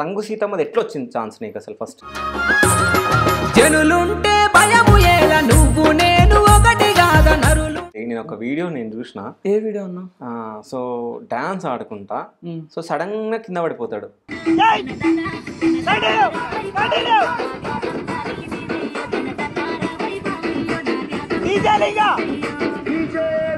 రంగు సీతమ్మ అది ఎట్లా వచ్చింది ఛాన్స్ నీకు అసలు ఫస్ట్ జనులుంటే నువ్వు నేను నేను ఒక వీడియో నేను చూసిన ఏ వీడియో అన్నా సో డాన్స్ ఆడుకుంటా సో సడన్ గా కింద పడిపోతాడు డీజే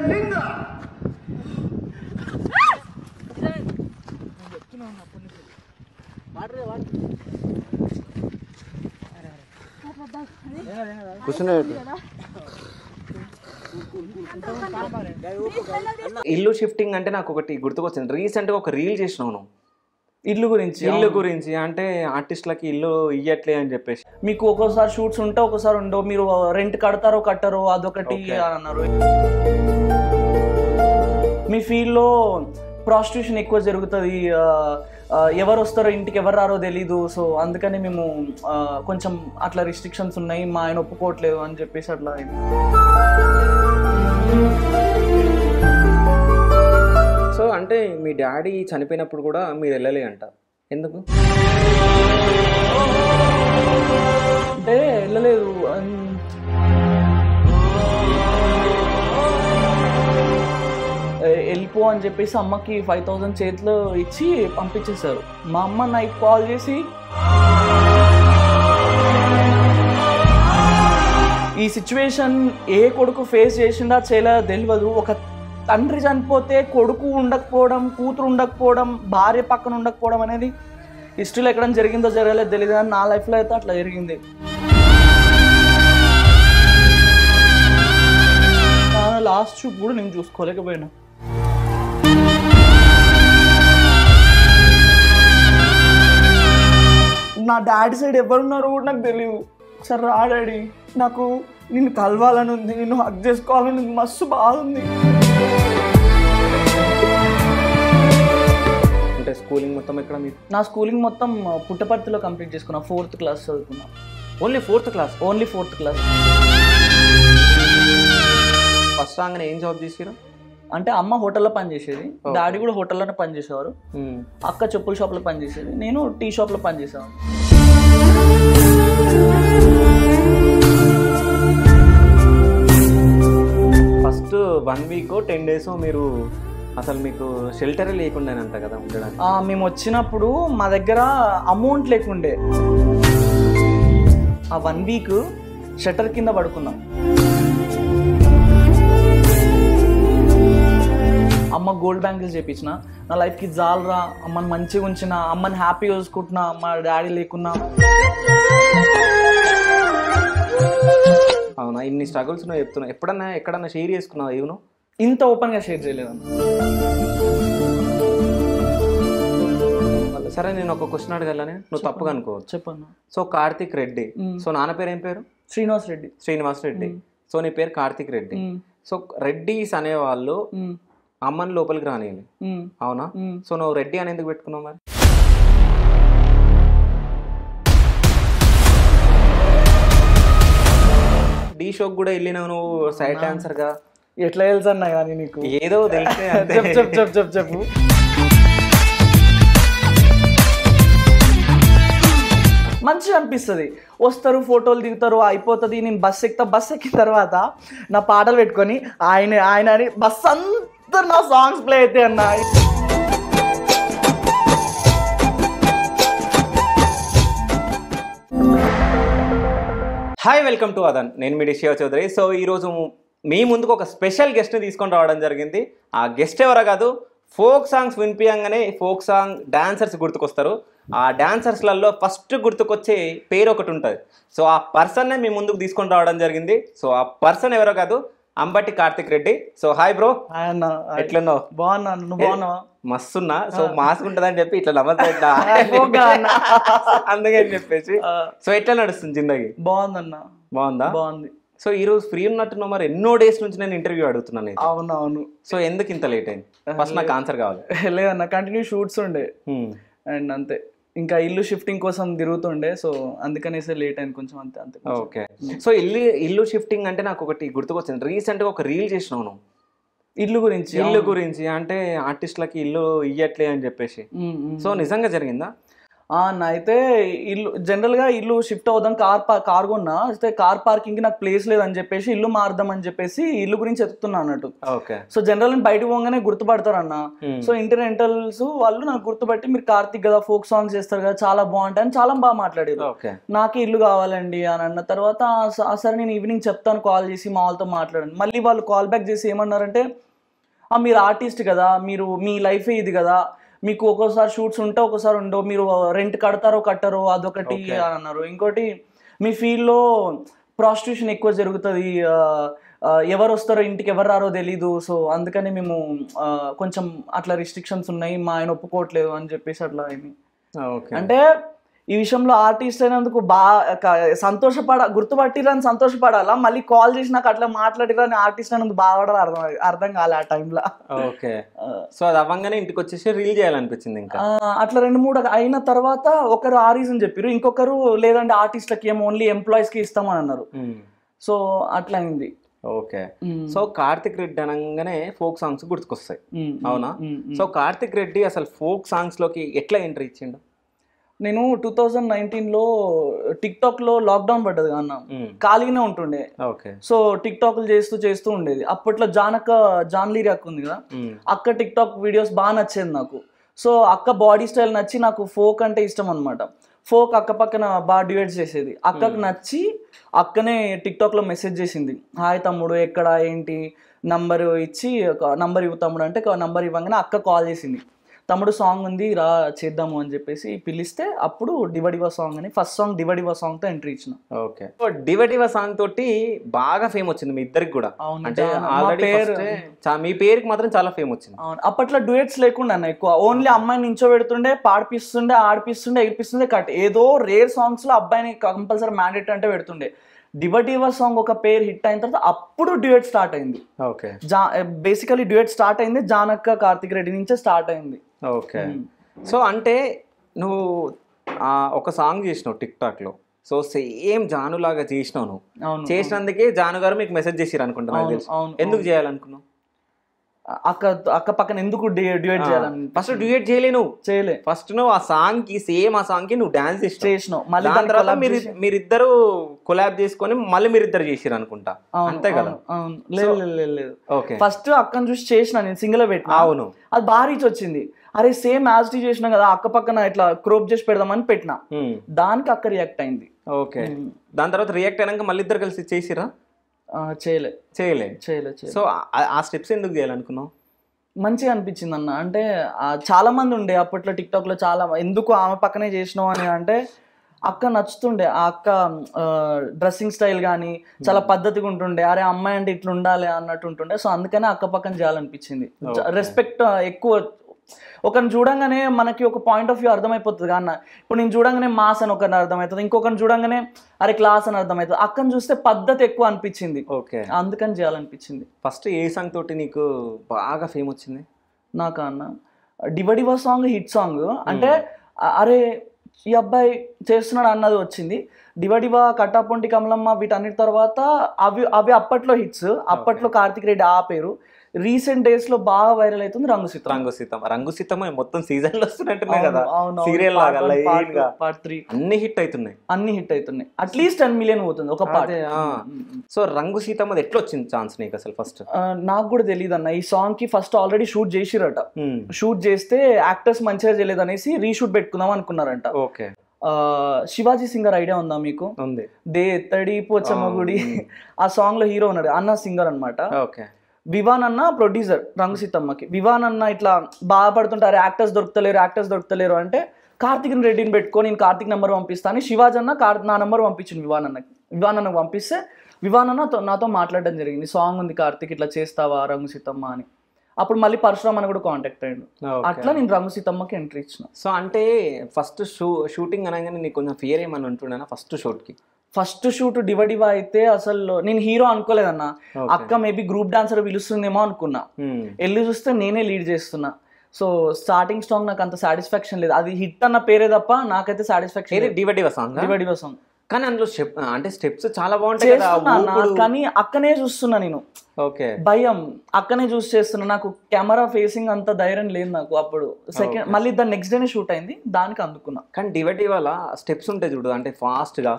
ఇల్లు షిఫ్టింగ్ అంటే నాకు ఒకటి గుర్తుకొచ్చింది రీసెంట్గా ఒక రీల్ చేసినాను ఇల్లు గురించి ఇల్లు గురించి అంటే ఆర్టిస్టులకి ఇల్లు ఇయ్యట్లే అని చెప్పేసి మీకు ఒక్కోసారి షూట్స్ ఉంటే ఒక్కోసారి ఉండవు మీరు రెంట్ కడతారో కట్టరో అదొకటి అన్నారు మీ ఫీల్డ్లో ప్రాస్టిట్యూషన్ ఎక్కువ జరుగుతుంది ఎవరు వస్తారో ఇంటికి ఎవరు రారో తెలీదు సో అందుకని మేము కొంచెం అట్లా రిస్ట్రిక్షన్స్ ఉన్నాయి మా ఆయన ఒప్పుకోవట్లేదు అని చెప్పేసి అట్లా సో అంటే మీ డాడీ చనిపోయినప్పుడు కూడా మీరు వెళ్ళలే అంట ఎందుకు అంటే వెళ్ళలేదు వెళ్ళిపో అని చెప్పేసి అమ్మకి ఫైవ్ థౌజండ్ చేతిలో ఇచ్చి పంపించేశారు మా అమ్మ నైట్ కాల్ చేసి ఈ సిచ్యువేషన్ ఏ కొడుకు ఫేస్ చేసిందా చేయలేదో తెలియదు ఒక తండ్రి చనిపోతే కొడుకు ఉండకపోవడం కూతురు ఉండకపోవడం భార్య పక్కన ఉండకపోవడం అనేది హిస్టరీలో ఎక్కడ జరిగిందో జరగలేదు తెలియదు అని నా లైఫ్లో అయితే అట్లా జరిగింది లాస్ట్ చూపు కూడా నేను చూసుకోలేకపోయినా నా డాడీ సైడ్ ఎవరున్నారో కూడా నాకు తెలియదు సరే రా డాడీ నాకు నిన్ను కలవాలని ఉంది నిన్ను హక్ చేసుకోవాలని ఉంది మస్తు బాగుంది అంటే స్కూలింగ్ మొత్తం ఎక్కడ నా స్కూలింగ్ మొత్తం పుట్టపర్తిలో కంప్లీట్ చేసుకున్నా ఫోర్త్ క్లాస్ చదువుకున్నా only fourth class only fourth class first రాగానే ఏం జాబ్ చేసిరా అంటే అమ్మ హోటల్లో పనిచేసేది డాడీ కూడా హోటల్లోనే పనిచేసేవారు అక్క చెప్పుల షాప్లో పనిచేసేది నేను టీ షాప్లో పనిచేసేవాడిని first one week ten days మీరు అసలు మీకు షెల్టర్ అంత కదా ఉండడానికి మేము వచ్చినప్పుడు మా దగ్గర అమౌంట్ లేకుండే ఆ వన్ వీక్ షెటర్ కింద పడుకున్నాం అమ్మ గోల్డ్ బ్యాంగిల్స్ చేపించిన నా లైఫ్కి జాలరా అమ్మని మంచిగా ఉంచిన అమ్మని హ్యాపీగా చూసుకుంటున్నా మా డాడీ లేకున్నా అవునా ఇన్ని స్ట్రగుల్స్ నువ్వు చెప్తున్నా ఎప్పుడన్నా ఎక్కడన్నా షేర్ చేసుకున్నావు ఇవి ఇంత ఓపెన్గా షేర్ చేయలేదు సరే నేను ఒక క్వశ్చన్ అడగలని నువ్వు తప్పుగా అనుకో చెప్పను సో కార్తిక్ రెడ్డి సో నాన్న పేరు ఏం పేరు శ్రీనివాస్ రెడ్డి శ్రీనివాస్ రెడ్డి సో నీ పేరు కార్తిక్ రెడ్డి సో రెడ్డిస్ అనేవాళ్ళు అమ్మని లోపలికి రానియండి అవునా సో నువ్వు రెడ్డి అని ఎందుకు పెట్టుకున్నావు మరి డి షోకి కూడా వెళ్ళినావు నువ్వు సైడ్ గా ఎట్లా తెలుసన్నా కానీ నీకు ఏదో తెలిసే చెప్పు మంచిగా అనిపిస్తుంది వస్తారు ఫోటోలు దిగుతారు అయిపోతుంది నేను బస్సు ఎక్కుతా బస్సు ఎక్కిన తర్వాత నా పాటలు పెట్టుకొని ఆయన ఆయన అని బస్సు అంతా అందరు నా సాంగ్స్ ప్లే అయితే అన్న హాయ్ వెల్కమ్ టు అదన్ నేను మీ శివ చౌదరి సో ఈరోజు మీ ముందుకు ఒక స్పెషల్ గెస్ట్ని తీసుకొని రావడం జరిగింది ఆ గెస్ట్ ఎవరో కాదు ఫోక్ సాంగ్స్ వినిపించగానే ఫోక్ సాంగ్ డాన్సర్స్ గుర్తుకొస్తారు ఆ డాన్సర్స్లలో ఫస్ట్ గుర్తుకొచ్చే పేరు ఒకటి ఉంటుంది సో ఆ పర్సన్నే మీ ముందుకు తీసుకొని రావడం జరిగింది సో ఆ పర్సన్ ఎవరో కాదు Ambati Karthik Reddy so hi bro ఎట్లున్నావు బాగున్నా నువ్వు బాగున్నావా మస్తున్నా సో మాస్క్ అని చెప్పి ఇట్లా నమ్మద్దా అందుకని చెప్పేసి సో ఎట్లా నడుస్తుంది జిందగి బాగుందన్నా బాగుందా బాగుంది సో ఈ రోజు ఫ్రీ ఉన్నట్టున్నా మరి ఎన్నో డేస్ నుంచి నేను ఇంటర్వ్యూ అడుగుతున్నాను అవునవును సో ఎందుకు ఇంత లేట్ అయింది ఫస్ట్ నాకు ఆన్సర్ కావాలి లేదన్నా కంటిన్యూ షూట్స్ ఉండే hmm. అండ్ అంతే ఇంకా ఇల్లు షిఫ్టింగ్ కోసం తిరుగుతుండే సో అందుకనేసే లేట్ అయింది కొంచెం అంతే అంతే ఓకే mm. సో ఇల్లు ఇల్లు షిఫ్టింగ్ అంటే నాకు ఒకటి గుర్తుకొచ్చింది రీసెంట్గా ఒక రీల్ చేసినావు నువ్వు ఇల్లు గురించి ఇల్లు గురించి అంటే ఆర్టిస్ట్లకి ఇల్లు ఇయ్యట్లే అని చెప్పేసి mm, mm. సో నిజంగా జరిగిందా అన్న అయితే ఇల్లు జనరల్గా ఇల్లు షిఫ్ట్ అవుదాం కార్ పా కార్ కొన్నా అయితే కార్ పార్కింగ్ నాకు ప్లేస్ లేదని చెప్పేసి ఇల్లు మారుదాం అని చెప్పేసి ఇల్లు గురించి ఎత్తుతున్నా అన్నట్టు ఓకే సో జనరల్ బయటకు పోగానే గుర్తుపడతారన్న సో ఇంటర్నెంటల్స్ వాళ్ళు నాకు గుర్తుపట్టి మీరు కార్తిక్ కదా ఫోక్ సాంగ్స్ చేస్తారు కదా చాలా బాగుంటాయి అని చాలా బాగా మాట్లాడారు నాకు ఇల్లు కావాలండి అని అన్న తర్వాత సరే నేను ఈవినింగ్ చెప్తాను కాల్ చేసి మా వాళ్ళతో మాట్లాడాను మళ్ళీ వాళ్ళు కాల్ బ్యాక్ చేసి ఏమన్నారంటే మీరు ఆర్టిస్ట్ కదా మీరు మీ లైఫే ఇది కదా మీకు ఒక్కోసారి షూట్స్ ఉంటే ఒక్కోసారి ఉండవు మీరు రెంట్ కడతారో కట్టరో అదొకటి అన్నారు ఇంకోటి మీ ఫీల్డ్లో ప్రాస్టిట్యూషన్ ఎక్కువ జరుగుతుంది ఎవరు వస్తారో ఇంటికి ఎవరు రారో తెలీదు సో అందుకని మేము కొంచెం అట్లా రిస్ట్రిక్షన్స్ ఉన్నాయి మా ఆయన ఒప్పుకోవట్లేదు అని చెప్పేసి అట్లా అంటే ఈ విషయంలో ఆర్టిస్ట్ అయినందుకు బాగా సంతోషపడ అని సంతోషపడాలా మళ్ళీ కాల్ చేసి నాకు అట్లా అని ఆర్టిస్ట్ అయినందుకు బాగా అర్థం అర్థం కాలే ఆ టైంలో ఓకే సో అది అవ్వంగానే ఇంటికి వచ్చేసి రీల్ చేయాలనిపించింది ఇంకా అట్లా రెండు మూడు అయిన తర్వాత ఒకరు ఆ రీజన్ చెప్పారు ఇంకొకరు లేదంటే ఆర్టిస్ట్లకి ఏం ఓన్లీ కి ఇస్తామని అన్నారు సో అట్లా అయింది ఓకే సో కార్తిక్ రెడ్డి అనగానే ఫోక్ సాంగ్స్ గుర్తుకొస్తాయి అవునా సో కార్తిక్ రెడ్డి అసలు ఫోక్ సాంగ్స్ లోకి ఎట్లా ఎంట్రీ ఇచ్చిండు నేను టూ థౌజండ్ నైన్టీన్లో టిక్ టాక్లో లాక్డౌన్ పడ్డది అన్న ఖాళీగానే ఉంటుండే సో టిక్ టాక్లు చేస్తూ చేస్తూ ఉండేది అప్పట్లో జానక్క జాన్లీరి అక్క ఉంది కదా అక్క టిక్ టాక్ వీడియోస్ బాగా నచ్చేది నాకు సో అక్క బాడీ స్టైల్ నచ్చి నాకు ఫోక్ అంటే ఇష్టం అనమాట ఫోక్ అక్క పక్కన బాగా డివైడ్ చేసేది అక్కకు నచ్చి అక్కనే టిక్ టాక్లో మెసేజ్ చేసింది హాయ్ తమ్ముడు ఎక్కడ ఏంటి నంబరు ఇచ్చి ఒక నంబర్ ఇవ్వు తమ్ముడు అంటే నంబర్ ఇవ్వగానే అక్క కాల్ చేసింది తమ్ముడు సాంగ్ ఉంది రా చేద్దాము అని చెప్పేసి పిలిస్తే అప్పుడు డివడివా సాంగ్ అని ఫస్ట్ సాంగ్ డివడివా సాంగ్ తో ఎంట్రీ ఇచ్చిన ఓకే డివడివా సాంగ్ తోటి బాగా ఫేమ్ వచ్చింది మీ ఇద్దరికి కూడా అంటే పేరు మీ పేరుకి మాత్రం చాలా ఫేమ్ వచ్చింది అప్పట్లో డూయట్స్ లేకుండా ఎక్కువ ఓన్లీ అమ్మాయిని పెడుతుండే పాడిపిస్తుండే ఆడిపిస్తుండే ఎగిపిస్తుండే కట్ ఏదో రేర్ సాంగ్స్ లో అబ్బాయిని కంపల్సరీ మ్యాండేట్ అంటే పెడుతుండే డివటివా సాంగ్ ఒక పేరు హిట్ అయిన తర్వాత అప్పుడు డ్యూయట్ స్టార్ట్ అయింది ఓకే జా బేసికలీ డ్యూయట్ స్టార్ట్ అయింది జానక్క కార్తిక్ రెడ్డి నుంచే స్టార్ట్ అయింది ఓకే సో అంటే నువ్వు ఒక సాంగ్ చేసినావు టిక్ లో సో సేమ్ జాను లాగా చేసినావు నువ్వు చేసినందుకే జాను గారు మీకు మెసేజ్ చేసిరు అనుకుంటున్నాను ఎందుకు చేయాలనుకున్నావు అక్క అక్క పక్కన ఎందుకు డ్యూయేట్ చేయాలని ఫస్ట్ డ్యూయేట్ చేయలే నువ్వు చేయలే ఫస్ట్ నువ్వు ఆ సాంగ్ కి సేమ్ ఆ సాంగ్ కి నువ్వు డాన్స్ చేసినావు మళ్ళీ దాని తర్వాత మీరు మీరిద్దరు కొలాబ్ చేసుకొని మళ్ళీ మీరిద్దరు చేసిరు అనుకుంటా అంతే కదా లేదు లేదు లేదు ఫస్ట్ అక్కను చూసి చేసిన నేను సింగిల్ పెట్టిన అవును అది బాగా రీచ్ వచ్చింది అరే సేమ్ యాజ్ టీ చేసినా కదా అక్క పక్కన ఇట్లా క్రోప్ చేసి పెడదామని పెట్టినా దానికి అక్క రియాక్ట్ అయింది ఓకే దాని తర్వాత రియాక్ట్ అయినాక మళ్ళీ ఇద్దరు కలిసి చేసిరా చేయలే చేయలే చేయలేదు సో ఆ స్టెప్స్ ఎందుకు చేయాలనుకున్నావు మంచిగా అనిపించింది అన్న అంటే చాలా మంది ఉండే అప్పట్లో టిక్ టాక్ లో చాలా ఎందుకు ఆమె పక్కనే చేసినావు అని అంటే అక్క నచ్చుతుండే ఆ అక్క డ్రెస్సింగ్ స్టైల్ కానీ చాలా పద్ధతిగా ఉంటుండే అరే అమ్మాయి అంటే ఇట్లా ఉండాలి అన్నట్టు ఉంటుండే సో అందుకనే అక్క పక్కన చేయాలనిపించింది రెస్పెక్ట్ ఎక్కువ ఒకరిని చూడంగానే మనకి ఒక పాయింట్ ఆఫ్ వ్యూ అర్థమైపోతుంది అన్న ఇప్పుడు నేను చూడంగానే మాస్ అని ఒకరిని అర్థమవుతుంది ఇంకొకరిని చూడంగానే అరే క్లాస్ అని అర్థమవుతుంది అక్కని చూస్తే పద్ధతి ఎక్కువ అనిపించింది ఓకే అందుకని చేయాలనిపించింది ఫస్ట్ ఏ సాంగ్ తోటి నీకు బాగా ఫేమ్ వచ్చింది నాకు అన్న డివడివా సాంగ్ హిట్ సాంగ్ అంటే అరే ఈ అబ్బాయి చేస్తున్నాడు అన్నది వచ్చింది డివడివా కట్టాపొంటి కమలమ్మ వీటన్నిటి తర్వాత అవి అవి అప్పట్లో హిట్స్ అప్పట్లో కార్తిక్ రెడ్డి ఆ పేరు రీసెంట్ డేస్ లో బాగా వైరల్ అవుతుంది రంగు సీత రంగు సీతం రంగు సీతం మొత్తం సీజన్ లో వస్తున్నట్టు కదా సీరియల్ లాగా పార్ట్ త్రీ అన్ని హిట్ అవుతున్నాయి అన్ని హిట్ అవుతున్నాయి అట్లీస్ట్ టెన్ మిలియన్ పోతుంది ఒక పార్ట్ సో రంగు సీతం అది ఎట్లా వచ్చింది ఛాన్స్ నీకు అసలు ఫస్ట్ నాకు కూడా తెలియదు అన్న ఈ సాంగ్ కి ఫస్ట్ ఆల్రెడీ షూట్ చేసిరట షూట్ చేస్తే యాక్టర్స్ మంచిగా చేయలేదు అనేసి రీషూట్ పెట్టుకుందాం అనుకున్నారంట ఓకే శివాజీ సింగర్ ఐడియా ఉందా మీకు దే తడి పోచమ్మ గుడి ఆ సాంగ్ లో హీరో ఉన్నాడు అన్న సింగర్ అనమాట ఓకే వివాన్ అన్న ప్రొడ్యూసర్ రంగు సీతమ్మకి వివాన్ అన్న ఇట్లా బాధపడుతుంటారు యాక్టర్స్ దొరుకుతలేరు యాక్టర్స్ దొరుకుతలేరు అంటే కార్తిక్ని రెడ్డిని పెట్టుకొని నేను కార్తిక్ నెంబర్ పంపిస్తాను శివాజ్ అన్న కార్ నా నెంబర్ పంపించింది వివాన్ అన్నకి వివాన్ అన్నకు పంపిస్తే వివాన్ అన్న నాతో మాట్లాడడం జరిగింది సాంగ్ ఉంది కార్తిక్ ఇట్లా చేస్తావా రంగు సీతమ్మ అని అప్పుడు మళ్ళీ పరశురామ్ అని కూడా కాంటాక్ట్ అయ్యాడు అట్లా నేను రంగు సీతమ్మకి ఎంట్రీ ఇచ్చిన సో అంటే ఫస్ట్ షూ షూటింగ్ అనగానే నీకు కొంచెం ఫియర్ ఏమని ఉంటుండే ఫస్ట్ షూట్కి ఫస్ట్ షూట్ డివడివ అయితే అసలు నేను హీరో అనుకోలేదన్న అక్క మేబీ గ్రూప్ డాన్సర్ పిలుస్తుందేమో అనుకున్నా hmm. వెళ్ళి చూస్తే నేనే లీడ్ చేస్తున్నా సో స్టార్టింగ్ సాంగ్ నాకు అంత సాటిస్ఫాక్షన్ లేదు అది హిట్ అన్న పేరే తప్ప నాకైతే సాటిస్ఫాక్షన్ డివడివ సాంగ్ డివడివ సాంగ్ కానీ అందులో స్టెప్ అంటే స్టెప్స్ చాలా బాగుంటాయి కానీ అక్కనే చూస్తున్నా నేను ఓకే భయం అక్కనే చూస్ చేస్తున్నా నాకు కెమెరా ఫేసింగ్ అంత ధైర్యం లేదు నాకు అప్పుడు సెకండ్ మళ్ళీ దాని నెక్స్ట్ డేనే షూట్ అయింది దానికి అందుకున్నా కానీ డివైడ్ ఇవాళ స్టెప్స్ ఉంటాయి చూడు అంటే ఫాస్ట్ గా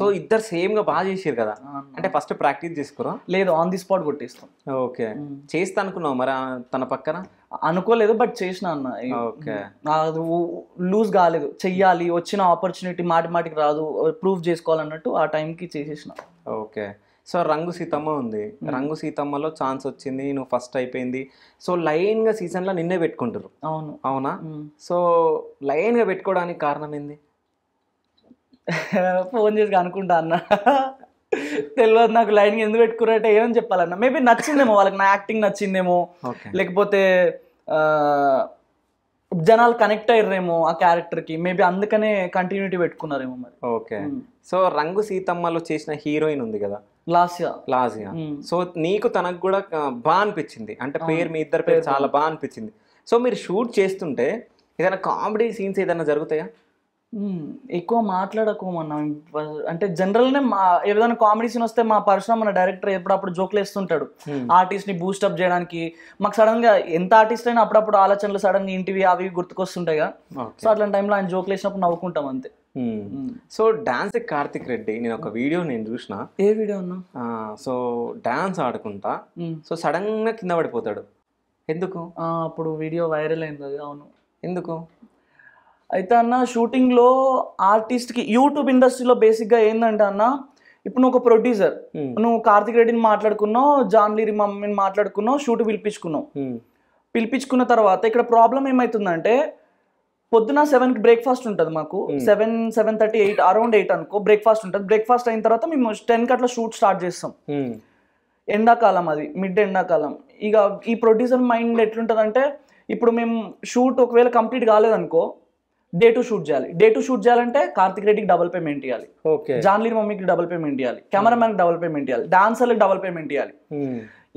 సో ఇద్దరు సేమ్ గా బాగా చేసారు కదా అంటే ఫస్ట్ ప్రాక్టీస్ చేసుకురా లేదు ఆన్ ది స్పాట్ కొట్టిస్తాం ఓకే చేస్తా అనుకున్నావు మరి తన పక్కన అనుకోలేదు బట్ చేసిన అన్న నాకు లూజ్ కాలేదు చెయ్యాలి వచ్చిన ఆపర్చునిటీ మాటి మాటికి రాదు ప్రూవ్ చేసుకోవాలన్నట్టు ఆ టైంకి చేసేసిన ఓకే సో రంగు సీతమ్మ ఉంది రంగు సీతమ్మలో ఛాన్స్ వచ్చింది నువ్వు ఫస్ట్ అయిపోయింది సో లైన్గా సీజన్లో నిన్నే పెట్టుకుంటారు అవును అవునా సో లైన్గా పెట్టుకోవడానికి కారణం ఏంది ఫోన్ చేసి అనుకుంటా అన్న తెలియదు నాకు లైన్ ఎందుకు పెట్టుకున్నట్టే ఏమని చెప్పాలన్నా మేబీ నచ్చిందేమో వాళ్ళకి నా యాక్టింగ్ నచ్చిందేమో లేకపోతే జనాలు కనెక్ట్ అయ్యారేమో ఆ క్యారెక్టర్కి మేబీ అందుకనే కంటిన్యూటీ పెట్టుకున్నారేమో మరి ఓకే hmm. సో రంగు సీతమ్మలో చేసిన హీరోయిన్ ఉంది కదా లాసియా లాసియా hmm. సో నీకు తనకు కూడా బాగా అనిపించింది అంటే పేరు మీ ఇద్దరు పేరు చాలా బాగా అనిపించింది సో మీరు షూట్ చేస్తుంటే ఏదైనా కామెడీ సీన్స్ ఏదైనా జరుగుతాయా ఎక్కువ మాట్లాడకోమన్నా అంటే జనరల్నే మా ఏదైనా కామెడీ సీన్ వస్తే మా పర్సనల్ మన డైరెక్టర్ ఎప్పుడప్పుడు జోక్లు వేస్తుంటాడు ఆర్టిస్ట్ని బూస్టప్ చేయడానికి మాకు సడన్గా ఎంత ఆర్టిస్ట్ అయినా అప్పుడప్పుడు ఆలోచనలు సడన్గా ఇంటివి అవి గుర్తుకొస్తుంటాయిగా సో అట్లాంటి టైంలో ఆయన జోక్లు వేసినప్పుడు నవ్వుకుంటాం అంతే సో డాన్స్ కార్తిక్ రెడ్డి నేను ఒక వీడియో నేను చూసిన ఏ వీడియో అన్నా సో డాన్స్ ఆడుకుంటా సో సడన్ గా కింద పడిపోతాడు ఎందుకు అప్పుడు వీడియో వైరల్ అయింది అవును ఎందుకు అయితే అన్న షూటింగ్లో ఆర్టిస్ట్కి యూట్యూబ్ ఇండస్ట్రీలో బేసిక్గా ఏంటంటే అన్న ఇప్పుడు నువ్వు ఒక ప్రొడ్యూసర్ hmm. నువ్వు కార్తిక్ రెడ్డిని మాట్లాడుకున్నావు జాన్లీరి మమ్మీని మాట్లాడుకున్నావు షూట్ పిలిపించుకున్నావు hmm. పిలిపించుకున్న తర్వాత ఇక్కడ ప్రాబ్లం ఏమవుతుందంటే పొద్దున సెవెన్కి బ్రేక్ఫాస్ట్ ఉంటుంది మాకు seven seven thirty eight around eight అనుకో బ్రేక్ఫాస్ట్ ఉంటుంది బ్రేక్ఫాస్ట్ అయిన తర్వాత మేము టెన్కి అట్లా షూట్ స్టార్ట్ చేస్తాం hmm. ఎండాకాలం అది మిడ్ ఎండాకాలం ఇక ఈ ప్రొడ్యూసర్ మైండ్ ఎట్లుంటుంది అంటే ఇప్పుడు మేము షూట్ ఒకవేళ కంప్లీట్ కాలేదనుకో డే టు షూట్ చేయాలి డే టు షూట్ చేయాలంటే కార్తిక్ రెడ్డికి డబుల్ పేమెంట్ ఇవ్వాలి జాన్లీ మమ్మీకి డబుల్ పేమెంట్ ఇవ్వాలి కెమెరామెన్ డబుల్ పేమెంట్ ఇవ్వాలి డాన్సర్లకు డబుల్ పేమెంట్ ఇవ్వాలి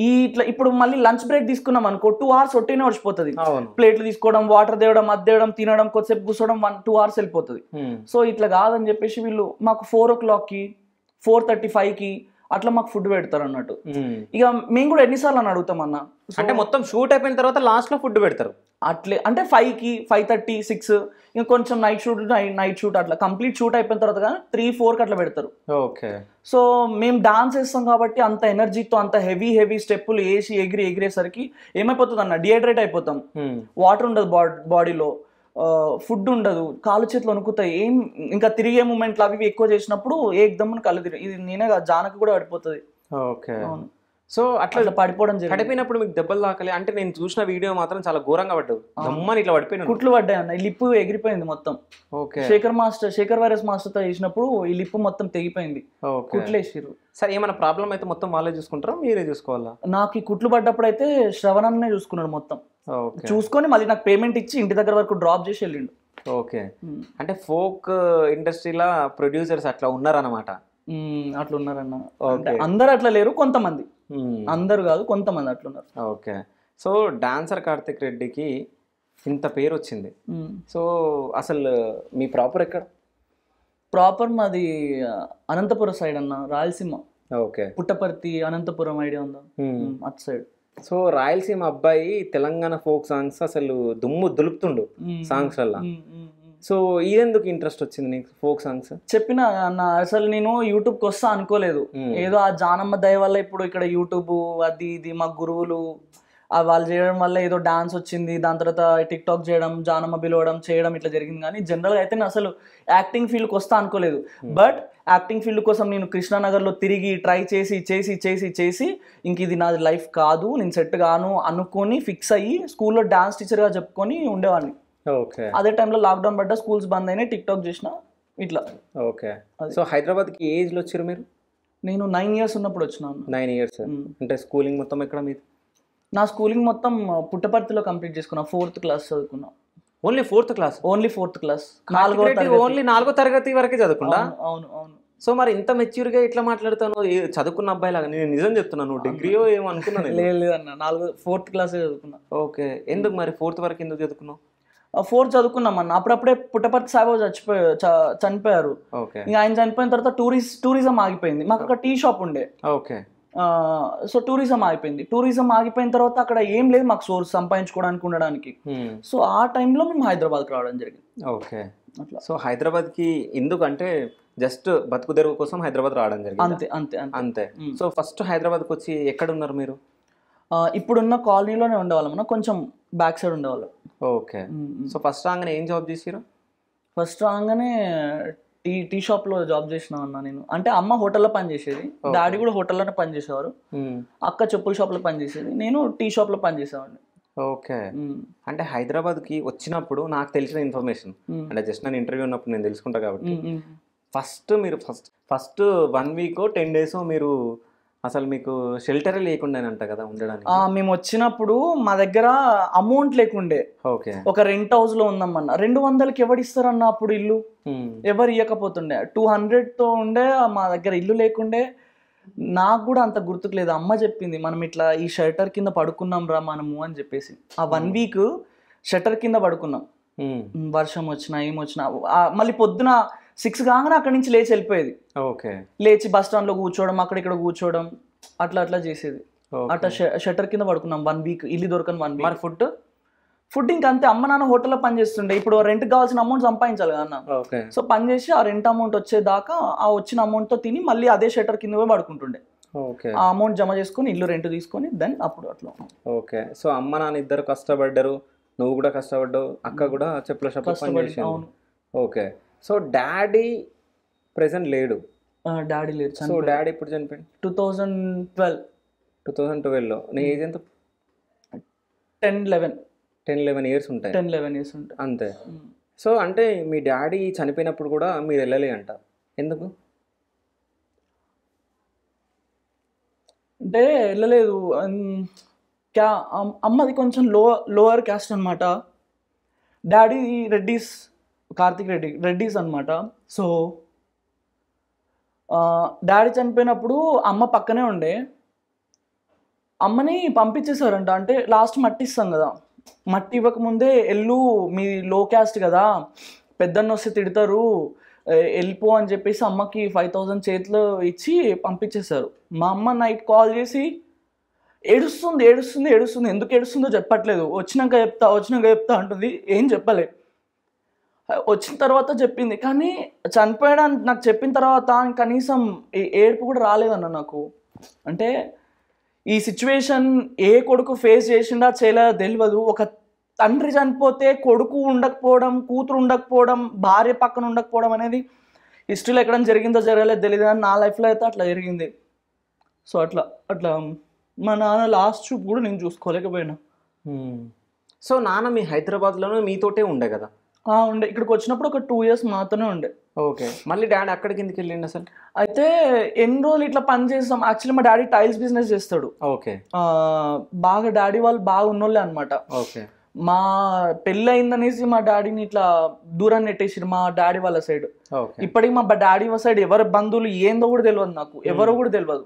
ఈ ఇట్లా ఇప్పుడు మళ్ళీ లంచ్ బ్రేక్ తీసుకున్నాం అనుకో టూ అవర్స్ ఒట్టినే వచ్చిపోతుంది ప్లేట్లు తీసుకోవడం వాటర్ తేవడం అది తేవడం తినడం కొద్దిసేపు కూర్చోవడం వన్ టూ అవర్స్ వెళ్ళిపోతుంది సో hmm. ఇట్లా కాదని చెప్పేసి వీళ్ళు మాకు ఫోర్ ఓ క్లాక్కి ఫోర్ థర్టీ ఫైవ్కి అట్లా మాకు ఫుడ్ పెడతారు అన్నట్టు ఇక మేము కూడా ఎన్నిసార్లు అని అడుగుతాం అన్న అంటే మొత్తం షూట్ అయిపోయిన తర్వాత లాస్ట్ లో ఫుడ్ పెడతారు అట్లే అంటే ఫైవ్ కి ఫైవ్ థర్టీ సిక్స్ ఇంకా కొంచెం నైట్ షూట్ నైట్ షూట్ అట్లా కంప్లీట్ షూట్ అయిపోయిన తర్వాత కానీ త్రీ ఫోర్ కి అట్లా పెడతారు ఓకే సో మేము డాన్స్ వేస్తాం కాబట్టి అంత ఎనర్జీతో అంత హెవీ హెవీ స్టెప్పులు వేసి ఎగిరి ఎగిరేసరికి ఏమైపోతుంది అన్న డిహైడ్రేట్ అయిపోతాం వాటర్ ఉండదు బాడీలో ఫుడ్ ఉండదు కాలు చేతులు అనుకుతాయి ఏం ఇంకా తిరిగే మూమెంట్లు అవి ఎక్కువ చేసినప్పుడు ఏ ఎగ్దమ్మని కళ్ళు తిరిగి ఇది నేనే జానకు కూడా పడిపోతుంది ఓకే సో అట్లా పడిపోవడం పడిపోయినప్పుడు మీకు దెబ్బలు తాకలే అంటే నేను చూసిన వీడియో మాత్రం చాలా ఘోరంగా పడ్డావు ఇట్లా పడిపోయిన కుట్లు పడ్డాయి అన్న ఈ లిప్పు ఎగిరిపోయింది మొత్తం okay Shekhar master Shekhar virus master తో చేసినప్పుడు ఈ లిప్పు మొత్తం తెగిపోయింది కుట్లేసారు సరే ఏమైనా ప్రాబ్లం అయితే మొత్తం వాళ్ళే చూసుకుంటారా మీరే చూసుకోవాలా నాకు ఈ కుట్లు పడ్డప్పుడు అయితే శ్రవణాన్ని చూసుకున్నాడు మొత్తం చూసుకొని మళ్ళీ నాకు పేమెంట్ ఇచ్చి ఇంటి దగ్గర వరకు డ్రాప్ చేసి వెళ్ళిండు ఓకే అంటే ఫోక్ ఇండస్ట్రీలో ప్రొడ్యూసర్స్ అట్లా ఉన్నారన్నమాట అట్లా ఉన్నారన్న అందరు అట్లా లేరు కొంతమంది అందరు కాదు కొంతమంది అట్లున్నారు ఓకే సో డాన్సర్ కార్తిక్ రెడ్డికి ఇంత పేరు వచ్చింది సో అసలు మీ ప్రాపర్ ఎక్కడ ప్రాపర్ మాది అనంతపురం సైడ్ అన్న రాయలసీమ ఓకే పుట్టపర్తి అనంతపురం ఐడియా ఉందా అటు సైడ్ సో రాయలసీమ అబ్బాయి తెలంగాణ ఫోక్ సాంగ్స్ అసలు దుమ్ము దులుపుతుండు సాంగ్స్ వల్ల సో ఇదెందుకు ఇంట్రెస్ట్ వచ్చింది నీకు ఫోక్ సాంగ్స్ చెప్పిన అన్న అసలు నేను యూట్యూబ్ వస్తా అనుకోలేదు ఏదో ఆ జానమ్మ దయ వల్ల ఇప్పుడు ఇక్కడ యూట్యూబ్ అది ఇది మా గురువులు వాళ్ళు చేయడం వల్ల ఏదో డాన్స్ వచ్చింది దాని తర్వాత టిక్టాక్ చేయడం జానమ్మ పిలవడం చేయడం ఇట్లా జరిగింది కానీ జనరల్గా అయితే నేను అసలు యాక్టింగ్ ఫీల్డ్కి వస్తా అనుకోలేదు బట్ యాక్టింగ్ ఫీల్డ్ కోసం నేను కృష్ణానగర్లో తిరిగి ట్రై చేసి చేసి చేసి చేసి ఇంక ఇది నా లైఫ్ కాదు నేను సెట్ కాను అనుకొని ఫిక్స్ అయ్యి స్కూల్లో డాన్స్ టీచర్గా చెప్పుకొని ఉండేవాడిని ఓకే అదే టైంలో లాక్డౌన్ పడ్డ స్కూల్స్ బంద్ అయినాయి టిక్టాక్ చేసిన ఇట్లా ఓకే సో హైదరాబాద్కి ఏజ్లో వచ్చారు మీరు నేను నైన్ ఇయర్స్ ఉన్నప్పుడు వచ్చినాను నైన్ ఇయర్స్ hmm. అంటే స్కూలింగ్ మొత్తం ఎక్కడ మీది నా స్కూలింగ్ మొత్తం పుట్టపర్తిలో కంప్లీట్ చేసుకున్నా ఫోర్త్ క్లాస్ చదువుకున్నా only fourth class only fourth class నాలుగో ఓన్లీ నాలుగో తరగతి వరకే చదువుకున్నా అవును అవును సో మరి ఇంత మెచ్యూర్గా ఇట్లా మాట్లాడుతాను చదువుకున్న అబ్బాయి లాగా నేను నిజం చెప్తున్నాను డిగ్రీ ఏమనుకున్నాను లేదు అన్న నాలుగో ఫోర్త్ క్లాసే చదువుకున్నా ఓకే ఎందుకు మరి ఫోర్త్ వరకు ఎందుకు చదువుకున్నావు ఫోర్త్ చదువుకున్నాం అన్న అప్పుడప్పుడే పుట్టపర్తి సాబు చచ్చిపోయారు చనిపోయారు ఇంకా ఆయన చనిపోయిన తర్వాత టూరిస్ట్ టూరిజం ఆగిపోయింది మాకు ఒక టీ షాప్ ఉండే ఓకే సో టూరిజం ఆగిపోయింది టూరిజం ఆగిపోయిన తర్వాత అక్కడ ఏం లేదు మాకు సోర్స్ సంపాదించుకోవడానికి ఉండడానికి సో hmm. ఆ టైంలో మేము హైదరాబాద్కి రావడం జరిగింది ఓకే అట్లా సో హైదరాబాద్కి ఎందుకంటే జస్ట్ బతుకు తెరువు కోసం హైదరాబాద్ రావడం జరిగింది అంతే అంతే అంతే సో ఫస్ట్ hmm. హైదరాబాద్కి వచ్చి ఎక్కడ ఉన్నారు మీరు ఇప్పుడున్న కాలనీలోనే ఉండేవాళ్ళం కొంచెం బ్యాక్ సైడ్ ఉండేవాళ్ళం ఓకే సో ఫస్ట్ రాగానే ఏం జాబ్ చేసారు ఫస్ట్ రాగానే టీ టీ షాప్ లో జాబ్ చేసిన అన్న నేను అంటే అమ్మ హోటల్లో పని చేసేది డాడీ కూడా హోటల్లోనే పని చేసేవారు అక్క చెప్పుల షాప్ లో పని చేసేది నేను టీ షాప్ లో పని చేసేవాడిని ఓకే అంటే హైదరాబాద్ కి వచ్చినప్పుడు నాకు తెలిసిన ఇన్ఫర్మేషన్ అంటే జస్ట్ నేను ఇంటర్వ్యూ ఉన్నప్పుడు నేను తెలుసుకుంటా కాబట్టి ఫస్ట్ మీరు first first one week ten days మీరు అసలు మీకు షెల్టర్ లేకుండానంట కదా ఉండడానికి మేము వచ్చినప్పుడు మా దగ్గర అమౌంట్ లేకుండే ఓకే ఒక రెంట్ హౌస్ లో ఉందమ్మన్న రెండు వందలకి ఎవరిస్తారు అన్న అప్పుడు ఇల్లు ఎవరు ఇవ్వకపోతుండే టూ హండ్రెడ్ తో ఉండే మా దగ్గర ఇల్లు లేకుండే నాకు కూడా అంత గుర్తుకు లేదు అమ్మ చెప్పింది మనం ఇట్లా ఈ షెల్టర్ కింద పడుకున్నాం రా మనము అని చెప్పేసి ఆ వన్ వీక్ షట్టర్ కింద పడుకున్నాం వర్షం వచ్చినా ఏమొచ్చినా మళ్ళీ పొద్దున సిక్స్ కాగానే అక్కడి నుంచి లేచి వెళ్ళిపోయేది ఓకే లేచి బస్ స్టాండ్ లో కూర్చోవడం అక్కడ ఇక్కడ కూర్చోవడం అట్లా అట్లా చేసేది అట్లా షట్టర్ కింద పడుకున్నాం వన్ వీక్ ఇల్లు దొరకని వన్ వీక్ ఫుడ్ ఫుడ్ ఇంకా అంతే అమ్మ నాన్న హోటల్లో పని చేస్తుండే ఇప్పుడు రెంట్ కావాల్సిన అమౌంట్ సంపాదించాలి కదా సో పని చేసి ఆ రెంట్ అమౌంట్ వచ్చేదాకా ఆ వచ్చిన అమౌంట్ తో తిని మళ్ళీ అదే షట్టర్ కింద పడుకుంటుండే ఆ అమౌంట్ జమ చేసుకొని ఇల్లు రెంట్ తీసుకొని దెన్ అప్పుడు అట్లా ఓకే సో అమ్మ నాన్న ఇద్దరు కష్టపడ్డారు నువ్వు కూడా కష్టపడ్డావు అక్క కూడా చెప్పుల shop okay so daddy present లేడు డాడీ లేడు సో డాడీ ఇప్పుడు చనిపోయింది two thousand twelve two thousand ట్వెల్వ్లో నీ ఏజ్ ఎంత ten eleven ten eleven years ఉంటాయి టెన్ లెవెన్ ఇయర్స్ ఉంటాయి అంతే సో అంటే మీ డాడీ చనిపోయినప్పుడు కూడా మీరు వెళ్ళలే అంట ఎందుకు అంటే వెళ్ళలేదు క్యా అమ్మది కొంచెం లో లోవర్ క్యాస్ట్ అనమాట డాడీ రెడ్డీస్ కార్తిక్ రెడ్డి రెడ్డిస్ అనమాట సో డాడీ చనిపోయినప్పుడు అమ్మ పక్కనే ఉండే అమ్మని పంపించేశారంట అంటే లాస్ట్ మట్టి ఇస్తాం కదా మట్టి ఇవ్వకముందే ఎల్లు మీ లో క్యాస్ట్ కదా పెద్దన్న వస్తే తిడతారు వెళ్ళిపో అని చెప్పేసి అమ్మకి ఫైవ్ థౌజండ్ చేతిలో ఇచ్చి పంపించేశారు మా అమ్మ నైట్ కాల్ చేసి ఏడుస్తుంది ఏడుస్తుంది ఏడుస్తుంది ఎందుకు ఏడుస్తుందో చెప్పట్లేదు వచ్చినాక చెప్తా వచ్చినాక చెప్తా అంటుంది ఏం చెప్పలే వచ్చిన తర్వాత చెప్పింది కానీ చనిపోయాడని నాకు చెప్పిన తర్వాత కనీసం ఏడుపు కూడా రాలేదన్న నాకు అంటే ఈ సిచ్యువేషన్ ఏ కొడుకు ఫేస్ చేసిండా చేయలేదా తెలియదు ఒక తండ్రి చనిపోతే కొడుకు ఉండకపోవడం కూతురు ఉండకపోవడం భార్య పక్కన ఉండకపోవడం అనేది హిస్టరీలో ఎక్కడ జరిగిందో జరగలేదు తెలియదు కానీ నా లైఫ్లో అయితే అట్లా జరిగింది సో అట్లా అట్లా మా నాన్న లాస్ట్ చూపు కూడా నేను చూసుకోలేకపోయినా సో నాన్న మీ హైదరాబాద్లోనే మీతోటే ఉండే కదా ఉండే ఇక్కడికి వచ్చినప్పుడు ఒక టూ ఇయర్స్ మాత్రమే ఉండే ఓకే మళ్ళీ డాడీ అక్కడ కిందకి వెళ్ళిండు అసలు అయితే ఎన్ని రోజులు ఇట్లా పని చేస్తాం యాక్చువల్లీ మా డాడీ టైల్స్ బిజినెస్ చేస్తాడు ఓకే బాగా డాడీ వాళ్ళు బాగా ఉన్నోళ్ళే అనమాట ఓకే మా పెళ్ళి అయిందనేసి మా డాడీని ఇట్లా దూరం నెట్టేసారు మా డాడీ వాళ్ళ సైడ్ ఇప్పటికి మా డాడీ వాళ్ళ సైడ్ ఎవరి బంధువులు ఏందో కూడా తెలియదు నాకు ఎవరో కూడా తెలియదు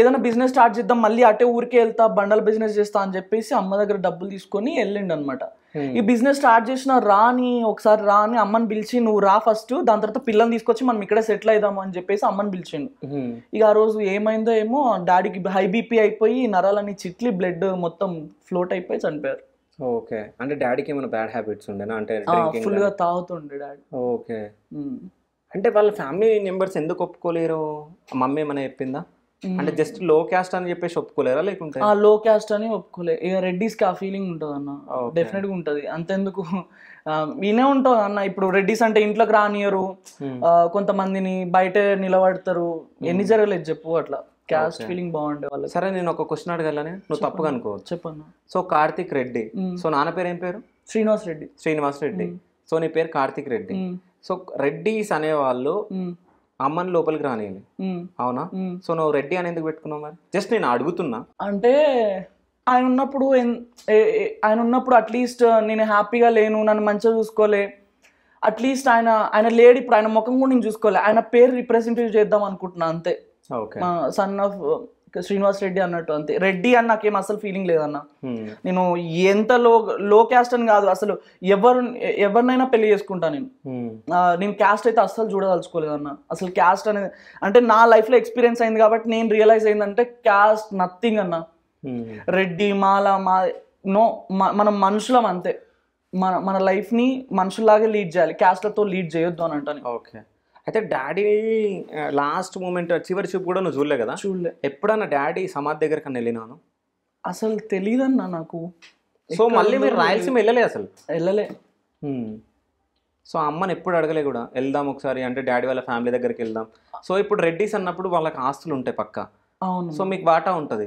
ఏదైనా బిజినెస్ స్టార్ట్ చేద్దాం మళ్ళీ అటే ఊరికే వెళ్తా బండల బిజినెస్ చేస్తా అని చెప్పేసి అమ్మ దగ్గర డబ్బులు తీసుకొని వెళ్ళిండు అనమాట Hmm. ఈ బిజినెస్ స్టార్ట్ చేసిన రాని ఒకసారి రా అని అమ్మని పిలిచి నువ్వు రా ఫస్ట్ దాని తర్వాత పిల్లని తీసుకొచ్చి మనం ఇక్కడే సెటిల్ అయిదాము అని చెప్పేసి అమ్మని పిలిచిండు hmm. ఇక ఆ రోజు ఏమైందో ఏమో డాడీకి హై బీపీ అయిపోయి నరాలని చిట్లి బ్లడ్ మొత్తం ఫ్లోట్ అయిపోయి చనిపోయారు ఓకే అంటే డాడీకి ఏమైనా బ్యాడ్ హ్యాబిట్స్ ఉండేనా అంటే ఫుల్ గా తాగుతుండే డాడీ ఓకే hmm. అంటే వాళ్ళ ఫ్యామిలీ మెంబర్స్ ఎందుకు ఒప్పుకోలేరు మమ్మీ ఏమైనా చెప్పిందా అంటే జస్ట్ లో క్యాస్ట్ అని చెప్పేసి ఒప్పుకోలేరా లేకుంటే ఆ లో క్యాస్ట్ అని ఒప్పుకోలే ఇక రెడ్డిస్ కి ఆ ఫీలింగ్ ఉంటుంది అన్న డెఫినెట్ గా ఉంటది అంతెందుకు వినే ఉంటుంది అన్న ఇప్పుడు రెడ్డిస్ అంటే ఇంట్లోకి రానియరు కొంతమందిని బయట నిలబడతారు ఎన్ని జరగలేదు చెప్పు అట్లా క్యాస్ట్ ఫీలింగ్ బాగుండే వాళ్ళు సరే నేను ఒక క్వశ్చన్ అడగాలని నువ్వు తప్పుగా అనుకో చెప్పన్న సో కార్తిక్ రెడ్డి సో నాన్న పేరు ఏం పేరు శ్రీనివాస్ రెడ్డి శ్రీనివాస్ రెడ్డి సో నీ పేరు కార్తిక్ రెడ్డి సో రెడ్డిస్ అనేవాళ్ళు అమ్మని లోపలికి రానియండి అవునా సో నువ్వు రెడ్డి అని ఎందుకు పెట్టుకున్నావు మరి జస్ట్ నేను అడుగుతున్నా అంటే ఆయన ఉన్నప్పుడు ఆయన ఉన్నప్పుడు అట్లీస్ట్ uh, నేను హ్యాపీగా లేను నన్ను మంచిగా చూసుకోలే అట్లీస్ట్ ఆయన ఆయన లేడు ఇప్పుడు ఆయన ముఖం కూడా నేను చూసుకోలే ఆయన పేరు రిప్రజెంటేటివ్ చేద్దాం అనుకుంటున్నా అంతే సన్ ఆఫ్ శ్రీనివాస్ రెడ్డి అన్నట్టు అంతే రెడ్డి అని నాకేం అసలు ఫీలింగ్ లేదన్న hmm. నేను ఎంత లో లో క్యాస్ట్ అని కాదు అసలు ఎవరు ఎవరినైనా పెళ్లి చేసుకుంటా నేను hmm. నేను క్యాస్ట్ అయితే అస్సలు చూడదలుచుకోలేదన్న అసలు క్యాస్ట్ అనేది అంటే నా లైఫ్ లో ఎక్స్పీరియన్స్ అయింది కాబట్టి నేను రియలైజ్ అయిందంటే క్యాస్ట్ నథింగ్ అన్న రెడ్డి మాల మా నో మనం మనుషులం అంతే మన మన లైఫ్ ని మనుషుల్లాగే లీడ్ చేయాలి క్యాస్ట్లతో లీడ్ చేయొద్దు అని అంటాను ఓకే అయితే డాడీ లాస్ట్ మూమెంట్ చివరి చూపు కూడా నువ్వు చూడలే కదా చూడలే ఎప్పుడన్నా డాడీ సమాధి దగ్గర కన్నా వెళ్ళినాను అసలు తెలియదన్నా నాకు సో మళ్ళీ మీరు రాయలసీమ వెళ్ళలే అసలు వెళ్ళలే సో అమ్మని ఎప్పుడు అడగలే కూడా వెళ్దాం ఒకసారి అంటే డాడీ వాళ్ళ ఫ్యామిలీ దగ్గరికి వెళ్దాం సో ఇప్పుడు రెడ్డీస్ అన్నప్పుడు వాళ్ళకి ఆస్తులు ఉంటాయి పక్క అవును సో మీకు వాటా ఉంటుంది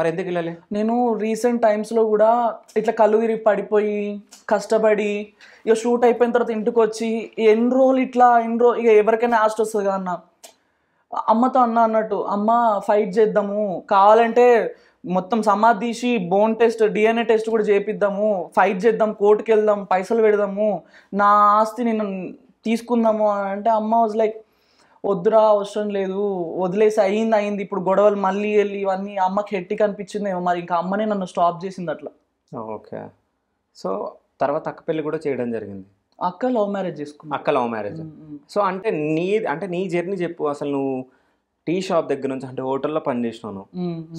మరి ఎందుకు వెళ్ళాలి నేను రీసెంట్ టైమ్స్లో కూడా ఇట్లా కళ్ళు తిరిగి పడిపోయి కష్టపడి ఇక షూట్ అయిపోయిన తర్వాత ఇంటికి వచ్చి ఎన్ని రోజులు ఇట్లా ఎన్ని రోజు ఇక ఎవరికైనా ఆస్ట్ వస్తుంది కదా అన్న అమ్మతో అన్న అన్నట్టు అమ్మ ఫైట్ చేద్దాము కావాలంటే మొత్తం సమాధి తీసి బోన్ టెస్ట్ డిఎన్ఏ టెస్ట్ కూడా చేపిద్దాము ఫైట్ చేద్దాం కోర్టుకి వెళ్దాం పైసలు పెడదాము నా ఆస్తి నేను తీసుకుందాము అని అంటే అమ్మ వాజ్ లైక్ వద్దురా అవసరం లేదు వదిలేసి అయింది అయింది ఇప్పుడు గొడవలు మళ్ళీ వెళ్ళి ఇవన్నీ అమ్మకి హెట్టి కనిపించిందేమో మరి ఇంకా అమ్మనే నన్ను స్టాప్ చేసింది అట్లా ఓకే సో తర్వాత అక్క పెళ్లి కూడా చేయడం జరిగింది అక్క లవ్ మ్యారేజ్ చేసుకున్నా అక్క లవ్ మ్యారేజ్ సో అంటే నీ అంటే నీ జర్నీ చెప్పు అసలు నువ్వు టీ షాప్ దగ్గర నుంచి అంటే హోటల్లో పని చేసినావు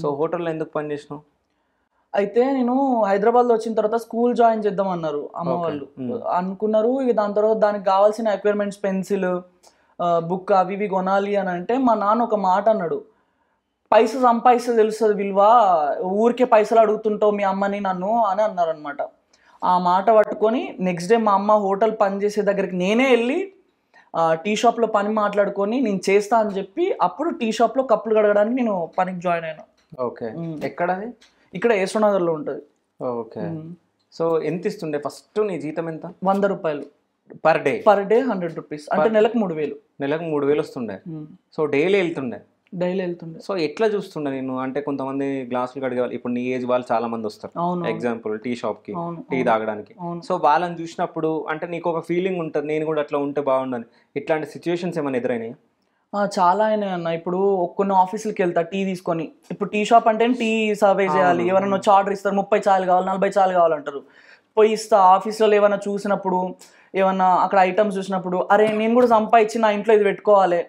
సో హోటల్లో ఎందుకు పని చేసినావు అయితే నేను హైదరాబాద్లో వచ్చిన తర్వాత స్కూల్ జాయిన్ చేద్దాం అన్నారు అమ్మ వాళ్ళు అనుకున్నారు ఇక దాని తర్వాత దానికి కావాల్సిన ఎక్విప్మెంట్స్ పెన్సిల్ బుక్ అవి ఇవి కొనాలి అని అంటే మా నాన్న ఒక మాట అన్నాడు పైస సంపాదిస్తే తెలుస్తుంది విలువ ఊరికే పైసలు అడుగుతుంటావు మీ అమ్మని నన్ను అని అన్నారనమాట ఆ మాట పట్టుకొని నెక్స్ట్ డే మా అమ్మ హోటల్ పని చేసే దగ్గరికి నేనే వెళ్ళి టీ షాప్లో పని మాట్లాడుకొని నేను చేస్తా అని చెప్పి అప్పుడు టీ షాప్లో కప్పులు కడగడానికి నేను పనికి జాయిన్ అయినా ఓకే ఎక్కడది ఇక్కడ యశ్వనగర్లో ఉంటుంది ఓకే సో ఎంత ఇస్తుండే ఫస్ట్ నీ జీతం ఎంత వంద రూపాయలు per day per day hundred rupees అంటే నెలకు మూడు వేలు నెలకు మూడు వేలు వస్తుండే సో hmm. డైలీ వెళ్తుండే డైలీ వెళ్తుండే సో ఎట్లా చూస్తుండే నేను అంటే కొంతమంది గ్లాసులు కడిగేవాళ్ళు ఇప్పుడు నీ ఏజ్ వాళ్ళు చాలా మంది వస్తారు ఎగ్జాంపుల్ టీ షాప్ కి టీ తాగడానికి సో వాళ్ళని చూసినప్పుడు అంటే నీకు ఒక ఫీలింగ్ ఉంటుంది నేను కూడా అట్లా ఉంటే బాగుండని ఇట్లాంటి సిచ్యువేషన్స్ ఏమైనా ఎదురైనాయి చాలా అయినాయి అన్న ఇప్పుడు కొన్ని ఆఫీసులకి వెళ్తా టీ తీసుకొని ఇప్పుడు టీ షాప్ అంటే టీ సర్వే చేయాలి ఎవరైనా వచ్చి ఆర్డర్ ఇస్తారు ముప్పై చాలు కావాలి నలభై చాలు కావాలంటారు పోయి ఇస్తా ఆఫీస్లో ఏమైనా చూసినప్పుడు ఏమన్నా అక్కడ ఐటమ్స్ చూసినప్పుడు అరే నేను కూడా సంపాదించి నా ఇంట్లో ఇది పెట్టుకోవాలి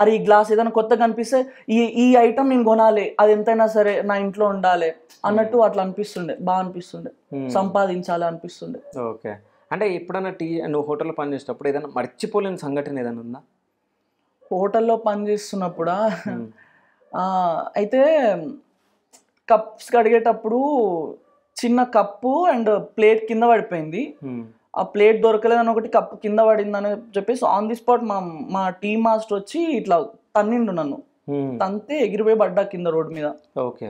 అరే ఈ గ్లాస్ ఏదైనా కొత్తగా కనిపిస్తే ఈ ఈ ఐటమ్ నేను కొనాలి అది ఎంతైనా సరే నా ఇంట్లో ఉండాలి అన్నట్టు అట్లా అనిపిస్తుండే బాగా అనిపిస్తుండే hmm. సంపాదించాలి అనిపిస్తుండే ఓకే అంటే ఎప్పుడైనా టీ నువ్వు హోటల్లో పనిచేసేటప్పుడు ఏదైనా మర్చిపోలేని సంఘటన ఏదైనా ఉందా హోటల్లో పనిచేస్తున్నప్పుడా hmm. అయితే కప్స్ కడిగేటప్పుడు చిన్న కప్పు అండ్ ప్లేట్ కింద పడిపోయింది hmm. ఆ ప్లేట్ దొరకలేదని ఒకటి కప్పు కింద పడిందని చెప్పేసి ఆన్ ది స్పాట్ మా మా టీ మాస్టర్ వచ్చి ఇట్లా తన్నిండు నన్ను తంతే ఎగిరిపోయి పడ్డా కింద రోడ్ మీద ఓకే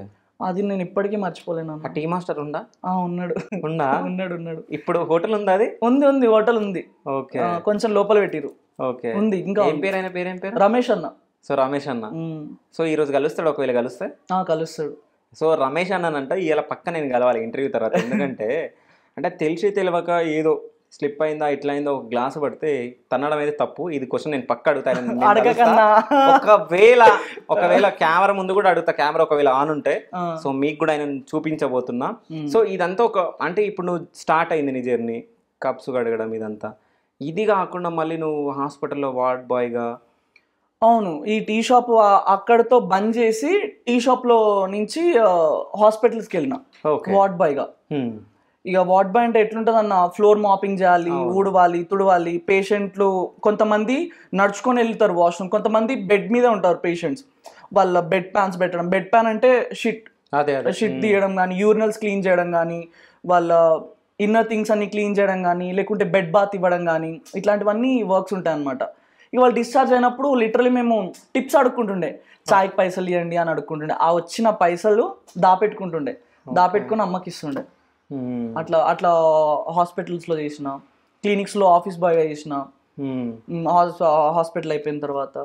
అది నేను ఇప్పటికీ మర్చిపోలేను ఆ టీ మాస్టర్ ఉందా ఉన్నాడు ఉన్నాడు ఉన్నాడు ఇప్పుడు హోటల్ ఉందా అది ఉంది ఉంది హోటల్ ఉంది ఓకే కొంచెం లోపల పెట్టిరు ఓకే ఉంది ఇంకా ఏం పేరు అయిన పేరు ఏం పేరు రమేష్ అన్న సో రమేష్ అన్న సో ఈ రోజు కలుస్తాడు ఒకవేళ కలిస్తే కలుస్తాడు సో రమేష్ అంటే ఇలా పక్క నేను కలవాలి ఇంటర్వ్యూ తర్వాత ఎందుకంటే అంటే తెలిసి తెలియక ఏదో స్లిప్ అయిందా ఇట్లా అయిందో ఒక గ్లాస్ పడితే తన్నడం అయితే తప్పు ఇది క్వశ్చన్ నేను పక్క అడుగుతాను ఒకవేళ ఒకవేళ కెమెరా ముందు కూడా అడుగుతా కెమెరా ఒకవేళ ఆన్ ఉంటే సో మీకు కూడా ఆయన చూపించబోతున్నా సో ఇదంతా ఒక అంటే ఇప్పుడు నువ్వు స్టార్ట్ అయింది నీ జర్నీ కప్స్ కడగడం ఇదంతా ఇది కాకుండా మళ్ళీ నువ్వు హాస్పిటల్లో వార్డ్ బాయ్గా అవును ఈ టీ షాప్ అక్కడతో బంద్ చేసి టీ షాప్లో నుంచి హాస్పిటల్స్కి వెళ్ళిన వార్డ్ బాయ్గా ఇక వార్డ్ బాయ్ అంటే ఎట్లుంటుంది అన్న ఫ్లోర్ మాపింగ్ చేయాలి ఊడవాలి తుడవాలి పేషెంట్లు కొంతమంది నడుచుకొని వెళ్తారు వాష్రూమ్ కొంతమంది బెడ్ మీద ఉంటారు పేషెంట్స్ వాళ్ళ బెడ్ ప్యాన్స్ పెట్టడం బెడ్ ప్యాన్ అంటే షిట్ షిట్ తీయడం కానీ యూరినల్స్ క్లీన్ చేయడం కానీ వాళ్ళ ఇన్నర్ థింగ్స్ అన్ని క్లీన్ చేయడం కానీ లేకుంటే బెడ్ బాత్ ఇవ్వడం కానీ ఇట్లాంటివన్నీ వర్క్స్ ఉంటాయి అనమాట ఇవాళ డిశ్చార్జ్ అయినప్పుడు లిటరలీ మేము టిప్స్ అడుక్కుంటుండే చాయ్కి పైసలు ఇవ్వండి అని అడుక్కుంటుండే ఆ వచ్చిన పైసలు దాపెట్టుకుంటుండే దాపెట్టుకుని అమ్మకి ఇస్తుండే Hmm. అట్లా అట్లా హాస్పిటల్స్ లో చేసిన క్లినిక్స్ లో ఆఫీస్ బాయ్ చేసిన హాస్పిటల్ hmm. అయిపోయిన తర్వాత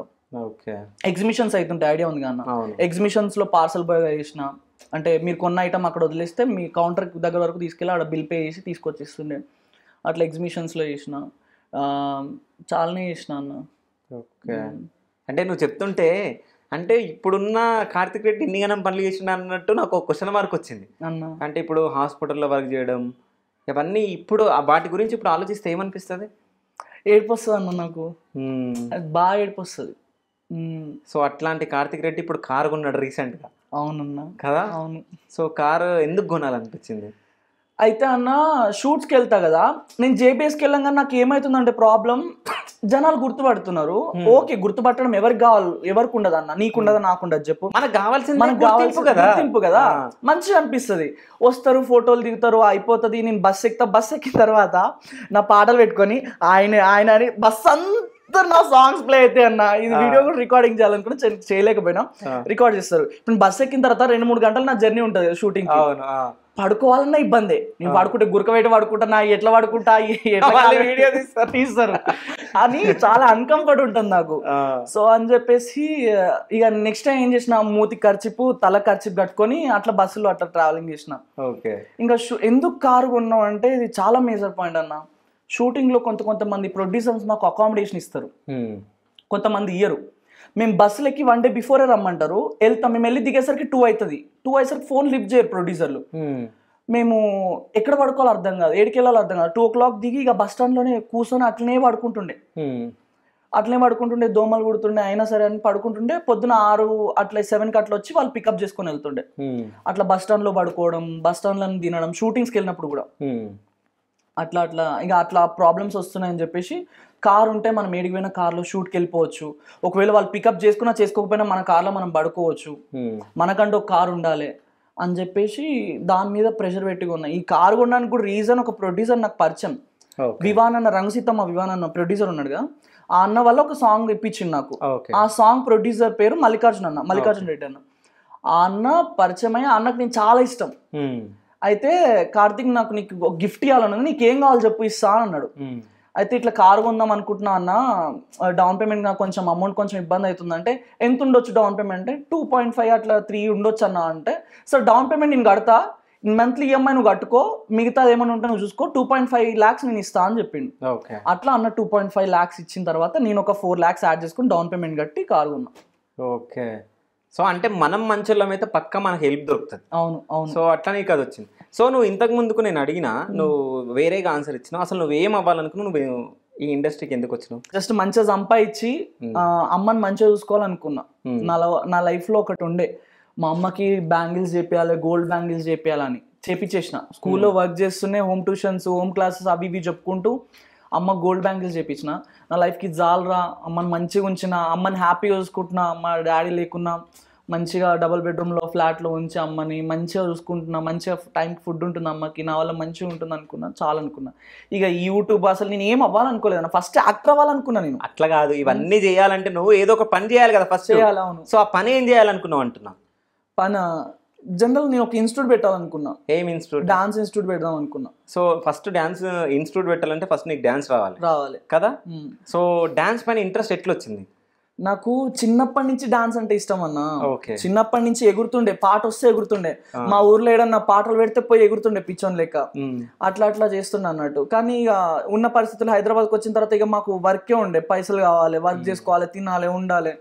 ఎగ్జిబిషన్స్ అయితే ఐడియా ఉంది కానీ ఎగ్జిబిషన్స్ లో పార్సల్ బాయ్ చేసిన అంటే మీరు కొన్న ఐటమ్ అక్కడ వదిలేస్తే మీ కౌంటర్ దగ్గర వరకు తీసుకెళ్ళి అక్కడ బిల్ పే చేసి తీసుకొచ్చిస్తుండే అట్లా లో చేసిన చాలానే చేసిన అన్న ఓకే hmm. అంటే నువ్వు చెప్తుంటే అంటే ఇప్పుడున్న కార్తిక్ రెడ్డి ఇన్నిగనం పనులు చేసిన అన్నట్టు నాకు ఒక క్వశ్చన్ మార్క్ వచ్చింది అంటే ఇప్పుడు హాస్పిటల్లో వర్క్ చేయడం ఇవన్నీ ఇప్పుడు వాటి గురించి ఇప్పుడు ఆలోచిస్తే ఏమనిపిస్తుంది ఏడుపు వస్తుంది అన్న నాకు బాగా ఏడుపు వస్తుంది సో అట్లాంటి కార్తిక్ రెడ్డి ఇప్పుడు కారు కొన్నాడు రీసెంట్గా అవునన్నా కదా అవును సో కారు ఎందుకు కొనాలనిపించింది అయితే అన్న షూట్స్కి వెళ్తా కదా నేను జేబీఎస్కి కానీ నాకు ఏమవుతుందంటే ప్రాబ్లం జనాలు గుర్తుపడుతున్నారు ఓకే గుర్తుపట్టడం ఎవరికి కావాలి ఎవరికి ఉండదు అన్న నీకుండదా నాకుండదు చెప్పు మనకు కావాల్సింది మనకు కావాల్సి కదా గుర్తింపు కదా మంచిగా అనిపిస్తుంది వస్తారు ఫోటోలు దిగుతారు అయిపోతుంది నేను బస్ ఎక్కుతా బస్ ఎక్కిన తర్వాత నా పాటలు పెట్టుకొని ఆయన ఆయన అని బస్ అంతా నా సాంగ్స్ ప్లే అయితే అన్న ఇది వీడియో కూడా రికార్డింగ్ చేయాలనుకుంటే చేయలేకపోయినా రికార్డ్ చేస్తారు ఇప్పుడు బస్ ఎక్కిన తర్వాత రెండు మూడు గంటలు నా జర్నీ ఉంటుంది షూటింగ్ పడుకోవాలన్నా ఇబ్బంది నేను పడుకుంటే గురక వేట పడుకుంటా నా ఎట్లా పడుకుంటా వీడియో తీస్తారు తీస్తారు అని చాలా అన్కంఫర్ట్ ఉంటుంది నాకు సో అని చెప్పేసి ఇక నెక్స్ట్ టైం ఏం చేసిన మూతి ఖర్చిపు తల ఖర్చిపు కట్టుకొని అట్లా బస్సులో అట్లా ట్రావెలింగ్ చేసిన ఇంకా ఎందుకు కారు కొన్నాం అంటే ఇది చాలా మేజర్ పాయింట్ అన్న షూటింగ్లో కొంత కొంతమంది ప్రొడ్యూసర్స్ మాకు అకామిడేషన్ ఇస్తారు కొంతమంది ఇయ్యరు మేము ఎక్కి వన్ డే బిఫోరే రమ్మంటారు వెళ్తాం మేము వెళ్ళి దిగేసరికి టూ అవుతుంది టూ అయ్యేసరికి ఫోన్ లిఫ్ట్ చేయరు ప్రొడ్యూసర్లు మేము ఎక్కడ పడుకోవాలో అర్థం కాదు ఏడికి వెళ్ళాలో అర్థం కాదు టూ ఓ క్లాక్ దిగి ఇక బస్ స్టాండ్లోనే కూర్చొని అట్లనే పడుకుంటుండే అట్లనే పడుకుంటుండే దోమలు కుడుతుండే అయినా సరే అని పడుకుంటుండే పొద్దున ఆరు అట్లా సెవెన్కి అట్లా వచ్చి వాళ్ళు పికప్ చేసుకొని వెళ్తుండే అట్లా బస్ స్టాండ్లో పడుకోవడం బస్ స్టాండ్లో తినడం షూటింగ్స్కి వెళ్ళినప్పుడు కూడా అట్లా అట్లా ఇంకా అట్లా ప్రాబ్లమ్స్ వస్తున్నాయని చెప్పేసి కార్ ఉంటే మనం ఏడికి పోయినా కార్లో షూట్కి వెళ్ళిపోవచ్చు ఒకవేళ వాళ్ళు పికప్ చేసుకున్నా చేసుకోకపోయినా మన కార్లో మనం పడుకోవచ్చు hmm. మనకంటూ ఒక కార్ ఉండాలి అని చెప్పేసి దాని మీద ప్రెషర్ ఉన్నాయి ఈ కార్ కొనడానికి కూడా రీజన్ ఒక ప్రొడ్యూసర్ నాకు పరిచయం వివాన్ అన్న రంగసీతమ్మ వివాన్ అన్న ప్రొడ్యూసర్ ఉన్నాడు కదా ఆ అన్న వల్ల ఒక సాంగ్ ఇప్పించింది నాకు ఆ సాంగ్ ప్రొడ్యూసర్ పేరు మల్లికార్జున అన్న మల్లికార్జున రెడ్డి అన్న ఆ అన్న పరిచయం అయ్యి అన్నకు నేను చాలా ఇష్టం hmm. అయితే కార్తిక్ నాకు నీకు గిఫ్ట్ ఇవ్వాలన్నది నీకు ఏం కావాలి చెప్పు ఇస్తా అన్నాడు అయితే ఇట్లా కార్ కొందాం అనుకుంటున్నా అన్న డౌన్ పేమెంట్ నాకు కొంచెం అమౌంట్ కొంచెం ఇబ్బంది అవుతుంది అంటే ఎంత ఉండొచ్చు డౌన్ పేమెంట్ అంటే టూ పాయింట్ ఫైవ్ అట్లా త్రీ ఉండొచ్చు అన్న అంటే సో డౌన్ పేమెంట్ నేను కడతా మంత్లీ ఈఎంఐ e నువ్వు కట్టుకో మిగతా ఏమైనా ఉంటే నువ్వు చూసుకో టూ పాయింట్ ఫైవ్ ల్యాక్స్ నేను ఇస్తా అని చెప్పిండు అట్లా అన్న టూ పాయింట్ ఫైవ్ ల్యాక్స్ ఇచ్చిన తర్వాత నేను ఒక ఫోర్ ల్యాక్స్ యాడ్ చేసుకుని డౌన్ పేమెంట్ కట్టి కార్ కొన్నా ఓకే సో అంటే మనం అయితే పక్క మనకు హెల్ప్ దొరుకుతుంది అవును అవును సో అట్లానే కాదు వచ్చింది సో నువ్వు ఇంతకు ముందుకు నేను అడిగినా నువ్వు వేరేగా ఆన్సర్ ఇచ్చినావు అసలు నువ్వు ఏం అవ్వాలనుకున్నావు నువ్వు ఈ ఇండస్ట్రీకి ఎందుకు వచ్చినావు జస్ట్ మంచిగా సంపాదించి అమ్మని మంచిగా చూసుకోవాలనుకున్నా నా నా లైఫ్లో ఒకటి ఉండే మా అమ్మకి బ్యాంగిల్స్ చేపియాలి గోల్డ్ బ్యాంగిల్స్ చెప్పి చేపించేసిన స్కూల్లో వర్క్ చేస్తూనే హోమ్ ట్యూషన్స్ హోమ్ క్లాసెస్ అవి ఇవి చెప్పుకుంటూ అమ్మ గోల్డ్ బ్యాంగిల్స్ చేపించిన నా లైఫ్కి జాలరా అమ్మని మంచిగా ఉంచిన అమ్మని హ్యాపీగా చూసుకుంటున్నా అమ్మ డాడీ లేకున్నా మంచిగా డబుల్ బెడ్రూమ్లో ఫ్లాట్లో ఉంచి అమ్మని మంచిగా చూసుకుంటున్నా మంచిగా టైంకి ఫుడ్ ఉంటుంది అమ్మకి నా వల్ల మంచిగా ఉంటుంది అనుకున్నా చాలా అనుకున్నా ఇక యూట్యూబ్ అసలు నేను ఏం అవ్వాలనుకోలేదు ఫస్ట్ యాక్టర్ అవ్వాలనుకున్నా నేను అట్లా కాదు ఇవన్నీ చేయాలంటే నువ్వు ఏదో ఒక పని చేయాలి కదా ఫస్ట్ చేయాలి అవును సో ఆ పని ఏం చేయాలనుకున్నావు అంటున్నా పని జనరల్ నేను ఒక ఇన్స్టిట్యూట్ పెట్టాలనుకున్నా ఏం ఇన్స్టిట్యూట్ డాన్స్ ఇన్స్టిట్యూట్ పెడదాం అనుకున్నా సో ఫస్ట్ డాన్స్ ఇన్స్టిట్యూట్ పెట్టాలంటే ఫస్ట్ నీకు డాన్స్ రావాలి రావాలి కదా సో డాన్స్ పైన ఇంట్రెస్ట్ ఎట్లా వచ్చింది నాకు చిన్నప్పటి నుంచి డాన్స్ అంటే ఇష్టం అన్న చిన్నప్పటి నుంచి ఎగురుతుండే పాట వస్తే ఎగురుతుండే మా ఊర్లో ఏడన్నా పాటలు పెడితే పోయి ఎగురుతుండే పిచ్చోన్ లెక్క అట్లా అట్లా చేస్తుండే అన్నట్టు కానీ ఇక ఉన్న పరిస్థితులు హైదరాబాద్కి వచ్చిన తర్వాత ఇక మాకు వర్కే ఉండే పైసలు కావాలి వర్క్ చేసుకోవాలి తినాలి ఉండాలి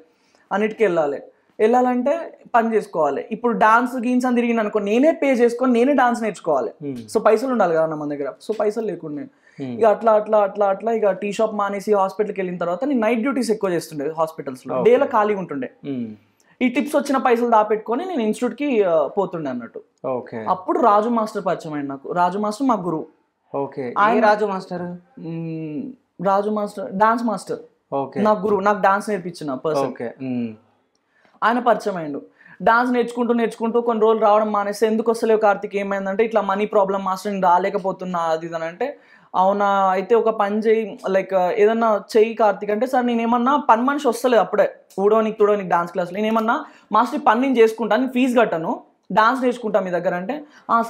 అన్నిటికీ వెళ్ళాలి వెళ్ళాలంటే పని చేసుకోవాలి ఇప్పుడు డాన్స్ గీన్స్ అని తిరిగింది అనుకో నేనే పే చేసుకొని నేనే డాన్స్ నేర్చుకోవాలి hmm. సో పైసలు ఉండాలి కదా మన దగ్గర సో పైసలు లేకుండా hmm. ఇక అట్లా అట్లా అట్లా అట్లా ఇక టీ షాప్ మానేసి హాస్పిటల్కి వెళ్ళిన తర్వాత నేను నైట్ డ్యూటీస్ ఎక్కువ చేస్తుండే హాస్పిటల్స్ డే లో ఖాళీ ఉంటుండే hmm. ఈ టిప్స్ వచ్చిన పైసలు దాపెట్టుకొని నేను ఇన్స్టిట్యూట్ కి పోతుండే అన్నట్టు ఓకే అప్పుడు రాజు మాస్టర్ పరిచయం అయింది నాకు రాజు మాస్టర్ మా గురువు Raju master Raju master dance master నా గురువు నాకు డాన్స్ నేర్పించిన పర్సన్ ఓకే ఆయన పరిచయం అయ్యిండు డాన్స్ నేర్చుకుంటూ నేర్చుకుంటూ కొన్ని రోజులు రావడం మానేస్తే ఎందుకు వస్తలేవు కార్తిక్ ఏమైందంటే ఇట్లా మనీ ప్రాబ్లం మాస్టర్ నేను రాలేకపోతున్నా అది ఇది అంటే అవునా అయితే ఒక పని చేయి లైక్ ఏదన్నా చెయ్యి కార్తీక్ అంటే సార్ నేనేమన్నా పని మనిషి వస్తలేదు అప్పుడే ఊడోనికి తుడోనికి డాన్స్ క్లాస్లో నేనేమన్నా మాస్టర్ పని నేను చేసుకుంటాను ఫీజు కట్టను డాన్స్ నేర్చుకుంటా మీ దగ్గర అంటే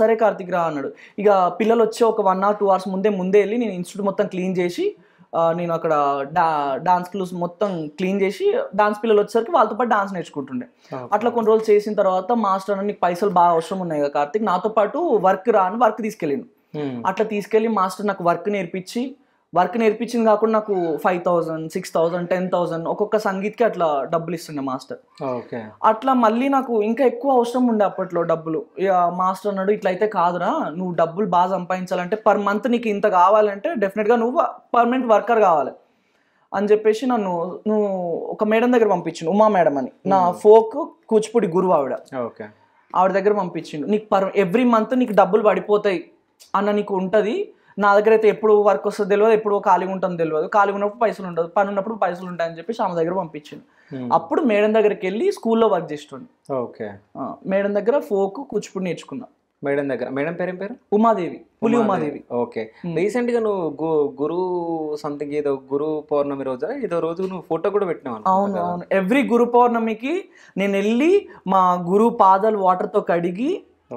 సరే కార్తీక్ రా అన్నాడు ఇక పిల్లలు వచ్చే ఒక వన్ ఆర్ టూ అవర్స్ ముందే ముందే వెళ్ళి నేను ఇన్స్టిట్యూట్ మొత్తం క్లీన్ చేసి నేను అక్కడ డా డాన్స్ క్లూస్ మొత్తం క్లీన్ చేసి డాన్స్ పిల్లలు వచ్చేసరికి వాళ్ళతో పాటు డాన్స్ నేర్చుకుంటుండే అట్లా కొన్ని రోజులు చేసిన తర్వాత మాస్టర్ అని నీకు పైసలు బాగా అవసరం ఉన్నాయి కార్తీక్ కార్తిక్ నాతో పాటు వర్క్ రా అని వర్క్ తీసుకెళ్ళిండు అట్లా తీసుకెళ్ళి మాస్టర్ నాకు వర్క్ నేర్పించి వర్క్ నేర్పించింది కాకుండా నాకు five thousand six thousand ten thousand ఒక్కొక్క సంగీత్కి అట్లా డబ్బులు ఇస్తుండే మాస్టర్ అట్లా మళ్ళీ నాకు ఇంకా ఎక్కువ అవసరం ఉండే అప్పట్లో డబ్బులు ఇక మాస్టర్ అన్నాడు ఇట్లా అయితే కాదురా నువ్వు డబ్బులు బాగా సంపాదించాలంటే పర్ మంత్ నీకు ఇంత కావాలంటే డెఫినెట్గా నువ్వు పర్మనెంట్ వర్కర్ కావాలి అని చెప్పేసి నన్ను నువ్వు ఒక మేడం దగ్గర పంపించిండు ఉమా మేడం అని నా ఫోక్ కూచిపూడి గురువు ఆవిడ ఆవిడ దగ్గర పంపించిండు నీకు పర్ ఎవ్రీ మంత్ నీకు డబ్బులు పడిపోతాయి అన్న నీకు ఉంటుంది నా దగ్గర అయితే ఎప్పుడు వర్క్ వస్తుంది తెలియదు ఎప్పుడు ఖాళీగా ఉంటుంది తెలియదు ఖాళీగా ఉన్నప్పుడు పైసలు ఉండదు పని ఉన్నప్పుడు పైసలు ఉంటాయని చెప్పి ఆమె దగ్గర పంపించింది hmm. అప్పుడు మేడం దగ్గరికి వెళ్ళి స్కూల్లో వర్క్ చేస్తుండే ఓకే మేడం దగ్గర ఫోక్ కూచిపూడి నేర్చుకున్నా మేడం దగ్గర మేడం పేరేం పేరు ఉమాదేవి పులి ఉమాదేవి ఓకే రీసెంట్ hmm. గా నువ్వు గురు సంథింగ్ ఏదో గురు పౌర్ణమి రోజు ఏదో రోజు నువ్వు ఫోటో కూడా పెట్టినావు అవును అవును ఎవ్రీ గురు పౌర్ణమికి నేను వెళ్ళి మా గురు పాదాలు వాటర్ తో కడిగి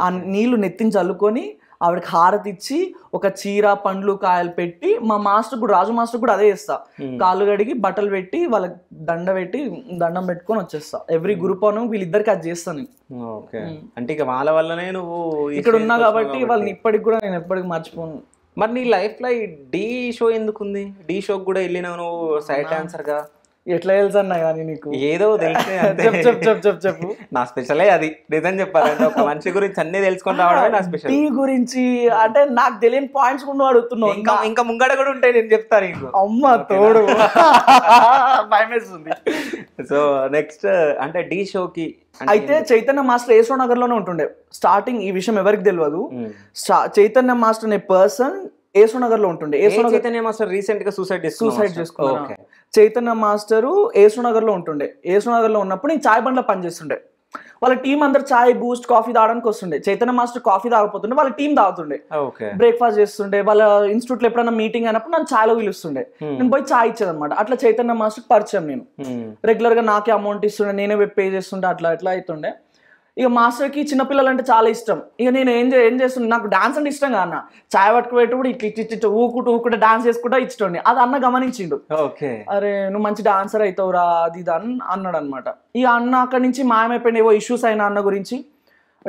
ఆ నీళ్లు నెత్తిని చల్లుకొని ఆవిడకి హారతి ఇచ్చి ఒక చీర పండ్లు కాయలు పెట్టి మా మాస్టర్ కూడా రాజు మాస్టర్ కూడా అదే ఇస్తా కాళ్ళు కడిగి బట్టలు పెట్టి వాళ్ళకి దండ పెట్టి దండం పెట్టుకొని వచ్చేస్తా ఎవ్రీ గ్రూప్ అను వీళ్ళిద్దరికి అది చేస్తాను అంటే ఇక వాళ్ళ వల్లనే నువ్వు ఇక్కడ ఉన్నా కాబట్టి వాళ్ళని ఇప్పటికి కూడా నేను ఎప్పటికి మర్చిపోను మరి నీ లో ఈ డీ షో ఎందుకుంది డీ షో కూడా వెళ్ళినావు నువ్వు సైడ్ గా ఎట్లా తెలుసు అన్న కానీ నీకు ఏదో తెలిసి నా స్పెషలే అది నిజం చెప్పాలంటే ఒక మనిషి గురించి అన్ని తెలుసుకొని రావడమే నా స్పెషల్ టీ గురించి అంటే నాకు తెలియని పాయింట్స్ కూడా అడుగుతున్నావు ఇంకా ఇంకా ముంగడ కూడా ఉంటాయి నేను చెప్తాను నీకు అమ్మ తోడు భయమేస్తుంది సో నెక్స్ట్ అంటే డీ షోకి అయితే చైతన్య మాస్టర్ ఏసో నగర్ లోనే ఉంటుండే స్టార్టింగ్ ఈ విషయం ఎవరికి తెలియదు చైతన్య మాస్టర్ అనే పర్సన్ యేసు నగర్ లో ఉంటుండే ఏసో చైతన్య మాస్టర్ రీసెంట్ గా సూసైడ్ సూసైడ్ చేసుకున్నాడు చైతన్య మాస్టర్ యేసు నగర్ లో ఉంటుండే యేసు నగర్ లో ఉన్నప్పుడు నేను చాయ్ బండ్లో పనిచేస్తుండే వాళ్ళ టీం అందరు చాయ్ బూస్ట్ కాఫీ తాగడానికి వస్తుండే చైతన్య మాస్టర్ కాఫీ తాగపోతుండే వాళ్ళ టీం తాగుతుండే బ్రేక్ఫాస్ట్ చేస్తుండే వాళ్ళ ఇన్స్టిట్యూట్ లో ఎప్పుడైనా మీటింగ్ అయినప్పుడు నన్ను లో పిలుస్తుండే hmm. నేను పోయి చాయ్ ఇచ్చేదన్నమాట అట్లా చైతన్య మాస్టర్ పరిచయం నేను రెగ్యులర్ hmm. గా నాకే అమౌంట్ ఇస్తుండే నేనే పే చేస్తుండే అట్లా అట్లా అవుతుండే ఇక మాస్టర్కి చిన్నపిల్లలు అంటే చాలా ఇష్టం ఇక నేను ఏం ఏం చేస్తుంది నాకు డాన్స్ అంటే ఇష్టం అన్న ఛాయ్ పట్టుకుపోయేటప్పుడు ఇట్లా ఇట్లా ఇట్లా ఊకుంటూ ఊకుంటే డాన్స్ చేసుకుంటా ఇచ్చండి అది అన్న గమనించిండు ఓకే అరే నువ్వు మంచి డాన్సర్ అవుతావురా అది ఇది అని అన్నాడు అనమాట ఇక అన్న అక్కడి నుంచి మాయమైపోయిన ఏవో ఇష్యూస్ అయిన అన్న గురించి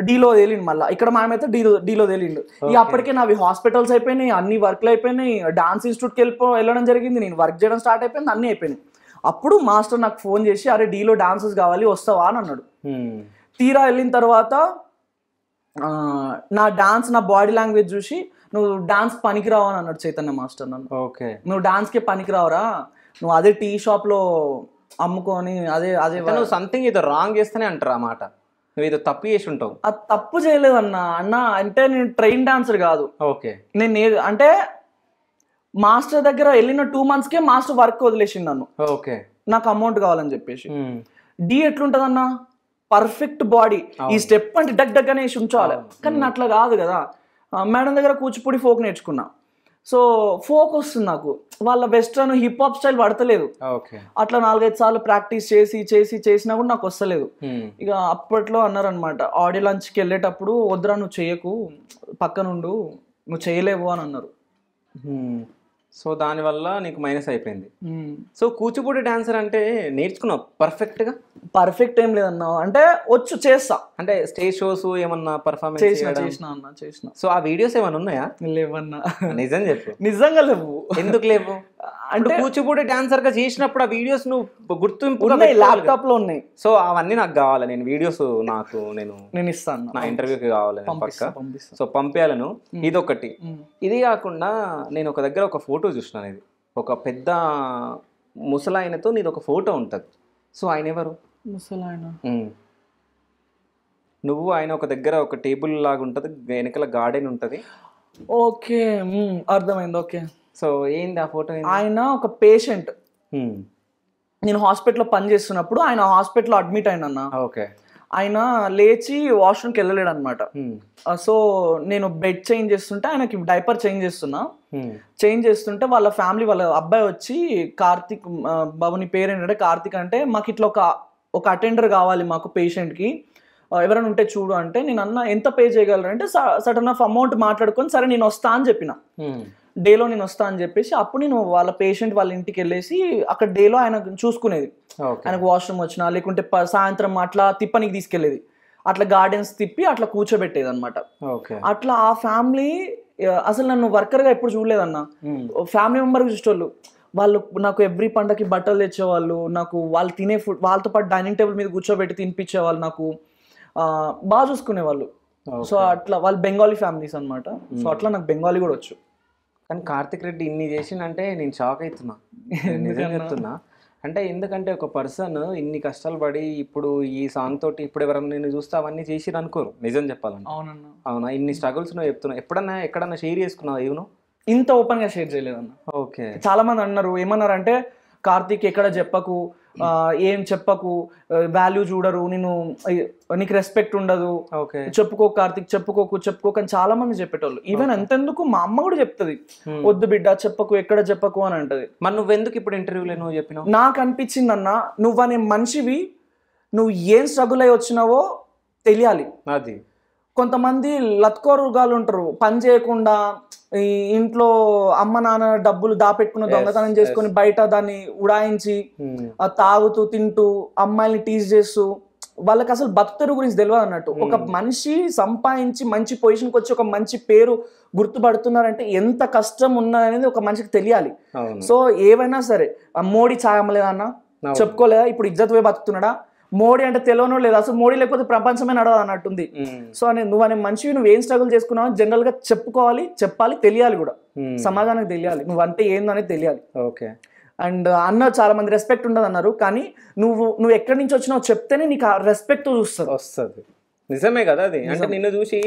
డీలో తేలిండు మళ్ళీ ఇక్కడ మాయమైతే డీ డీలో తేలిండు ఇక అప్పటికే నావి హాస్పిటల్స్ అయిపోయినాయి అన్ని వర్క్లు అయిపోయినాయి డాన్స్ ఇన్స్టిట్యూట్కి వెళ్ళిపో వెళ్ళడం జరిగింది నేను వర్క్ చేయడం స్టార్ట్ అయిపోయింది అన్నీ అయిపోయినాయి అప్పుడు మాస్టర్ నాకు ఫోన్ చేసి అరే డీలో డాన్సర్స్ కావాలి వస్తావా అని అన్నాడు తీరా వెళ్ళిన తర్వాత నా డాన్స్ నా బాడీ లాంగ్వేజ్ చూసి నువ్వు డాన్స్ పనికిరావు అని అన్నాడు చైతన్య మాస్టర్ నన్ను ఓకే నువ్వు డాన్స్కి పనికిరావురా నువ్వు అదే టీ షాప్లో అమ్ముకొని అదే అదే నువ్వు సంథింగ్ ఇది రాంగ్ చేస్తేనే అంటారు అన్నమాట నువ్వు ఏదో తప్పు చేసి ఉంటావు అది తప్పు చేయలేదు అన్న అన్న అంటే నేను ట్రైన్ డాన్సర్ కాదు ఓకే నేను అంటే మాస్టర్ దగ్గర వెళ్ళిన టూ మంత్స్కే మాస్టర్ వర్క్ వదిలేసింది నన్ను ఓకే నాకు అమౌంట్ కావాలని చెప్పేసి డి ఎట్లుంటదన్నా పర్ఫెక్ట్ బాడీ ఈ స్టెప్ అంటే డగ్ డగ్ అనేసి ఉంచాలి కానీ అట్లా కాదు కదా మేడం దగ్గర కూచిపూడి ఫోక్ నేర్చుకున్నా సో ఫోక్ వస్తుంది నాకు వాళ్ళ వెస్ట్రన్ హిప్ హాప్ స్టైల్ పడతలేదు అట్లా నాలుగైదు సార్లు ప్రాక్టీస్ చేసి చేసి చేసినా కూడా నాకు వస్తలేదు ఇక అప్పట్లో అన్నారనమాట ఆడియో లంచ్కి వెళ్ళేటప్పుడు వద్దరా నువ్వు చేయకు పక్కనుండు నువ్వు చేయలేవు అని అన్నారు సో దానివల్ల నీకు మైనస్ అయిపోయింది సో కూచిపూడి డాన్సర్ అంటే నేర్చుకున్నావు పర్ఫెక్ట్గా పర్ఫెక్ట్ ఏం లేదన్నా అంటే వచ్చు చేస్తా అంటే స్టేజ్ షోస్ ఏమన్నా పర్ఫార్మెన్స్ చేసిన చేసిన అన్న చేసిన సో ఆ వీడియోస్ ఏమైనా ఉన్నాయా లేవన్నా నిజం చెప్పు నిజంగా లేవు ఎందుకు లేవు అంటే కూచిపూడి డాన్సర్ గా చేసినప్పుడు ఆ వీడియోస్ నువ్వు గుర్తింపు ఉన్నాయి ల్యాప్టాప్ లో ఉన్నాయి సో అవన్నీ నాకు కావాలి నేను వీడియోస్ నాకు నేను నేను ఇస్తాను నా ఇంటర్వ్యూకి కావాలి పక్క సో పంపేయాలను ఇది ఒకటి ఇది కాకుండా నేను ఒక దగ్గర ఒక ఫోటో చూసినాను ఇది ఒక పెద్ద ముసలాయనతో నీది ఒక ఫోటో ఉంటుంది సో ఆయన ఎవరు ముసలాయన నువ్వు ఆయన ఒక దగ్గర ఒక టేబుల్ లాగా ఉంటుంది వెనకల గార్డెన్ ఉంటుంది ఓకే అర్థమైంది ఓకే సో ఏంది ఆ ఫోటో ఆయన ఒక పేషెంట్ నేను హాస్పిటల్లో చేస్తున్నప్పుడు ఆయన హాస్పిటల్లో అడ్మిట్ అయినన్న ఓకే ఆయన లేచి వాష్రూమ్కి వెళ్ళలేడు అనమాట సో నేను బెడ్ చేంజ్ చేస్తుంటే ఆయనకి డైపర్ చేంజ్ చేస్తున్నా చేంజ్ చేస్తుంటే వాళ్ళ ఫ్యామిలీ వాళ్ళ అబ్బాయి వచ్చి కార్తిక్ బాబుని పేరు ఏంటంటే కార్తిక్ అంటే మాకు ఇట్లా ఒక ఒక అటెండర్ కావాలి మాకు పేషెంట్కి ఎవరైనా ఉంటే చూడు అంటే నేను అన్న ఎంత పే చేయగలరు అంటే సడన్ ఆఫ్ అమౌంట్ మాట్లాడుకొని సరే నేను వస్తా అని చెప్పిన డేలో నేను వస్తా అని చెప్పేసి అప్పుడు నేను వాళ్ళ పేషెంట్ వాళ్ళ ఇంటికి వెళ్ళేసి అక్కడ డేలో ఆయన చూసుకునేది ఆయనకు వాష్రూమ్ వచ్చినా లేకుంటే సాయంత్రం అట్లా తిప్పనికి తీసుకెళ్లేది అట్లా గార్డెన్స్ తిప్పి అట్లా కూర్చోబెట్టేది అనమాట అట్లా ఆ ఫ్యామిలీ అసలు నన్ను వర్కర్ గా ఎప్పుడు చూడలేదన్న ఫ్యామిలీ మెంబర్ చూసేవాళ్ళు వాళ్ళు నాకు ఎవ్రీ పండకి బట్టలు తెచ్చేవాళ్ళు నాకు వాళ్ళు తినే ఫుడ్ వాళ్ళతో పాటు డైనింగ్ టేబుల్ మీద కూర్చోబెట్టి తినిపించేవాళ్ళు నాకు బాగా చూసుకునేవాళ్ళు సో అట్లా వాళ్ళు బెంగాలీ ఫ్యామిలీస్ అనమాట సో అట్లా నాకు బెంగాలీ కూడా వచ్చు కానీ కార్తిక్ రెడ్డి ఇన్ని చేసిందంటే నేను షాక్ అవుతున్నా నిజం చెప్తున్నా అంటే ఎందుకంటే ఒక పర్సన్ ఇన్ని కష్టాలు పడి ఇప్పుడు ఈ సాంగ్ తోటి ఇప్పుడు ఎవరైనా నేను చూస్తే అవన్నీ చేసిరు అనుకోరు నిజం చెప్పాలని అవునా ఇన్ని స్ట్రగుల్స్ నువ్వు చెప్తున్నావు ఎప్పుడన్నా ఎక్కడన్నా షేర్ చేసుకున్నావు ఈవెను ఇంత ఓపెన్ గా షేర్ చేయలేదన్న ఓకే చాలా మంది అన్నారు ఏమన్నారంటే కార్తిక్ ఎక్కడ చెప్పకు ఏం చెప్పకు వాల్యూ చూడరు నేను నీకు రెస్పెక్ట్ ఉండదు చెప్పుకో కార్తిక్ చెప్పుకోకు చెప్పుకోకు అని చాలా మంది చెప్పేటోళ్ళు ఈవెన్ అంతెందుకు మా అమ్మ కూడా చెప్తుంది వద్దు బిడ్డ చెప్పకు ఎక్కడ చెప్పకు అని అంటది మరి నువ్వెందుకు ఇప్పుడు ఇంటర్వ్యూలో నువ్వు చెప్పినావు నాకు అనిపించింది అన్న నువ్వనే మనిషివి నువ్వు ఏం స్ట్రగుల్ అయి వచ్చినావో తెలియాలి అది కొంతమంది లత్కోరుగాలు ఉంటారు పని చేయకుండా ఇంట్లో అమ్మ నాన్న డబ్బులు దాపెట్టుకుని దొంగతనం చేసుకొని బయట దాన్ని ఉడాయించి hmm. తాగుతూ తింటూ అమ్మాయిని టీజ్ చేస్తూ వాళ్ళకి అసలు బతుకుతెరువు గురించి తెలియదు అన్నట్టు hmm. ఒక మనిషి సంపాదించి మంచి పొజిషన్కి వచ్చి ఒక మంచి పేరు గుర్తుపడుతున్నారంటే ఎంత కష్టం ఉన్నదనేది ఒక మనిషికి తెలియాలి సో ఏవైనా సరే మోడీ ఛాయం లేదన్నా చెప్పుకోలేదా ఇప్పుడు ఇజ్జత్ పోయి బతుకుతున్నాడా మోడీ అంటే తెలియనో లేదు అసలు మోడీ లేకపోతే ప్రపంచమే నడవదు అన్నట్టుంది సో అని నువ్వు అనే మనిషి నువ్వు ఏం స్ట్రగుల్ చేసుకున్నావు జనరల్ గా చెప్పుకోవాలి చెప్పాలి తెలియాలి కూడా సమాజానికి తెలియాలి నువ్వు అంటే ఏందో అనేది తెలియాలి ఓకే అండ్ అన్న చాలా మంది రెస్పెక్ట్ ఉండదు అన్నారు కానీ నువ్వు నువ్వు ఎక్కడి నుంచి వచ్చినావు చెప్తేనే నీకు ఆ రెస్పెక్ట్ చూస్తుంది వస్తుంది నిజమే కదా అది అంటే నిన్ను చూసి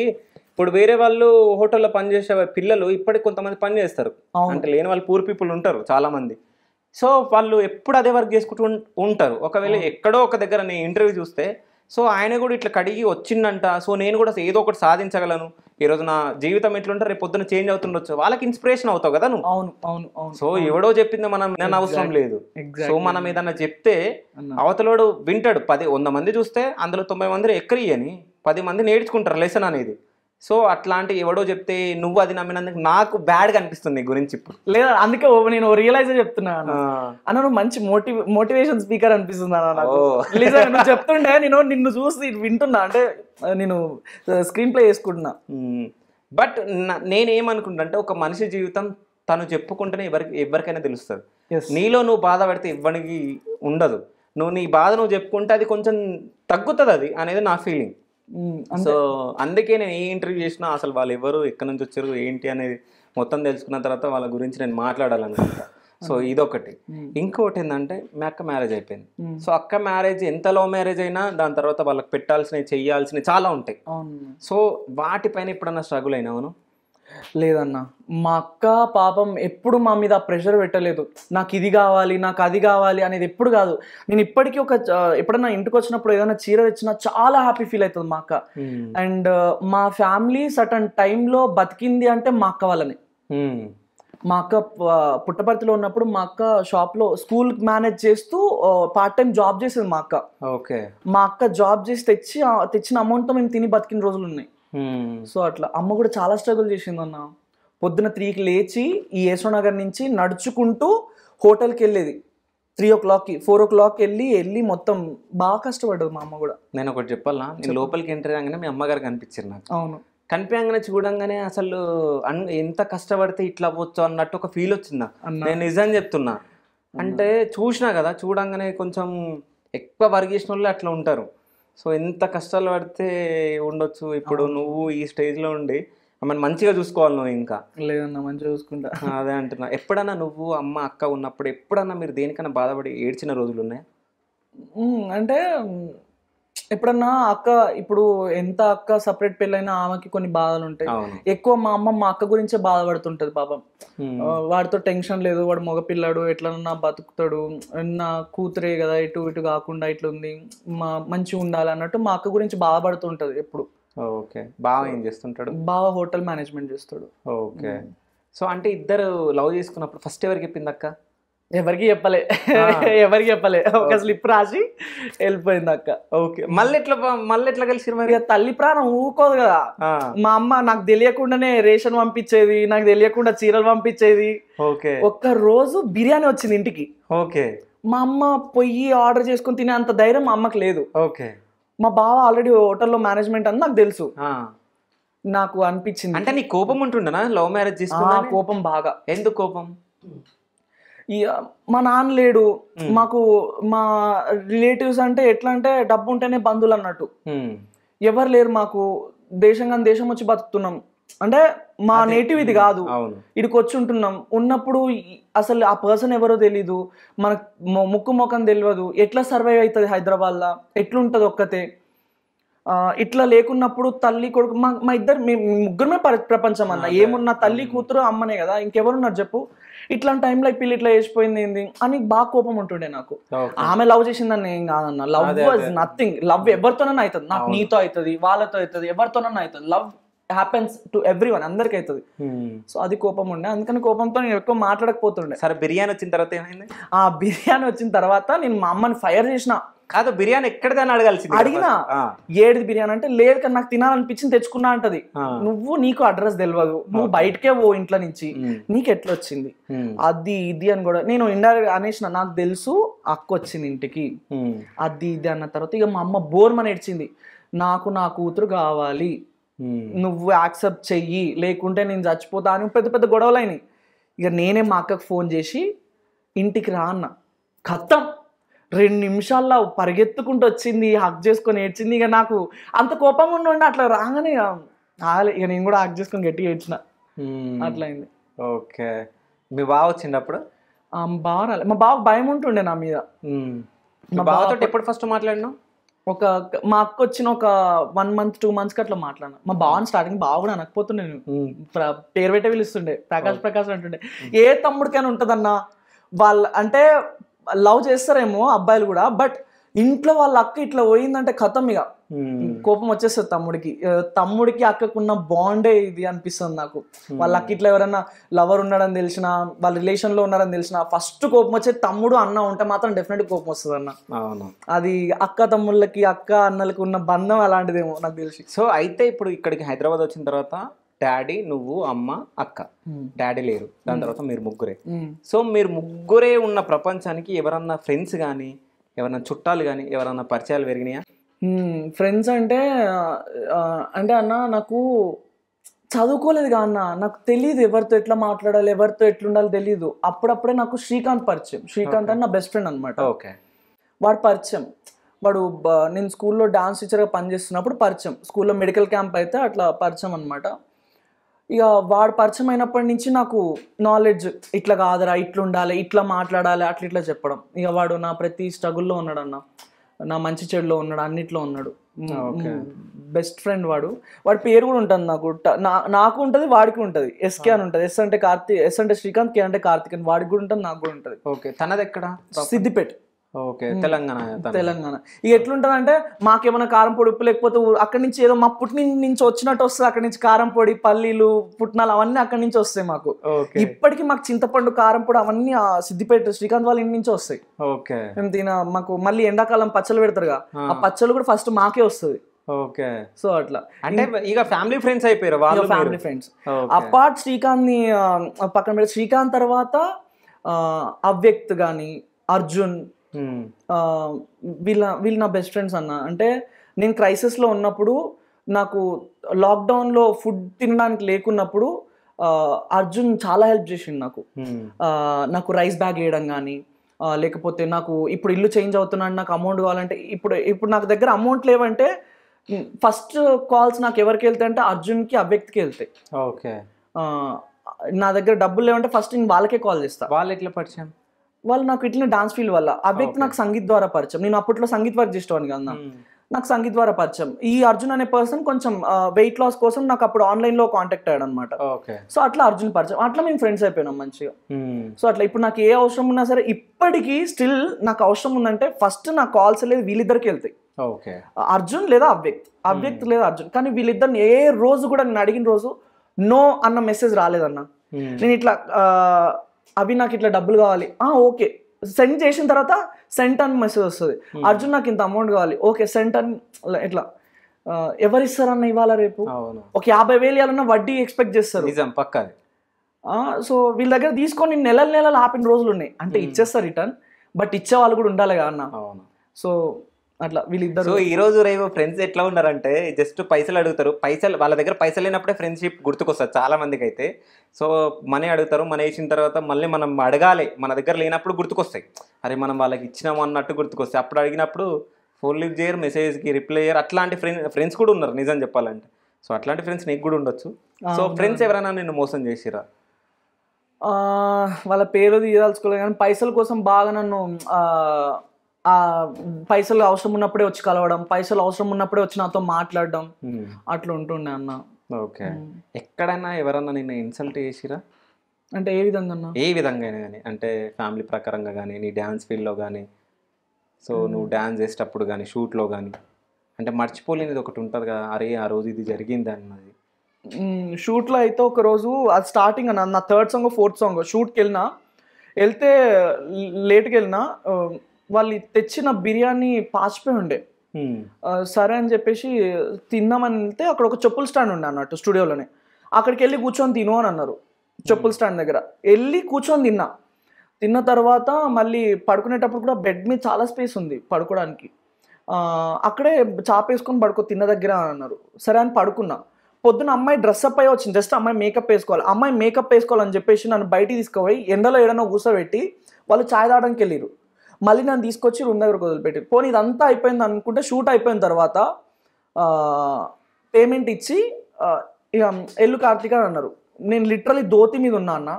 ఇప్పుడు వేరే వాళ్ళు హోటల్లో పనిచేసే పిల్లలు ఇప్పటికి కొంతమంది పని చేస్తారు అంటే లేని వాళ్ళు పూర్ పీపుల్ ఉంటారు చాలా మంది సో వాళ్ళు ఎప్పుడు అదే వర్క్ చేసుకుంటూ ఉంటారు ఒకవేళ ఎక్కడో ఒక దగ్గర నేను ఇంటర్వ్యూ చూస్తే సో ఆయన కూడా ఇట్లా కడిగి వచ్చిందంట సో నేను కూడా ఏదో ఒకటి సాధించగలను ఈరోజు నా జీవితం ఎట్లుంటే రేపు పొద్దున చేంజ్ అవుతుండొచ్చు వాళ్ళకి ఇన్స్పిరేషన్ అవుతావు కదా నువ్వు అవును అవును అవును సో ఎవడో చెప్పింది మనం నేను అవసరం లేదు సో మనం ఏదన్నా చెప్తే అవతలోడు వింటాడు పది వంద మంది చూస్తే అందులో తొంభై మంది ఎక్కరియని పది మంది నేర్చుకుంటారు లెసన్ అనేది సో అట్లాంటి ఎవడో చెప్తే నువ్వు అది నమ్మినందుకు నాకు బ్యాడ్గా అనిపిస్తుంది గురించి ఇప్పుడు లేదా అందుకే నేను రియలైజ్ చెప్తున్నాను అన్న మంచి మోటివ్ మోటివేషన్ స్పీకర్ అనిపిస్తుంది అన్న నాకు చెప్తుండే నేను నిన్ను చూసి వింటున్నా అంటే నేను స్క్రీన్ ప్లే చేసుకుంటున్నా బట్ నేనేమనుకుంటా అంటే ఒక మనిషి జీవితం తను చెప్పుకుంటేనే ఎవరికి ఎవరికైనా తెలుస్తుంది నీలో నువ్వు బాధ పడితే ఇవ్వనికి ఉండదు నువ్వు నీ బాధ నువ్వు చెప్పుకుంటే అది కొంచెం తగ్గుతుంది అది అనేది నా ఫీలింగ్ సో అందుకే నేను ఏ ఇంటర్వ్యూ చేసినా అసలు వాళ్ళు ఎవరు ఎక్కడి నుంచి వచ్చారు ఏంటి అనేది మొత్తం తెలుసుకున్న తర్వాత వాళ్ళ గురించి నేను మాట్లాడాలనుకుంటా సో ఇదొకటి ఇంకోటి ఏంటంటే మీ అక్క మ్యారేజ్ అయిపోయింది సో అక్క మ్యారేజ్ ఎంత లో మ్యారేజ్ అయినా దాని తర్వాత వాళ్ళకి పెట్టాల్సినవి చేయాల్సినవి చాలా ఉంటాయి సో వాటిపైన ఎప్పుడన్నా స్ట్రగుల్ అయినా అవును లేదన్న మా అక్క పాపం ఎప్పుడు మా మీద ప్రెషర్ పెట్టలేదు నాకు ఇది కావాలి నాకు అది కావాలి అనేది ఎప్పుడు కాదు నేను ఇప్పటికీ ఒక ఎప్పుడన్నా ఇంటికి వచ్చినప్పుడు ఏదైనా చీర తెచ్చినా చాలా హ్యాపీ ఫీల్ అవుతుంది మా అక్క hmm. అండ్ మా ఫ్యామిలీ సటన్ టైంలో బతికింది అంటే మా అక్క వాళ్ళని hmm. మా అక్క పుట్టపర్తిలో ఉన్నప్పుడు మా అక్క షాప్లో స్కూల్ మేనేజ్ చేస్తూ పార్ట్ టైం జాబ్ చేసేది మా అక్క ఓకే మా అక్క జాబ్ చేసి తెచ్చి తెచ్చిన అమౌంట్తో మేము తిని బతికిన రోజులు ఉన్నాయి Hmm. సో అట్లా అమ్మ కూడా చాలా స్ట్రగుల్ చేసింది అన్న పొద్దున త్రీకి లేచి ఈ యశ్వనగర్ నుంచి నడుచుకుంటూ హోటల్కి వెళ్ళేది త్రీ ఓ క్లాక్కి ఫోర్ ఓ క్లాక్కి వెళ్ళి వెళ్ళి మొత్తం బాగా కష్టపడ్డది మా అమ్మ కూడా నేను ఒకటి చెప్పాలా నేను లోపలికి ఎంటర్ అయ్యాగానే మీ అమ్మగారు కనిపించారు నాకు అవును కనిపించగానే చూడంగానే అసలు ఎంత కష్టపడితే ఇట్లా పోవచ్చు అన్నట్టు ఒక ఫీల్ వచ్చింది నేను నిజం చెప్తున్నా అంటే చూసినా కదా చూడంగానే కొంచెం ఎక్కువ వర్క్ చేసిన వాళ్ళు అట్లా ఉంటారు సో ఎంత కష్టాలు పడితే ఉండొచ్చు ఇప్పుడు నువ్వు ఈ స్టేజ్లో ఉండి ఆమెను మంచిగా చూసుకోవాలి నువ్వు ఇంకా లేదన్నా మంచిగా చూసుకుంటా అదే అంటున్నా ఎప్పుడన్నా నువ్వు అమ్మ అక్క ఉన్నప్పుడు ఎప్పుడన్నా మీరు దేనికన్నా బాధపడి ఏడ్చిన రోజులు ఉన్నాయి అంటే ఎప్పుడన్నా అక్క ఇప్పుడు ఎంత అక్క సపరేట్ పెళ్ళైనా ఆమెకి కొన్ని బాధలు ఉంటాయి ఎక్కువ మా అమ్మ మా అక్క గురించే బాధపడుతుంటది పాపం వాడితో టెన్షన్ లేదు వాడు మగపిల్లాడు ఎట్లన్నా బతుకుతాడు నా కూతురే కదా ఇటు ఇటు కాకుండా ఇట్లుంది మా మంచి ఉండాలి అన్నట్టు మా అక్క గురించి బాధపడుతుంటది ఎప్పుడు ఓకే బాగా ఏం చేస్తుంటాడు బావ హోటల్ మేనేజ్మెంట్ చేస్తాడు ఓకే సో అంటే ఇద్దరు లవ్ చేసుకున్నప్పుడు ఫస్ట్ ఎవరికి చెప్పింది అక్క ఎవరికి చెప్పలే ఎవరికి చెప్పలే ఒక స్లిప్ రాసి వెళ్ళిపోయింది అక్క ఓకే మళ్ళీ ఎట్లా మళ్ళీ ఎట్లా కలిసి మరి తల్లి ప్రాణం ఊకోదు కదా మా అమ్మ నాకు తెలియకుండానే రేషన్ పంపించేది నాకు తెలియకుండా చీరలు పంపించేది ఓకే ఒక్క రోజు బిర్యానీ వచ్చింది ఇంటికి ఓకే మా అమ్మ పొయ్యి ఆర్డర్ చేసుకుని తినే అంత ధైర్యం మా అమ్మకి లేదు ఓకే మా బావ ఆల్రెడీ హోటల్లో మేనేజ్మెంట్ అని నాకు తెలుసు నాకు అనిపించింది అంటే నీ కోపం ఉంటుండనా లవ్ మ్యారేజ్ చేసుకున్నా కోపం బాగా ఎందుకు కోపం మా నాన్న లేడు మాకు మా రిలేటివ్స్ అంటే ఎట్లా అంటే డబ్బు ఉంటేనే బంధువులు అన్నట్టు ఎవరు లేరు మాకు దేశంగా దేశం వచ్చి బతుకుతున్నాం అంటే మా నేటివ్ ఇది కాదు ఇడికి వచ్చి ఉంటున్నాం ఉన్నప్పుడు అసలు ఆ పర్సన్ ఎవరో తెలీదు మనకు ముక్కు ముఖం తెలియదు ఎట్లా సర్వైవ్ అవుతుంది హైదరాబాద్లో ఎట్లుంటుంది ఒక్కతే ఇట్లా లేకున్నప్పుడు తల్లి కొడుకు మా మా ఇద్దరు మేము ముగ్గురమే ప్రపంచం అన్న ఏమున్నా తల్లి కూతురు అమ్మనే కదా ఇంకెవరున్నారు చెప్పు ఇట్లాంటి టైంలో పిల్లి ఇట్లా చేసిపోయింది ఏంది అని బాగా కోపం ఉంటుండే నాకు ఆమె లవ్ చేసిందని ఏం కాదన్న లవ్ వాజ్ నథింగ్ లవ్ ఎవరితోనైనా అవుతుంది నాకు నీతో అవుతుంది వాళ్ళతో అవుతుంది ఎవరితోనైనా అవుతుంది love happens to everyone అందరికి అవుతుంది సో అది కోపం ఉండే అందుకని కోపంతో నేను ఎక్కువ మాట్లాడకపోతుండే సరే బిర్యానీ వచ్చిన తర్వాత ఏమైంది ఆ బిర్యానీ వచ్చిన తర్వాత నేను మా అమ్మని ఫైర్ చేసిన కాదు బిర్యానీ ఎక్కడిదని అడగాల్సింది అడిగినా ఏడిది బిర్యానీ అంటే లేదు కానీ నాకు తినాలనిపించింది తెచ్చుకున్నా అంటది నువ్వు నీకు అడ్రస్ తెలియదు నువ్వు బయటకే పో ఇంట్లో నుంచి నీకు ఎట్లా వచ్చింది అది ఇది అని కూడా నేను ఇండైరెక్ట్ అనేసిన నాకు తెలుసు అక్క వచ్చింది ఇంటికి అది ఇది అన్న తర్వాత ఇక మా అమ్మ బోర్మ నేర్చింది నాకు నా కూతురు కావాలి నువ్వు యాక్సెప్ట్ చెయ్యి లేకుంటే నేను చచ్చిపోతా అని పెద్ద పెద్ద గొడవలు అయినాయి ఇక నేనే మా అక్కకు ఫోన్ చేసి ఇంటికి రా అన్న ఖతం రెండు నిమిషాల్లో పరిగెత్తుకుంటూ వచ్చింది హక్ చేసుకొని ఏడ్చింది ఇక నాకు అంత కోపంగా ఉండి అట్లా రాగానే రాలే ఇక నేను కూడా హక్ చేసుకొని గట్టి ఏడ్చిన అట్లయింది అయింది ఓకే మీ బావ వచ్చిండప్పుడు బావ రాలే మా బావకు భయం ఉంటుండే నా మీద మా బావతో ఎప్పుడు ఫస్ట్ మాట్లాడినా ఒక మా అక్క వచ్చిన ఒక వన్ మంత్ టూ మంత్స్కి అట్లా మాట్లాడినా మా బావని స్టార్టింగ్ బావ కూడా అనకపోతుండే నేను పేరు పెట్టే పిలుస్తుండే ప్రకాష్ ప్రకాష్ అంటుండే ఏ తమ్ముడికైనా ఉంటుందన్నా వాళ్ళ అంటే లవ్ చేస్తారేమో అబ్బాయిలు కూడా బట్ ఇంట్లో వాళ్ళ అక్క ఇట్లా పోయిందంటే కథం ఇక కోపం వచ్చేస్తుంది తమ్ముడికి తమ్ముడికి అక్కకున్న బాండే ఇది అనిపిస్తుంది నాకు వాళ్ళ అక్క ఇట్లా ఎవరైనా లవర్ ఉన్నాడని తెలిసిన వాళ్ళ రిలేషన్ లో ఉన్నారని తెలిసిన ఫస్ట్ కోపం వచ్చే తమ్ముడు అన్న ఉంటే మాత్రం డెఫినెట్ కోపం వస్తుంది అన్న అది అక్క తమ్ముళ్ళకి అక్క అన్నలకు ఉన్న బంధం అలాంటిదేమో నాకు తెలిసి సో అయితే ఇప్పుడు ఇక్కడికి హైదరాబాద్ వచ్చిన తర్వాత డాడీ నువ్వు అమ్మ అక్క డాడీ లేరు దాని తర్వాత మీరు ముగ్గురే సో మీరు ముగ్గురే ఉన్న ప్రపంచానికి ఎవరన్నా ఫ్రెండ్స్ కానీ ఎవరన్నా చుట్టాలు కానీ ఎవరన్నా పరిచయాలు పెరిగినాయా ఫ్రెండ్స్ అంటే అంటే అన్న నాకు చదువుకోలేదు అన్న నాకు తెలియదు ఎవరితో ఎట్లా మాట్లాడాలి ఎవరితో ఎట్లుండాలి తెలియదు అప్పుడప్పుడే నాకు శ్రీకాంత్ పరిచయం శ్రీకాంత్ అని నా బెస్ట్ ఫ్రెండ్ అనమాట ఓకే వాడు పరిచయం వాడు నేను స్కూల్లో డాన్స్ టీచర్గా పనిచేస్తున్నప్పుడు పరిచయం స్కూల్లో మెడికల్ క్యాంప్ అయితే అట్లా పరిచయం అనమాట ఇక వాడు పరిచయం అయినప్పటి నుంచి నాకు నాలెడ్జ్ ఇట్లా కాదురా ఇట్లా ఉండాలి ఇట్లా మాట్లాడాలి అట్లా ఇట్లా చెప్పడం ఇక వాడు నా ప్రతి స్ట్రగుల్లో ఉన్నాడు అన్న నా మంచి చెడులో ఉన్నాడు అన్నిట్లో ఉన్నాడు బెస్ట్ ఫ్రెండ్ వాడు వాడి పేరు కూడా ఉంటుంది నాకు నాకు ఉంటుంది వాడికి ఉంటుంది ఎస్కే అని ఉంటుంది ఎస్ అంటే కార్తీ ఎస్ అంటే శ్రీకాంత్ కే అంటే కార్తీక్ అని వాడికి కూడా ఉంటుంది నాకు కూడా ఉంటుంది ఓకే తనది ఎక్కడ సిద్దిపేట ఓకే తెలంగాణ తెలంగాణ ఇక అంటే మాకేమైనా కారం పొడి ఉప్పు లేకపోతే అక్కడి నుంచి ఏదో మా పుట్టిన నుంచి వచ్చినట్టు వస్తుంది అక్కడి నుంచి కారం పొడి పల్లీలు పుట్నాలు అవన్నీ అక్కడి నుంచి వస్తాయి మాకు ఇప్పటికీ మాకు చింతపండు కారం పొడి అవన్నీ సిద్దిపేట శ్రీకాంత్ వాళ్ళ ఇంటి నుంచి వస్తాయి ఓకే దీని మాకు మళ్ళీ ఎండాకాలం పచ్చలు పెడతారుగా ఆ పచ్చలు కూడా ఫస్ట్ మాకే వస్తుంది ఓకే సో అట్లా అంటే ఇక ఫ్యామిలీ ఫ్రెండ్స్ అయిపోయారు వాళ్ళ ఫ్యామిలీ ఫ్రెండ్స్ అపార్ట్ శ్రీకాంత్ ని పక్కన పెడితే శ్రీకాంత్ తర్వాత అవ్యక్త్ కానీ అర్జున్ Hmm. వీళ్ళ వీళ్ళు నా బెస్ట్ ఫ్రెండ్స్ అన్న అంటే నేను క్రైసిస్లో ఉన్నప్పుడు నాకు లాక్డౌన్లో ఫుడ్ తినడానికి లేకున్నప్పుడు అర్జున్ చాలా హెల్ప్ చేసిండు నాకు hmm. నాకు రైస్ బ్యాగ్ వేయడం కానీ లేకపోతే నాకు ఇప్పుడు ఇల్లు చేంజ్ అవుతున్నాడు నాకు అమౌంట్ కావాలంటే ఇప్పుడు ఇప్పుడు నాకు దగ్గర అమౌంట్ లేవంటే ఫస్ట్ కాల్స్ నాకు ఎవరికి వెళ్తాయి అంటే అర్జున్కి ఆ వ్యక్తికి వెళ్తాయి ఓకే నా దగ్గర డబ్బులు లేవంటే ఫస్ట్ నేను వాళ్ళకే కాల్ చేస్తాను వాళ్ళు ఎట్లా పరిచయం వాళ్ళు నాకు ఇట్లా డాన్స్ ఫీల్డ్ వల్ల ఆ వ్యక్తి నాకు సంగీత్ ద్వారా పరిచయం నేను అప్పట్లో సంగీత్ వర్క్ చేసేవాడిని కదా నాకు సంగీత్ ద్వారా పరిచయం ఈ అర్జున్ అనే పర్సన్ కొంచెం వెయిట్ లాస్ కోసం నాకు అప్పుడు ఆన్లైన్ లో కాంటాక్ట్ అయ్యాడు అనమాట సో అట్లా అర్జున్ పరిచయం అట్లా మేము ఫ్రెండ్స్ అయిపోయినాం మంచిగా సో అట్లా ఇప్పుడు నాకు ఏ అవసరం ఉన్నా సరే ఇప్పటికీ స్టిల్ నాకు అవసరం ఉందంటే ఫస్ట్ నా కాల్స్ లేదు వీళ్ళిద్దరికి వెళ్తాయి అర్జున్ లేదా అవ్యక్త్ అవ్యక్త్ లేదా అర్జున్ కానీ వీళ్ళిద్దరిని ఏ రోజు కూడా నేను అడిగిన రోజు నో అన్న మెసేజ్ రాలేదన్న నేను ఇట్లా అవి నాకు ఇట్లా డబ్బులు కావాలి ఓకే సెండ్ చేసిన తర్వాత సెంట్ అని మెసేజ్ వస్తుంది hmm. అర్జున్ నాకు ఇంత అమౌంట్ కావాలి ఓకే సెంట్ అని ఇట్లా ఎవరిస్తారన్న ఇవాళ రేపు ఒక యాభై వేలు ఇవ్వాలన్న వడ్డీ ఎక్స్పెక్ట్ చేస్తారు పక్కది సో వీళ్ళ దగ్గర తీసుకొని నెలల నెలలు ఆపిన రోజులు ఉన్నాయి అంటే hmm. ఇచ్చేస్తారు రిటర్న్ బట్ ఇచ్చే వాళ్ళు కూడా ఉండాలి కదా అన్న సో అట్లా వీళ్ళిద్దరు ఈ రోజు రేపు ఫ్రెండ్స్ ఎట్లా ఉన్నారంటే జస్ట్ పైసలు అడుగుతారు పైసలు వాళ్ళ దగ్గర పైసలు లేనప్పుడే ఫ్రెండ్షిప్ గుర్తుకొస్తారు చాలా మందికి అయితే సో మనీ అడుగుతారు మన వేసిన తర్వాత మళ్ళీ మనం అడగాలి మన దగ్గర లేనప్పుడు గుర్తుకొస్తాయి అరే మనం వాళ్ళకి ఇచ్చినాము అన్నట్టు గుర్తుకొస్తాయి అప్పుడు అడిగినప్పుడు ఫోన్ లిఫ్ట్ చేయరు మెసేజ్కి రిప్లై చేయరు అట్లాంటి ఫ్రెండ్ ఫ్రెండ్స్ కూడా ఉన్నారు నిజం చెప్పాలంటే సో అట్లాంటి ఫ్రెండ్స్ నీకు కూడా ఉండొచ్చు సో ఫ్రెండ్స్ ఎవరైనా నిన్ను మోసం చేసిరా వాళ్ళ పేరు తీయదలుచుకోలేదు కానీ పైసల కోసం బాగా నన్ను పైసలు అవసరం ఉన్నప్పుడే వచ్చి కలవడం పైసలు అవసరం ఉన్నప్పుడే వచ్చి నాతో మాట్లాడడం hmm. అట్లా ఉంటుండే అన్న ఓకే hmm. ఎక్కడైనా ఎవరన్నా నిన్ను ఇన్సల్ట్ చేసిరా అంటే ఏ విధంగా ఏ విధంగా కానీ అంటే ఫ్యామిలీ ప్రకారంగా కానీ నీ డ్యాన్స్ ఫీల్డ్లో కానీ సో hmm. నువ్వు డ్యాన్స్ చేసేటప్పుడు కానీ షూట్లో కానీ అంటే మర్చిపోలేనిది ఒకటి ఉంటుంది కదా అరే ఆ రోజు ఇది జరిగింది అన్నది షూట్లో అయితే ఒక రోజు అది స్టార్టింగ్ అన్న నా థర్డ్ సాంగ్ ఫోర్త్ సాంగ్ షూట్కి వెళ్ళినా వెళ్తే లేట్కి వెళ్ళినా వాళ్ళు తెచ్చిన బిర్యానీ పాచిపోయి ఉండే సరే అని చెప్పేసి తిన్నామని వెళ్తే అక్కడ ఒక చెప్పుల స్టాండ్ ఉండే అన్నట్టు స్టూడియోలోనే అక్కడికి వెళ్ళి కూర్చొని తిను అని అన్నారు చెప్పుల స్టాండ్ దగ్గర వెళ్ళి కూర్చొని తిన్నా తిన్న తర్వాత మళ్ళీ పడుకునేటప్పుడు కూడా బెడ్ మీద చాలా స్పేస్ ఉంది పడుకోవడానికి అక్కడే చాపేసుకొని పడుకో తిన్న దగ్గర అన్నారు సరే అని పడుకున్నా పొద్దున అమ్మాయి డ్రెస్ అప్ అయ్యి వచ్చింది జస్ట్ అమ్మాయి మేకప్ వేసుకోవాలి అమ్మాయి మేకప్ వేసుకోవాలని చెప్పేసి నన్ను బయటికి తీసుకుపోయి ఎండలో ఏడనో కూర్చోబెట్టి వాళ్ళు ఛాయ్ తాగడానికి వెళ్ళారు మళ్ళీ నన్ను తీసుకొచ్చి రూమ్ దగ్గరకు వదిలిపెట్టి పోనీ ఇదంతా అయిపోయింది అనుకుంటే షూట్ అయిపోయిన తర్వాత పేమెంట్ ఇచ్చి ఎల్లు కార్తీక్ అని అన్నారు నేను లిటరలీ ధోతి మీద ఉన్నా అన్న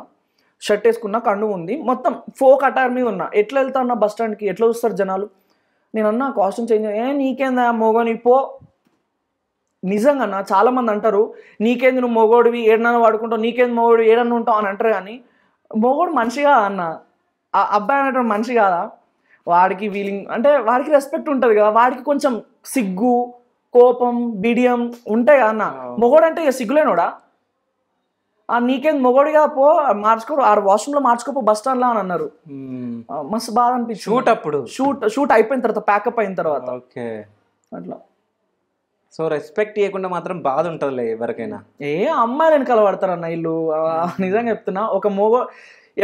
షర్ట్ వేసుకున్నా కండు ఉంది మొత్తం ఫోక్ అటార్ మీద ఉన్నా ఎట్లా వెళ్తా అన్న బస్ స్టాండ్కి ఎట్లా చూస్తారు జనాలు నేను అన్న కాస్ట్యూమ్ చేంజ్ ఏ నీకేందా మోగోని పో నిజంగా అన్న చాలామంది అంటారు నీకేంది నువ్వు మొగోడివి ఏడన్నా వాడుకుంటావు నీకేంది మొగోడు ఏడన్నా ఉంటావు అని అంటారు కానీ మొగోడు మనిషి కాదా అన్న అబ్బాయి అనేటువంటి మనిషి కాదా వాడికి వీలింగ్ అంటే వాడికి రెస్పెక్ట్ ఉంటుంది కదా వాడికి కొంచెం సిగ్గు కోపం బిడియం ఉంటాయి కదా అన్న మొగోడు అంటే ఇక సిగ్గులేనోడా నీకేం మొగోడిగా పో మార్చుకో ఆ వాష్రూమ్ లో మార్చుకోపో బస్ స్టాండ్ లో అని అన్నారు మస్తు బాధ అనిపించింది షూట్ అప్పుడు షూట్ షూట్ అయిపోయిన తర్వాత ప్యాకప్ అయిన తర్వాత ఓకే అట్లా సో రెస్పెక్ట్ ఇవ్వకుండా మాత్రం బాధ ఉంటుందిలే ఎవరికైనా ఏ అమ్మాయిలు వెనకాల అన్న ఇల్లు నిజంగా చెప్తున్నా ఒక మొగో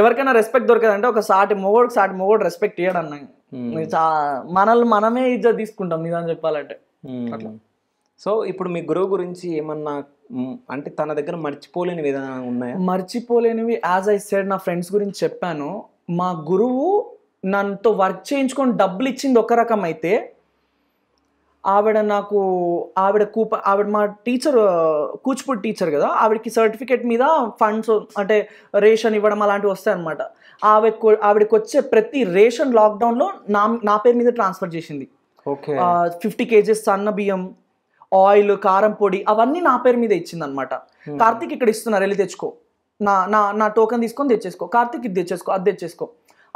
ఎవరికైనా రెస్పెక్ట్ దొరకదంటే ఒక సాటి మొగోడు సాటి మొగోడు రెస్పెక్ట్ ఇవ్వడం అన్న మనల్ని మనమే ఇజ్జత్ తీసుకుంటాం నిజం చెప్పాలంటే hmm. అట్లా సో ఇప్పుడు మీ గురువు గురించి ఏమన్నా అంటే తన దగ్గర మర్చిపోలేని విధానం ఉన్నాయా మర్చిపోలేనివి యాజ్ ఐ సెడ్ నా ఫ్రెండ్స్ గురించి చెప్పాను మా గురువు నన్నుతో వర్క్ చేయించుకొని డబ్బులు ఇచ్చింది ఒక రకం అయితే ఆవిడ నాకు ఆవిడ కూప ఆవిడ మా టీచర్ కూచిపూడి టీచర్ కదా ఆవిడకి సర్టిఫికేట్ మీద ఫండ్స్ అంటే రేషన్ ఇవ్వడం అలాంటివి వస్తాయి అనమాట ఆవిడ ఆవిడకి వచ్చే ప్రతి రేషన్ లాక్డౌన్లో నా నా పేరు మీద ట్రాన్స్ఫర్ చేసింది ఓకే ఫిఫ్టీ కేజీస్ సన్న బియ్యం ఆయిల్ కారం పొడి అవన్నీ నా పేరు మీద ఇచ్చింది అనమాట కార్తీక్ ఇక్కడ ఇస్తున్నారు వెళ్ళి తెచ్చుకో నా నా నా టోకెన్ తీసుకొని తెచ్చేసుకో కార్తీక్ ఇది తెచ్చేసుకో అది తెచ్చేసుకో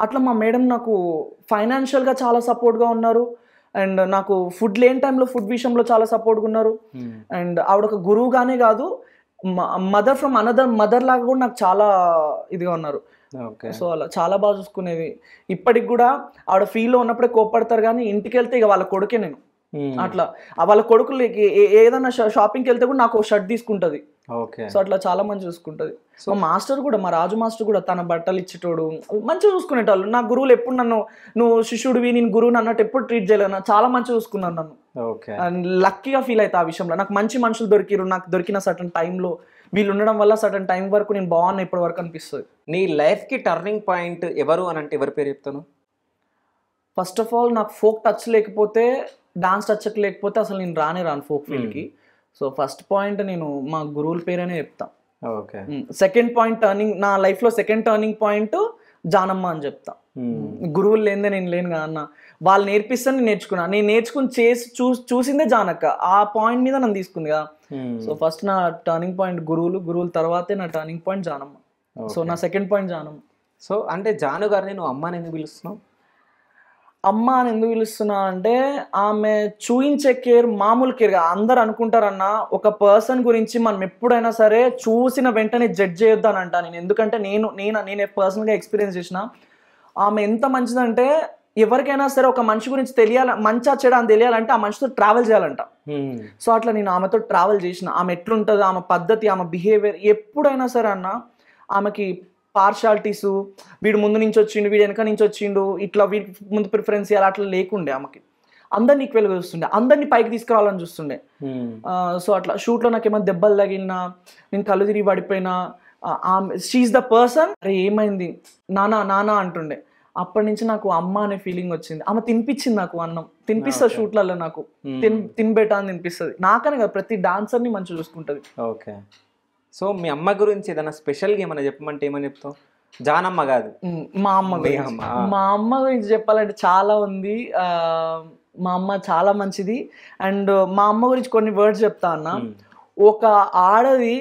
అట్లా మా మేడం నాకు ఫైనాన్షియల్గా చాలా సపోర్ట్గా ఉన్నారు అండ్ నాకు ఫుడ్ లేని టైంలో ఫుడ్ విషయంలో చాలా సపోర్ట్గా ఉన్నారు hmm. అండ్ ఆవిడ ఒక గురువుగానే కాదు మదర్ ఫ్రమ్ అనదర్ మదర్ లాగా కూడా నాకు చాలా ఇదిగా ఉన్నారు సో అలా చాలా బాగా చూసుకునేది ఇప్పటికి కూడా ఆవిడ ఫీల్లో ఉన్నప్పుడే కోప్పడతారు కానీ ఇంటికి వెళ్తే ఇక వాళ్ళ కొడుకే నేను hmm. అట్లా వాళ్ళ కొడుకులు ఏదైనా షాపింగ్కి వెళ్తే కూడా నాకు షర్ట్ తీసుకుంటుంది సో అట్లా చాలా మంది చూసుకుంటుంది సో మాస్టర్ కూడా మా రాజు మాస్టర్ కూడా తన బట్టలు ఇచ్చేటోడు మంచిగా చూసుకునేటోళ్ళు నా గురువులు ఎప్పుడు నన్ను నువ్వు శిష్యుడివి నేను గురువుని అన్నట్టు ఎప్పుడు ట్రీట్ చేయలేదు చాలా మంచిగా చూసుకున్నాను నన్ను లక్కీగా ఫీల్ అవుతా ఆ విషయంలో నాకు మంచి మనుషులు దొరికిరు నాకు దొరికిన సటన్ టైంలో వీళ్ళు ఉండడం వల్ల సటన్ టైం వరకు నేను బాగున్నా ఇప్పటి వరకు అనిపిస్తుంది నీ లైఫ్కి టర్నింగ్ పాయింట్ ఎవరు అని అంటే ఎవరి పేరు చెప్తాను ఫస్ట్ ఆఫ్ ఆల్ నాకు ఫోక్ టచ్ లేకపోతే డాన్స్ టచ్ లేకపోతే అసలు నేను రానే రాను ఫోక్ ఫీల్డ్కి సో ఫస్ట్ పాయింట్ నేను మా గురువుల పేరనే చెప్తా ఓకే సెకండ్ పాయింట్ టర్నింగ్ నా లైఫ్ లో సెకండ్ టర్నింగ్ పాయింట్ జానమ్మ అని చెప్తా గురువులు లేదే నేను లేను కదా అన్న వాళ్ళు నేర్పిస్తే నేను నేర్చుకున్నా నేను నేర్చుకుని చేసి చూ చూసిందే జానక్క ఆ పాయింట్ మీద నన్ను తీసుకుంది కదా సో ఫస్ట్ నా టర్నింగ్ పాయింట్ గురువులు గురువుల తర్వాతే నా టర్నింగ్ పాయింట్ జానమ్మ సో నా సెకండ్ పాయింట్ జానమ్మ సో అంటే జాను గారిని నువ్వు అమ్మని ఎందుకు పిలుస్తున్నావు అమ్మ అని ఎందుకు పిలుస్తున్నా అంటే ఆమె చూయించే కేర్ మామూలు కేర్ అందరు అనుకుంటారన్నా ఒక పర్సన్ గురించి మనం ఎప్పుడైనా సరే చూసిన వెంటనే జడ్జ్ అని అంటా నేను ఎందుకంటే నేను నేను నేను పర్సనల్గా ఎక్స్పీరియన్స్ చేసిన ఆమె ఎంత మంచిదంటే ఎవరికైనా సరే ఒక మనిషి గురించి తెలియాల మంచి చెడ అని తెలియాలంటే ఆ మనిషితో ట్రావెల్ చేయాలంట hmm. సో అట్లా నేను ఆమెతో ట్రావెల్ చేసిన ఆమె ఎట్లుంటుంది ఆమె పద్ధతి ఆమె బిహేవియర్ ఎప్పుడైనా సరే అన్న ఆమెకి పార్షాలిటీస్ వీడు ముందు నుంచి వచ్చిండు వీడు వెనక నుంచి వచ్చిండు ఇట్లా వీడి ముందు ప్రిఫరెన్స్ ఇవ్వాలి అట్లా లేకుండే ఆమెకి అందరిని ఈక్వల్గా చూస్తుండే అందరినీ పైకి తీసుకురావాలని చూస్తుండే hmm. సో అట్లా షూట్లో నాకు ఏమైనా దెబ్బలు తగిలినా నేను కళ్ళు తిరిగి పడిపోయినా ఆమె షీఈ్ ద పర్సన్ అరే ఏమైంది నానా నానా అంటుండే అప్పటి నుంచి నాకు అమ్మ అనే ఫీలింగ్ వచ్చింది ఆమె తినిపించింది నాకు అన్నం తినిపిస్తుంది షూట్లలో నాకు hmm. తిన్ తినబెట్టా అని తినిపిస్తుంది నాకనే కదా ప్రతి డాన్సర్ని మంచిగా చూసుకుంటుంది ఓకే సో మీ అమ్మ గురించి ఏదైనా స్పెషల్గా ఏమైనా చెప్పమంటే ఏమని చెప్తావు జానమ్మ కాదు మా అమ్మ మా అమ్మ గురించి చెప్పాలంటే చాలా ఉంది మా అమ్మ చాలా మంచిది అండ్ మా అమ్మ గురించి కొన్ని వర్డ్స్ చెప్తా అన్న ఒక ఆడది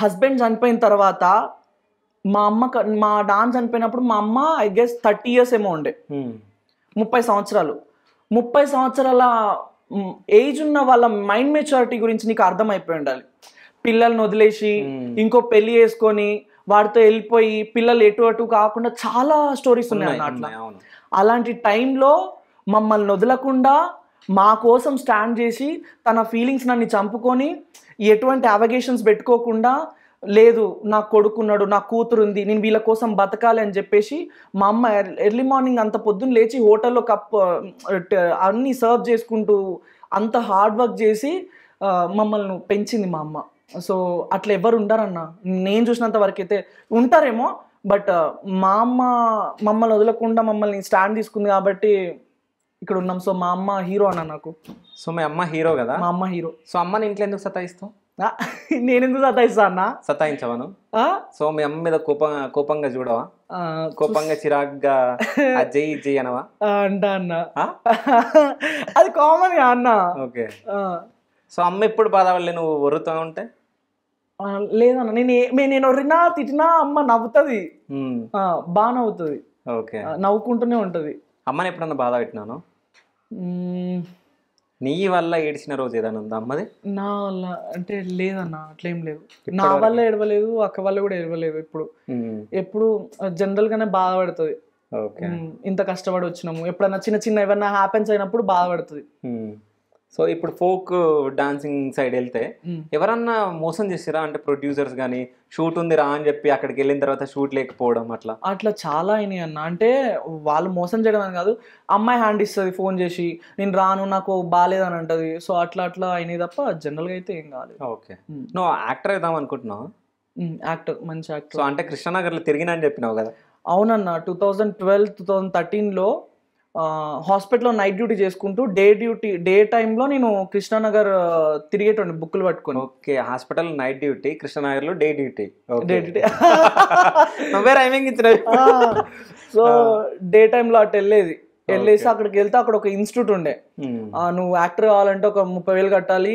హస్బెండ్ చనిపోయిన తర్వాత మా అమ్మ మా డాన్స్ చనిపోయినప్పుడు మా అమ్మ ఐ గెస్ థర్టీ ఇయర్స్ ఏమో ఉండే ముప్పై సంవత్సరాలు ముప్పై సంవత్సరాల ఏజ్ ఉన్న వాళ్ళ మైండ్ మెచ్యూరిటీ గురించి నీకు అర్థమైపోయి ఉండాలి పిల్లల్ని వదిలేసి ఇంకో పెళ్లి చేసుకొని వాడితో వెళ్ళిపోయి పిల్లలు ఎటు అటు కాకుండా చాలా స్టోరీస్ ఉన్నాయి అన్నట్లు అలాంటి టైంలో మమ్మల్ని వదలకుండా మా కోసం స్టాండ్ చేసి తన ఫీలింగ్స్ నన్ను చంపుకొని ఎటువంటి అవగేషన్స్ పెట్టుకోకుండా లేదు నా కొడుకున్నాడు నా కూతురు ఉంది నేను వీళ్ళ కోసం బతకాలి అని చెప్పేసి మా అమ్మ ఎర్లీ మార్నింగ్ అంత పొద్దున్న లేచి హోటల్లో కప్ అన్నీ సర్వ్ చేసుకుంటూ అంత హార్డ్ వర్క్ చేసి మమ్మల్ని పెంచింది మా అమ్మ సో అట్లా ఎవరు ఉండరన్న నేను చూసినంత వరకు అయితే ఉంటారేమో బట్ మా అమ్మ మమ్మల్ని వదలకుండా మమ్మల్ని స్టాండ్ తీసుకుంది కాబట్టి ఇక్కడ ఉన్నాం సో మా అమ్మ హీరో అన్న నాకు సో మీ అమ్మ హీరో కదా మా అమ్మ హీరో సో అమ్మని ఇంట్లో ఎందుకు సతాయిస్తాం నేను ఎందుకు సతాయిస్తా అన్న సతాయించవను సో మీ అమ్మ మీద కోపం కోపంగా చూడవా కోపంగా చిరాగ్గా జై జై అనవా అంట అన్న అది కామన్ అన్న ఓకే సో అమ్మ ఎప్పుడు బాధపడలే నువ్వు వరుతూ ఉంటే లేదన్న నేను నేను రినా తిట్టినా అమ్మ నవ్వుతుంది బాగా నవ్వుతుంది ఓకే నవ్వుకుంటూనే ఉంటుంది అమ్మని ఎప్పుడన్నా బాధ పెట్టినాను నీ వల్ల ఏడిచిన రోజు ఏదైనా ఉందా అమ్మది నా వల్ల అంటే లేదన్న అట్లేం లేదు నా వల్ల ఏడవలేదు అక్క వల్ల కూడా ఏడవలేదు ఇప్పుడు ఎప్పుడు జనరల్ గానే బాధపడుతుంది ఇంత కష్టపడి వచ్చినాము ఎప్పుడన్నా చిన్న చిన్న ఏమన్నా హ్యాపెన్స్ అయినప్పుడు బాధపడుతుంది సో ఇప్పుడు ఫోక్ డాన్సింగ్ సైడ్ వెళ్తే ఎవరన్నా మోసం చేసారా అంటే ప్రొడ్యూసర్స్ కానీ షూట్ ఉంది రా అని చెప్పి అక్కడికి వెళ్ళిన తర్వాత షూట్ లేకపోవడం అట్లా అట్లా చాలా అయినాయి అన్న అంటే వాళ్ళు మోసం చేయడం అని కాదు అమ్మాయి హ్యాండ్ ఇస్తుంది ఫోన్ చేసి నేను రాను నాకు బాగాలేదని అంటది సో అట్లా అట్లా అయినాయి తప్ప జనరల్గా అయితే ఏం కాలేదు ఓకే నువ్వు యాక్టర్ అవుదాం అనుకుంటున్నావు యాక్టర్ మంచి యాక్టర్ సో అంటే కృష్ణనగర్లో తిరిగినా అని చెప్పినావు కదా అవునన్న two thousand twelve two thousand థర్టీన్లో హాస్పిటల్లో నైట్ డ్యూటీ చేసుకుంటూ డే డ్యూటీ డే టైంలో నేను కృష్ణానగర్ తిరిగేటండి బుక్కులు పట్టుకుని ఓకే హాస్పిటల్ నైట్ డ్యూటీ కృష్ణానగర్లో డే డ్యూటీ డే డ్యూటీ నువ్వే రైమింగ్ ఇచ్చిన సో డే టైంలో అటు వెళ్ళేది వెళ్ళేసి అక్కడికి వెళ్తే అక్కడ ఒక ఇన్స్టిట్యూట్ ఉండే hmm. నువ్వు యాక్టర్ కావాలంటే ఒక ముప్పై వేలు కట్టాలి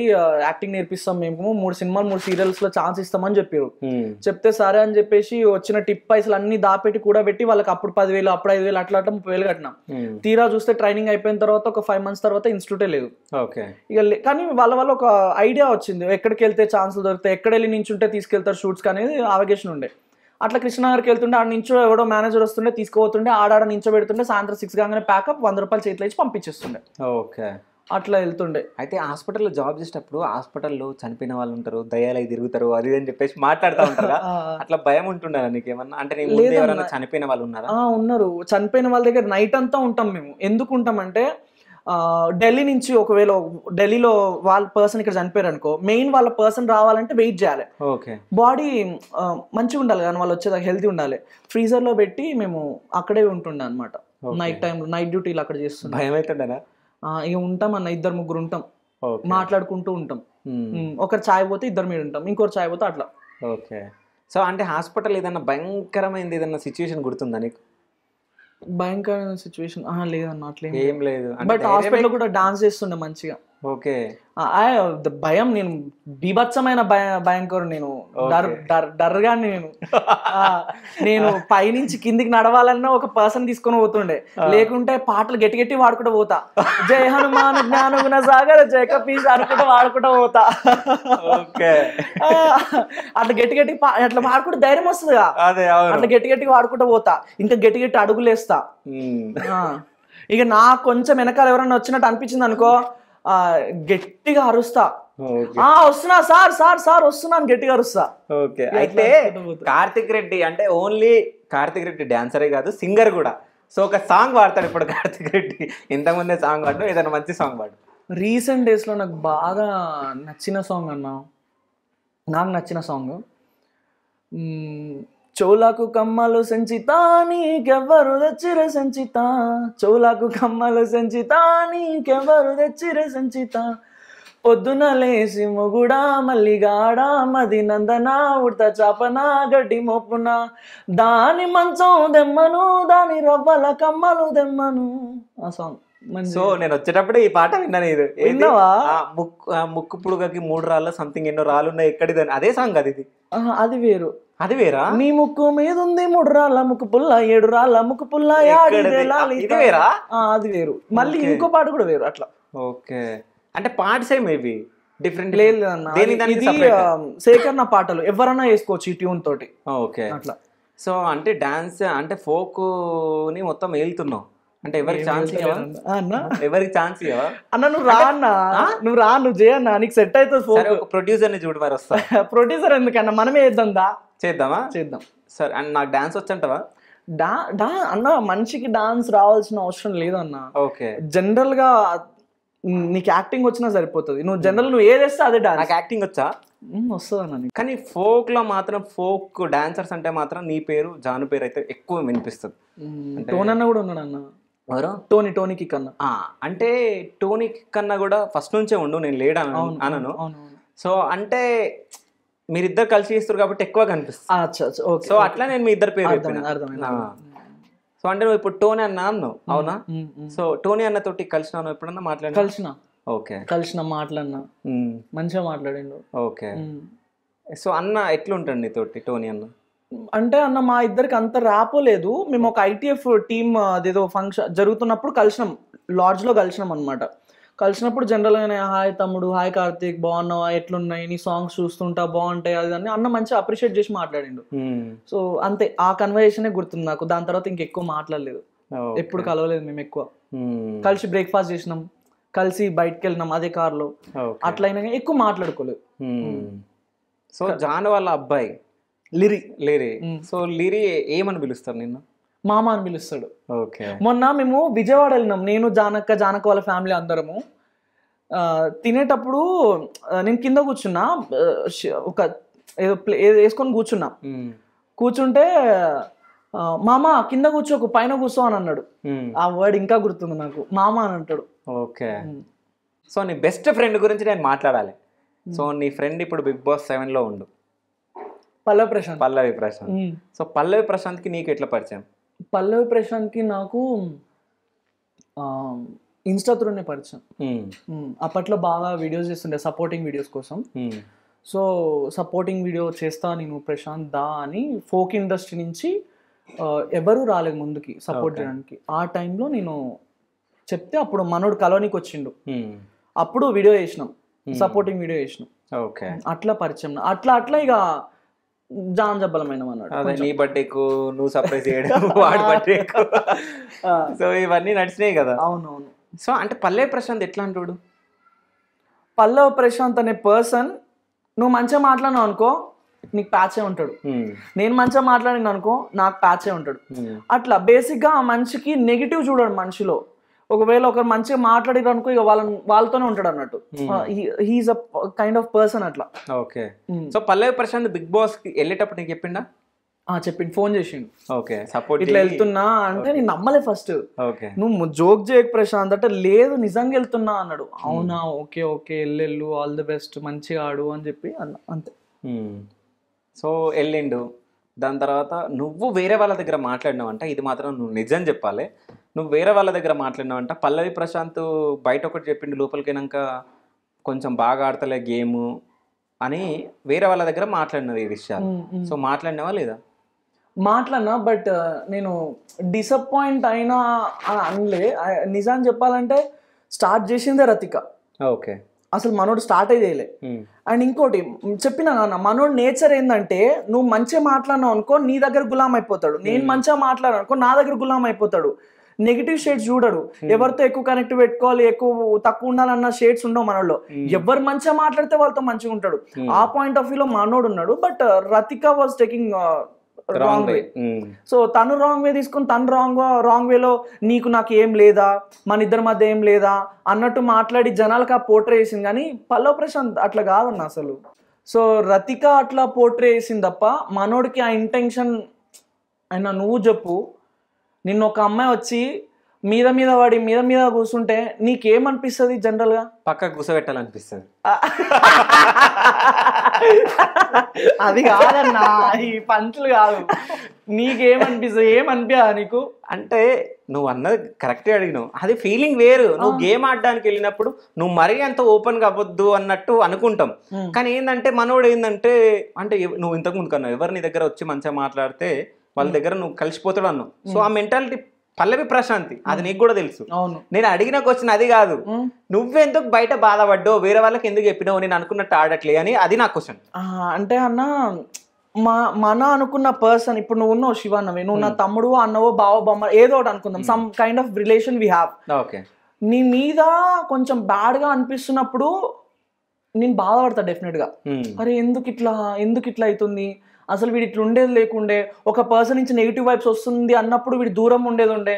యాక్టింగ్ నేర్పిస్తాం మేము మూడు సినిమాలు మూడు సీరియల్స్ లో ఛాన్స్ ఇస్తామని చెప్పారు hmm. చెప్తే సరే అని చెప్పేసి వచ్చిన టిప్ పైసలు అన్ని దాపెట్టి కూడా పెట్టి వాళ్ళకి అప్పుడు పదివేలు అప్పుడు ఐదు వేలు అట్లా అట్లా ముప్పై వేలు కట్టినాం hmm. తీరా చూస్తే ట్రైనింగ్ అయిపోయిన తర్వాత ఒక ఫైవ్ మంత్స్ తర్వాత ఇన్స్టిట్యూటే లేదు ఇక కానీ వాళ్ళ వల్ల ఒక ఐడియా వచ్చింది ఎక్కడికి వెళ్తే ఛాన్స్ దొరుకుతాయి ఎక్కడ వెళ్ళి నించుంటే తీసుకెళ్తారు షూట్స్ అనేది ఆవగేషన్ ఉండే అట్లా కృష్ణనగర్కి వెళ్తుండే ఆడ నుంచో ఎవడో మేనేజర్ వస్తుండే తీసుకోబోతుండే ఆడాడ పెడుతుండే సాయంత్రం సిక్స్ కాగానే ప్యాకప్ వంద రూపాయలు చేతిలో ఇచ్చి పంపించేస్తుండే ఓకే అట్లా వెళ్తుండే అయితే హాస్పిటల్లో జాబ్ చేసేటప్పుడు హాస్పిటల్లో చనిపోయిన వాళ్ళు ఉంటారు అయి తిరుగుతారు అది అని చెప్పేసి మాట్లాడుతూ ఉంటారు అట్లా భయం నీకు నీకేమన్నా అంటే నేను చనిపోయిన వాళ్ళు ఉన్నారా ఉన్నారు చనిపోయిన వాళ్ళ దగ్గర నైట్ అంతా ఉంటాం మేము ఎందుకు ఉంటామంటే ఢిల్లీ నుంచి ఒకవేళ ఢిల్లీలో వాళ్ళ పర్సన్ ఇక్కడ చనిపోయారు అనుకో మెయిన్ వాళ్ళ పర్సన్ రావాలంటే వెయిట్ చేయాలి బాడీ మంచిగా ఉండాలి కానీ వాళ్ళు వచ్చేదాకా హెల్తీ ఉండాలి ఫ్రీజర్ లో పెట్టి మేము అక్కడే ఉంటుండే అనమాట నైట్ టైం నైట్ డ్యూటీలు అక్కడ చేస్తుండే భయం ఇక ఉంటాం అన్న ఇద్దరు ముగ్గురు ఉంటాం మాట్లాడుకుంటూ ఉంటాం hmm. ఒకరు చాయ్ పోతే ఇద్దరు మీద ఉంటాం ఇంకొకరు చాయ్ పోతే అట్లా ఓకే సో అంటే హాస్పిటల్ ఏదైనా భయంకరమైనది ఏదైనా సిచ్యువేషన్ గుర్తుందా నీకు భయంకరమైన సిచ్యువేషన్ లేదు అట్లా ఏం లేదు బట్ హాస్పిటల్ కూడా డాన్స్ చేస్తుండే మంచిగా ఓకే భయం నేను బీభత్సమైన భయంకరు నేను డర్గా నేను నేను పైనుంచి కిందికి నడవాలన్నా ఒక పర్సన్ తీసుకొని పోతుండే లేకుంటే పాటలు గట్టి గట్టి వాడుకుంటూ పోతా జయ హనుమాన్ జ్ఞానం సాగర్ జయక కపీస్ అనుకుంటూ వాడుకుంటూ పోతా అట్లా గట్టి గట్టి అట్లా వాడుకుంటే ధైర్యం వస్తుందిగా అట్లా గట్టి గట్టి వాడుకుంటూ పోతా ఇంకా గట్టి గట్టి అడుగులేస్తా ఇక నా కొంచెం వెనకాల ఎవరైనా వచ్చినట్టు అనిపించింది అనుకో గట్టిగా అరుస్తా ఆ వస్తున్నా సార్ సార్ సార్ వస్తున్నాను గట్టిగా అరుస్తా ఓకే అయితే కార్తిక్ రెడ్డి అంటే ఓన్లీ కార్తిక్ రెడ్డి డాన్సరే కాదు సింగర్ కూడా సో ఒక సాంగ్ పాడతాడు ఇప్పుడు కార్తిక్ రెడ్డి ఇంతకుముందే సాంగ్ పాడు ఏదైనా మంచి సాంగ్ పాడు రీసెంట్ డేస్ లో నాకు బాగా నచ్చిన సాంగ్ అన్నా నాకు నచ్చిన సాంగ్ చోలాకు కమ్మలు సంచితా నీకెవ్వరు తెచ్చిర సంచిత చోలాకు కమ్మలు సంచితా నీకెవ్వరు తెచ్చిర సంచిత పొద్దున లేసి మొగుడా మల్లిగాడ మది నందన ఉడత చాపనా గడ్డి మోపున దాని మంచం దెమ్మను దాని రవ్వల కమ్మలు దెమ్మను ఆ సాంగ్ సో నేను వచ్చేటప్పుడు ఈ పాట విన్నాను ఇది విన్నావా ముక్కు ముక్కు పుడుగకి మూడు రాళ్ళ సంథింగ్ ఎన్నో రాళ్ళు ఉన్నాయి ఎక్కడిదని అదే సాంగ్ అది ఇది అది వేరు అది వేరా నీ ముక్కు మీద ఉంది మూడు రాళ్ళ ముక్కు పుల్ల ఏడు రాళ్ళ ముక్కు పుల్ల వేరా అది వేరు మళ్ళీ ఇంకో పాట కూడా వేరు అట్లా ఓకే అంటే పాట సేమ్ ఇవి డిఫరెంట్ లేదు సేకరణ పాటలు ఎవరన్నా వేసుకోవచ్చు ఈ ట్యూన్ తోటి ఓకే అట్లా సో అంటే డాన్స్ అంటే ఫోక్ని మొత్తం వెళ్తున్నావు అంటే ఎవరికి ఛాన్స్ అన్న ఎవరికి ఛాన్స్ ఇవ్వవా అన్న నువ్వు రా అన్న నువ్వు రా నువ్వు చేయన్న నీకు సెట్ అయితే ప్రొడ్యూసర్ ని చూడు మరి వస్తా ప్రొడ్యూసర్ ఎందుకన్నా మనమే చేద్దాం దా చేద్దామా చేద్దాం సరే అండ్ నాకు డాన్స్ వచ్చంటవా డా డా అన్న మనిషికి డాన్స్ రావాల్సిన అవసరం లేదు లేదన్న ఓకే జనరల్ గా నీకు యాక్టింగ్ వచ్చినా సరిపోతుంది నువ్వు జనరల్ నువ్వు ఏ చేస్తా అదే డాన్స్ నాకు యాక్టింగ్ వచ్చా వస్తుంది కానీ ఫోక్ లో మాత్రం ఫోక్ డాన్సర్స్ అంటే మాత్రం నీ పేరు జాను పేరు అయితే ఎక్కువ వినిపిస్తుంది టోన్ అన్న కూడా ఉన్నాడు అన్న టోనీ టోనీకి కన్నా అంటే టోనీకి కన్నా కూడా ఫస్ట్ నుంచే ఉండు నేను లేడా అనను సో అంటే మీరిద్దరు కలిసి ఇస్తారు కాబట్టి ఎక్కువ కనిపిస్తుంది సో అట్లా నేను మీ ఇద్దరు పేరు సో అంటే నువ్వు ఇప్పుడు టోనీ అన్న అన్నావు అవునా సో టోనీ అన్న తోటి కలిసిన ఎప్పుడన్నా మాట్లాడి కలిసిన ఓకే కలిసిన మాట్లాడినా మంచిగా మాట్లాడిండు ఓకే సో అన్న ఎట్లుంటండి తోటి టోనీ అన్న అంటే అన్న మా ఇద్దరికి అంత రాపోలేదు మేము ఒక ఐటీఎఫ్ టీమ్ అదేదో ఫంక్షన్ జరుగుతున్నప్పుడు కలిసినాం లాడ్జ్లో కలిసినాం అనమాట కలిసినప్పుడు జనరల్గానే హాయ్ తమ్ముడు హాయ్ కార్తీక్ బాగున్నావా ఎట్లున్నాయి నీ సాంగ్స్ చూస్తుంటా బాగుంటాయి అది అని అన్న మంచిగా అప్రిషియేట్ చేసి మాట్లాడిండు సో అంతే ఆ కన్వర్జేషనే గుర్తుంది నాకు దాని తర్వాత ఇంకెక్కువ మాట్లాడలేదు ఎప్పుడు కలవలేదు మేము ఎక్కువ కలిసి బ్రేక్ఫాస్ట్ చేసినాం కలిసి బయటకు వెళ్ళినాం అదే కార్లో అట్లయినా ఎక్కువ మాట్లాడుకోలేదు సో జాన్ వాళ్ళ అబ్బాయి లిరి లిరి సో లిరి ఏమని పిలుస్తారు నిన్ను మామ అని పిలుస్తాడు ఓకే మొన్న మేము విజయవాడ వెళ్ళినాం నేను జానక్క జానక్క వాళ్ళ ఫ్యామిలీ అందరము తినేటప్పుడు నేను కింద కూర్చున్నా ఒక ఏదో వేసుకొని కూర్చున్నా కూర్చుంటే మామ కింద కూర్చో పైన కూర్చో అని అన్నాడు ఆ వర్డ్ ఇంకా గుర్తుంది నాకు మామ అని అంటాడు ఓకే సో నీ బెస్ట్ ఫ్రెండ్ గురించి నేను మాట్లాడాలి సో నీ ఫ్రెండ్ ఇప్పుడు బిగ్ బాస్ సెవెన్లో ఉండు పల్లవి ప్రశాంత్ పల్లవి ప్రశాంత్ సో పల్లవి ప్రశాంత్ కి నీకు ఎట్లా పరిచయం పల్లవి ప్రశాంత్ కి నాకు ఇన్స్టా త్రూనే పరిచయం అప్పట్లో బాగా వీడియోస్ చేస్తుండే సపోర్టింగ్ వీడియోస్ కోసం సో సపోర్టింగ్ వీడియో చేస్తా నేను ప్రశాంత్ దా అని ఫోక్ ఇండస్ట్రీ నుంచి ఎవరు రాలేదు ముందుకి సపోర్ట్ చేయడానికి ఆ టైంలో నేను చెప్తే అప్పుడు మనోడు కలోనికి వచ్చిండు అప్పుడు వీడియో వేసినాం సపోర్టింగ్ వీడియో వేసినాం ఓకే అట్లా పరిచయం అట్లా అట్లా ఇక జాన్ జబ్బలమైన అన్నాడు నీ బర్త్డేకు నువ్వు సర్ప్రైజ్ చేయడం వాడి బర్త్డేకు సో ఇవన్నీ నడిచినాయి కదా అవునవును సో అంటే పల్లె ప్రశాంత్ ఎట్లా అంటాడు పల్లవ్ ప్రశాంత్ అనే పర్సన్ నువ్వు మంచిగా మాట్లాడినావు అనుకో నీకు ప్యాచే ఉంటాడు నేను మంచిగా మాట్లాడిననుకో అనుకో నాకు ప్యాచే ఉంటాడు అట్లా బేసిక్గా ఆ మనిషికి నెగిటివ్ చూడడు మనిషిలో ఒకవేళ ఒకరు మంచిగా మాట్లాడారు అనుకో ఇక వాళ్ళ వాళ్ళతోనే ఉంటాడు అన్నట్టు he's a kind of person అట్లా okay hmm. So Pallavi Prashanth Bigg Boss కి వెళ్ళేటప్పుడు నీకు చెప్పిండా చెప్పిండు ఫోన్ చేసిండు ఓకే సపోర్ట్ ఇట్లా వెళ్తున్నా అంటే నేను నమ్మలే ఫస్ట్ ఓకే నువ్వు జోక్ చేయక ప్రశాంత్ అంటే లేదు నిజంగా వెళ్తున్నా అన్నాడు hmm. అవునా ఓకే ఓకే వెళ్ళెళ్ళు ఆల్ ది బెస్ట్ మంచిగా ఆడు అని చెప్పి అన్న అంతే hmm. సో వెళ్ళిండు దాని తర్వాత నువ్వు వేరే వాళ్ళ దగ్గర మాట్లాడినావు అంటే ఇది మాత్రం నువ్వు నిజం చెప్పాలి నువ్వు వేరే వాళ్ళ దగ్గర మాట్లాడినావంట పల్లవి ప్రశాంత్ బయట ఒకటి చెప్పిండు లోపలికినాక కొంచెం బాగా ఆడతలే గేమ్ అని వేరే వాళ్ళ దగ్గర మాట్లాడినది ఈ విషయాలు సో మాట్లాడినావా లేదా మాట్లాడినా బట్ నేను డిసప్పాయింట్ అయినా అనలే నిజాన్ని చెప్పాలంటే స్టార్ట్ చేసిందే రతిక ఓకే అసలు మనోడు స్టార్ట్ చేయలే అండ్ ఇంకోటి చెప్పిన నాన్న మనోడు నేచర్ ఏంటంటే నువ్వు మంచిగా మాట్లాడినావు అనుకో నీ దగ్గర గులాం అయిపోతాడు నేను మంచిగా మాట్లాడాను అనుకో నా దగ్గర గులాం అయిపోతాడు నెగిటివ్ షేడ్స్ చూడడు hmm. ఎవరితో ఎక్కువ కనెక్ట్ పెట్టుకోవాలి ఎక్కువ తక్కువ ఉండాలన్న షేడ్స్ ఉండవు మనలో hmm. ఎవరు మంచిగా మాట్లాడితే వాళ్ళతో మంచిగా ఉంటాడు hmm. ఆ పాయింట్ ఆఫ్ వ్యూలో మనోడు ఉన్నాడు but Ratika was taking wrong way so తను రాంగ్ వే తీసుకుని తను రాంగ్ రాంగ్ వేలో నీకు నాకు ఏం లేదా మన ఇద్దరి మధ్య ఏం లేదా అన్నట్టు మాట్లాడి జనాలకు ఆ పోర్ట్రే చేసింది కానీ పల్లో ప్రశాంత్ అట్లా కాదన్న అసలు సో రతిక అట్లా పోర్ట్రే చేసింది తప్ప మనోడికి ఆ ఇంటెన్షన్ ఆయన నువ్వు చెప్పు నిన్న ఒక అమ్మాయి వచ్చి మీద మీద వాడి మీద మీద కూర్చుంటే నీకేమనిపిస్తుంది గా పక్క కూర్చోబెట్టాలనిపిస్తుంది అది కాదన్నా ఈ పంచులు కాదు నీకేమనిపిస్తుంది ఏమనిపించదా నీకు అంటే నువ్వు అన్నది కరెక్టే అడిగినావు అది ఫీలింగ్ వేరు నువ్వు గేమ్ ఆడడానికి వెళ్ళినప్పుడు నువ్వు మరీ అంత ఓపెన్ అవ్వద్దు అన్నట్టు అనుకుంటాం కానీ ఏంటంటే మనోడు ఏంటంటే అంటే నువ్వు ఇంతకు ముందు కన్నా ఎవరి నీ దగ్గర వచ్చి మంచిగా మాట్లాడితే వాళ్ళ hmm. దగ్గర నువ్వు కలిసిపోతాడు అన్నావు సో hmm. ఆ మెంటాలిటీ పల్లవి ప్రశాంతి అది hmm. నీకు కూడా తెలుసు నేను అడిగిన క్వశ్చన్ అది కాదు నువ్వెందుకు బయట బాధపడ్డో వేరే వాళ్ళకి ఎందుకు చెప్పినావు నేను అనుకున్నట్టు ఆడట్లే అని అది నా క్వశ్చన్ అంటే అన్న మా మన అనుకున్న పర్సన్ ఇప్పుడు నువ్వు ఉన్నావు శివాన్నవి నువ్వు నా తమ్ముడు అన్నవో బావ బొమ్మ ఏదో ఒకటి అనుకుందాం some kind of relation we have okay నీ మీద కొంచెం బ్యాడ్గా అనిపిస్తున్నప్పుడు నేను బాధపడతా డెఫినెట్గా అరే ఎందుకు ఇట్లా ఎందుకు ఇట్లా అవుతుంది అసలు వీడు ఇట్లా ఉండేది లేకుండే ఒక పర్సన్ నుంచి నెగిటివ్ వైబ్స్ వస్తుంది అన్నప్పుడు వీడు దూరం ఉండేది ఉండే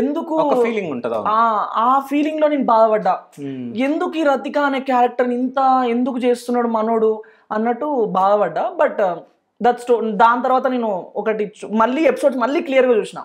ఎందుకు ఫీలింగ్ ఆ ఫీలింగ్ లో నేను బాధపడ్డా ఎందుకు ఈ రతిక అనే క్యారెక్టర్ ఇంత ఎందుకు చేస్తున్నాడు మనోడు అన్నట్టు బాధపడ్డా బట్ దట్ స్టో దాని తర్వాత నేను ఒకటి మళ్ళీ ఎపిసోడ్స్ మళ్ళీ క్లియర్గా చూసిన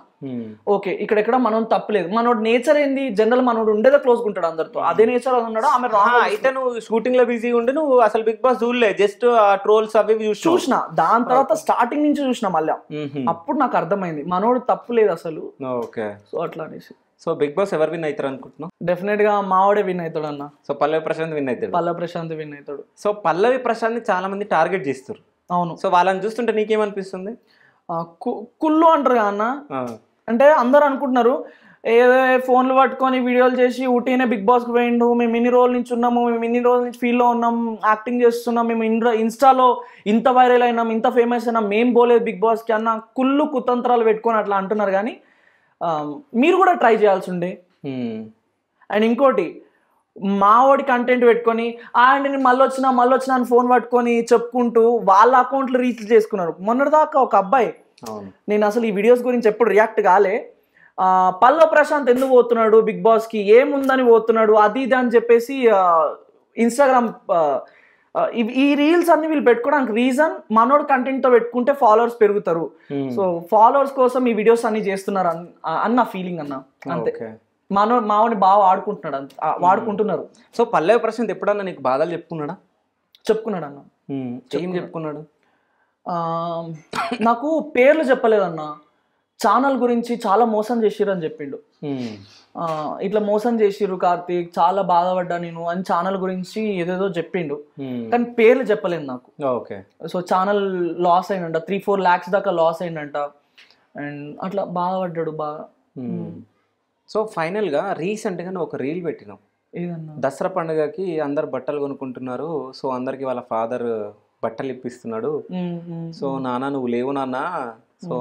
ఓకే hmm. ఇక్కడెక్కడ మనం తప్పలేదు మనోడు నేచర్ ఏంది జనరల్ మనోడు ఉండేదో క్లోజ్ ఉంటాడు అందరితో hmm. అదే నేచర్ ఉన్నాడు ఆమె అయితే నువ్వు షూటింగ్ లో బిజీ ఉండి నువ్వు అసలు బిగ్ బాస్ చూడలే జస్ట్ ట్రోల్స్ అవి చూసిన దాని తర్వాత స్టార్టింగ్ నుంచి చూసిన మళ్ళీ hmm. అప్పుడు నాకు అర్థమైంది మనోడు తప్పులేదు అసలు ఓకే సో అట్లా అనేసి సో బిగ్ బాస్ ఎవరు విన్ అవుతారు అనుకుంటున్నావు డెఫినెట్ గా మావాడే విన్ అవుతాడు అన్న సో పల్లవి ప్రశాంత్ విన్ అవుతాడు పల్లవి ప్రశాంత్ విన్ అవుతాడు సో పల్లవి ప్రశాంత్ చాలా మంది టార్గెట్ చేస్తారు అవును సో వాళ్ళని చూస్తుంటే నీకేమనిపిస్తుంది కుళ్ళు అంటారు అన్న అంటే అందరు అనుకుంటున్నారు ఏదో ఫోన్లు పట్టుకొని వీడియోలు చేసి ఊటీనే బిగ్ బాస్కి పోయిండు మేము ఇన్ని రోజుల నుంచి ఉన్నాము మేము ఇన్ని రోజుల నుంచి లో ఉన్నాం యాక్టింగ్ చేస్తున్నాం మేము ఇన్స్టాలో ఇంత వైరల్ అయినాం ఇంత ఫేమస్ అయినా మేం పోలేదు బిగ్ బాస్కి అన్న కుళ్ళు కుతంత్రాలు పెట్టుకొని అట్లా అంటున్నారు కానీ మీరు కూడా ట్రై చేయాల్సి ఉండే అండ్ ఇంకోటి మావోడి కంటెంట్ పెట్టుకొని నేను మళ్ళీ వచ్చిన మళ్ళీ వచ్చిన అని ఫోన్ పట్టుకొని చెప్పుకుంటూ వాళ్ళ అకౌంట్లు రీచ్ చేసుకున్నారు మొన్నటిదాకా ఒక అబ్బాయి నేను అసలు ఈ వీడియోస్ గురించి ఎప్పుడు రియాక్ట్ కాలే పల్లవ ప్రశాంత్ ఎందుకు పోతున్నాడు బిగ్ బాస్కి ఏముందని పోతున్నాడు అది ఇది అని చెప్పేసి ఇన్స్టాగ్రామ్ ఈ రీల్స్ అన్ని వీళ్ళు పెట్టుకోవడానికి రీజన్ మనోడు తో పెట్టుకుంటే ఫాలోవర్స్ పెరుగుతారు సో hmm. ఫాలోవర్స్ కోసం ఈ వీడియోస్ అన్ని చేస్తున్నారు అన్న ఫీలింగ్ అన్న అంతే మానవ మావని బాగా ఆడుకుంటున్నాడు అంత వాడుకుంటున్నారు సో పల్లవి ప్రశాంత్ ఎప్పుడన్నా నీకు బాధలు చెప్పుకున్నాడా చెప్పుకున్నాడు అన్న ఏం చెప్పుకున్నాడు నాకు పేర్లు చెప్పలేదన్నా ఛానల్ గురించి చాలా మోసం చేసిర్రు అని చెప్పిండు ఇట్లా మోసం చేసిర్రు కార్తీక్ చాలా బాధపడ్డా నేను అని ఛానల్ గురించి ఏదేదో చెప్పిండు కానీ పేర్లు చెప్పలేదు నాకు ఓకే సో ఛానల్ లాస్ అయిందంట త్రీ ఫోర్ ల్యాక్స్ దాకా లాస్ అయిందంట అండ్ అట్లా బాధపడ్డాడు బాగా సో ఫైనల్గా రీసెంట్గా ఒక రీల్ పెట్టినాం దసరా పండుగకి అందరు బట్టలు కొనుక్కుంటున్నారు సో అందరికి వాళ్ళ ఫాదర్ బట్టలు ఇప్పిస్తున్నాడు సో నాన్న నువ్వు లేవు నాన్న సో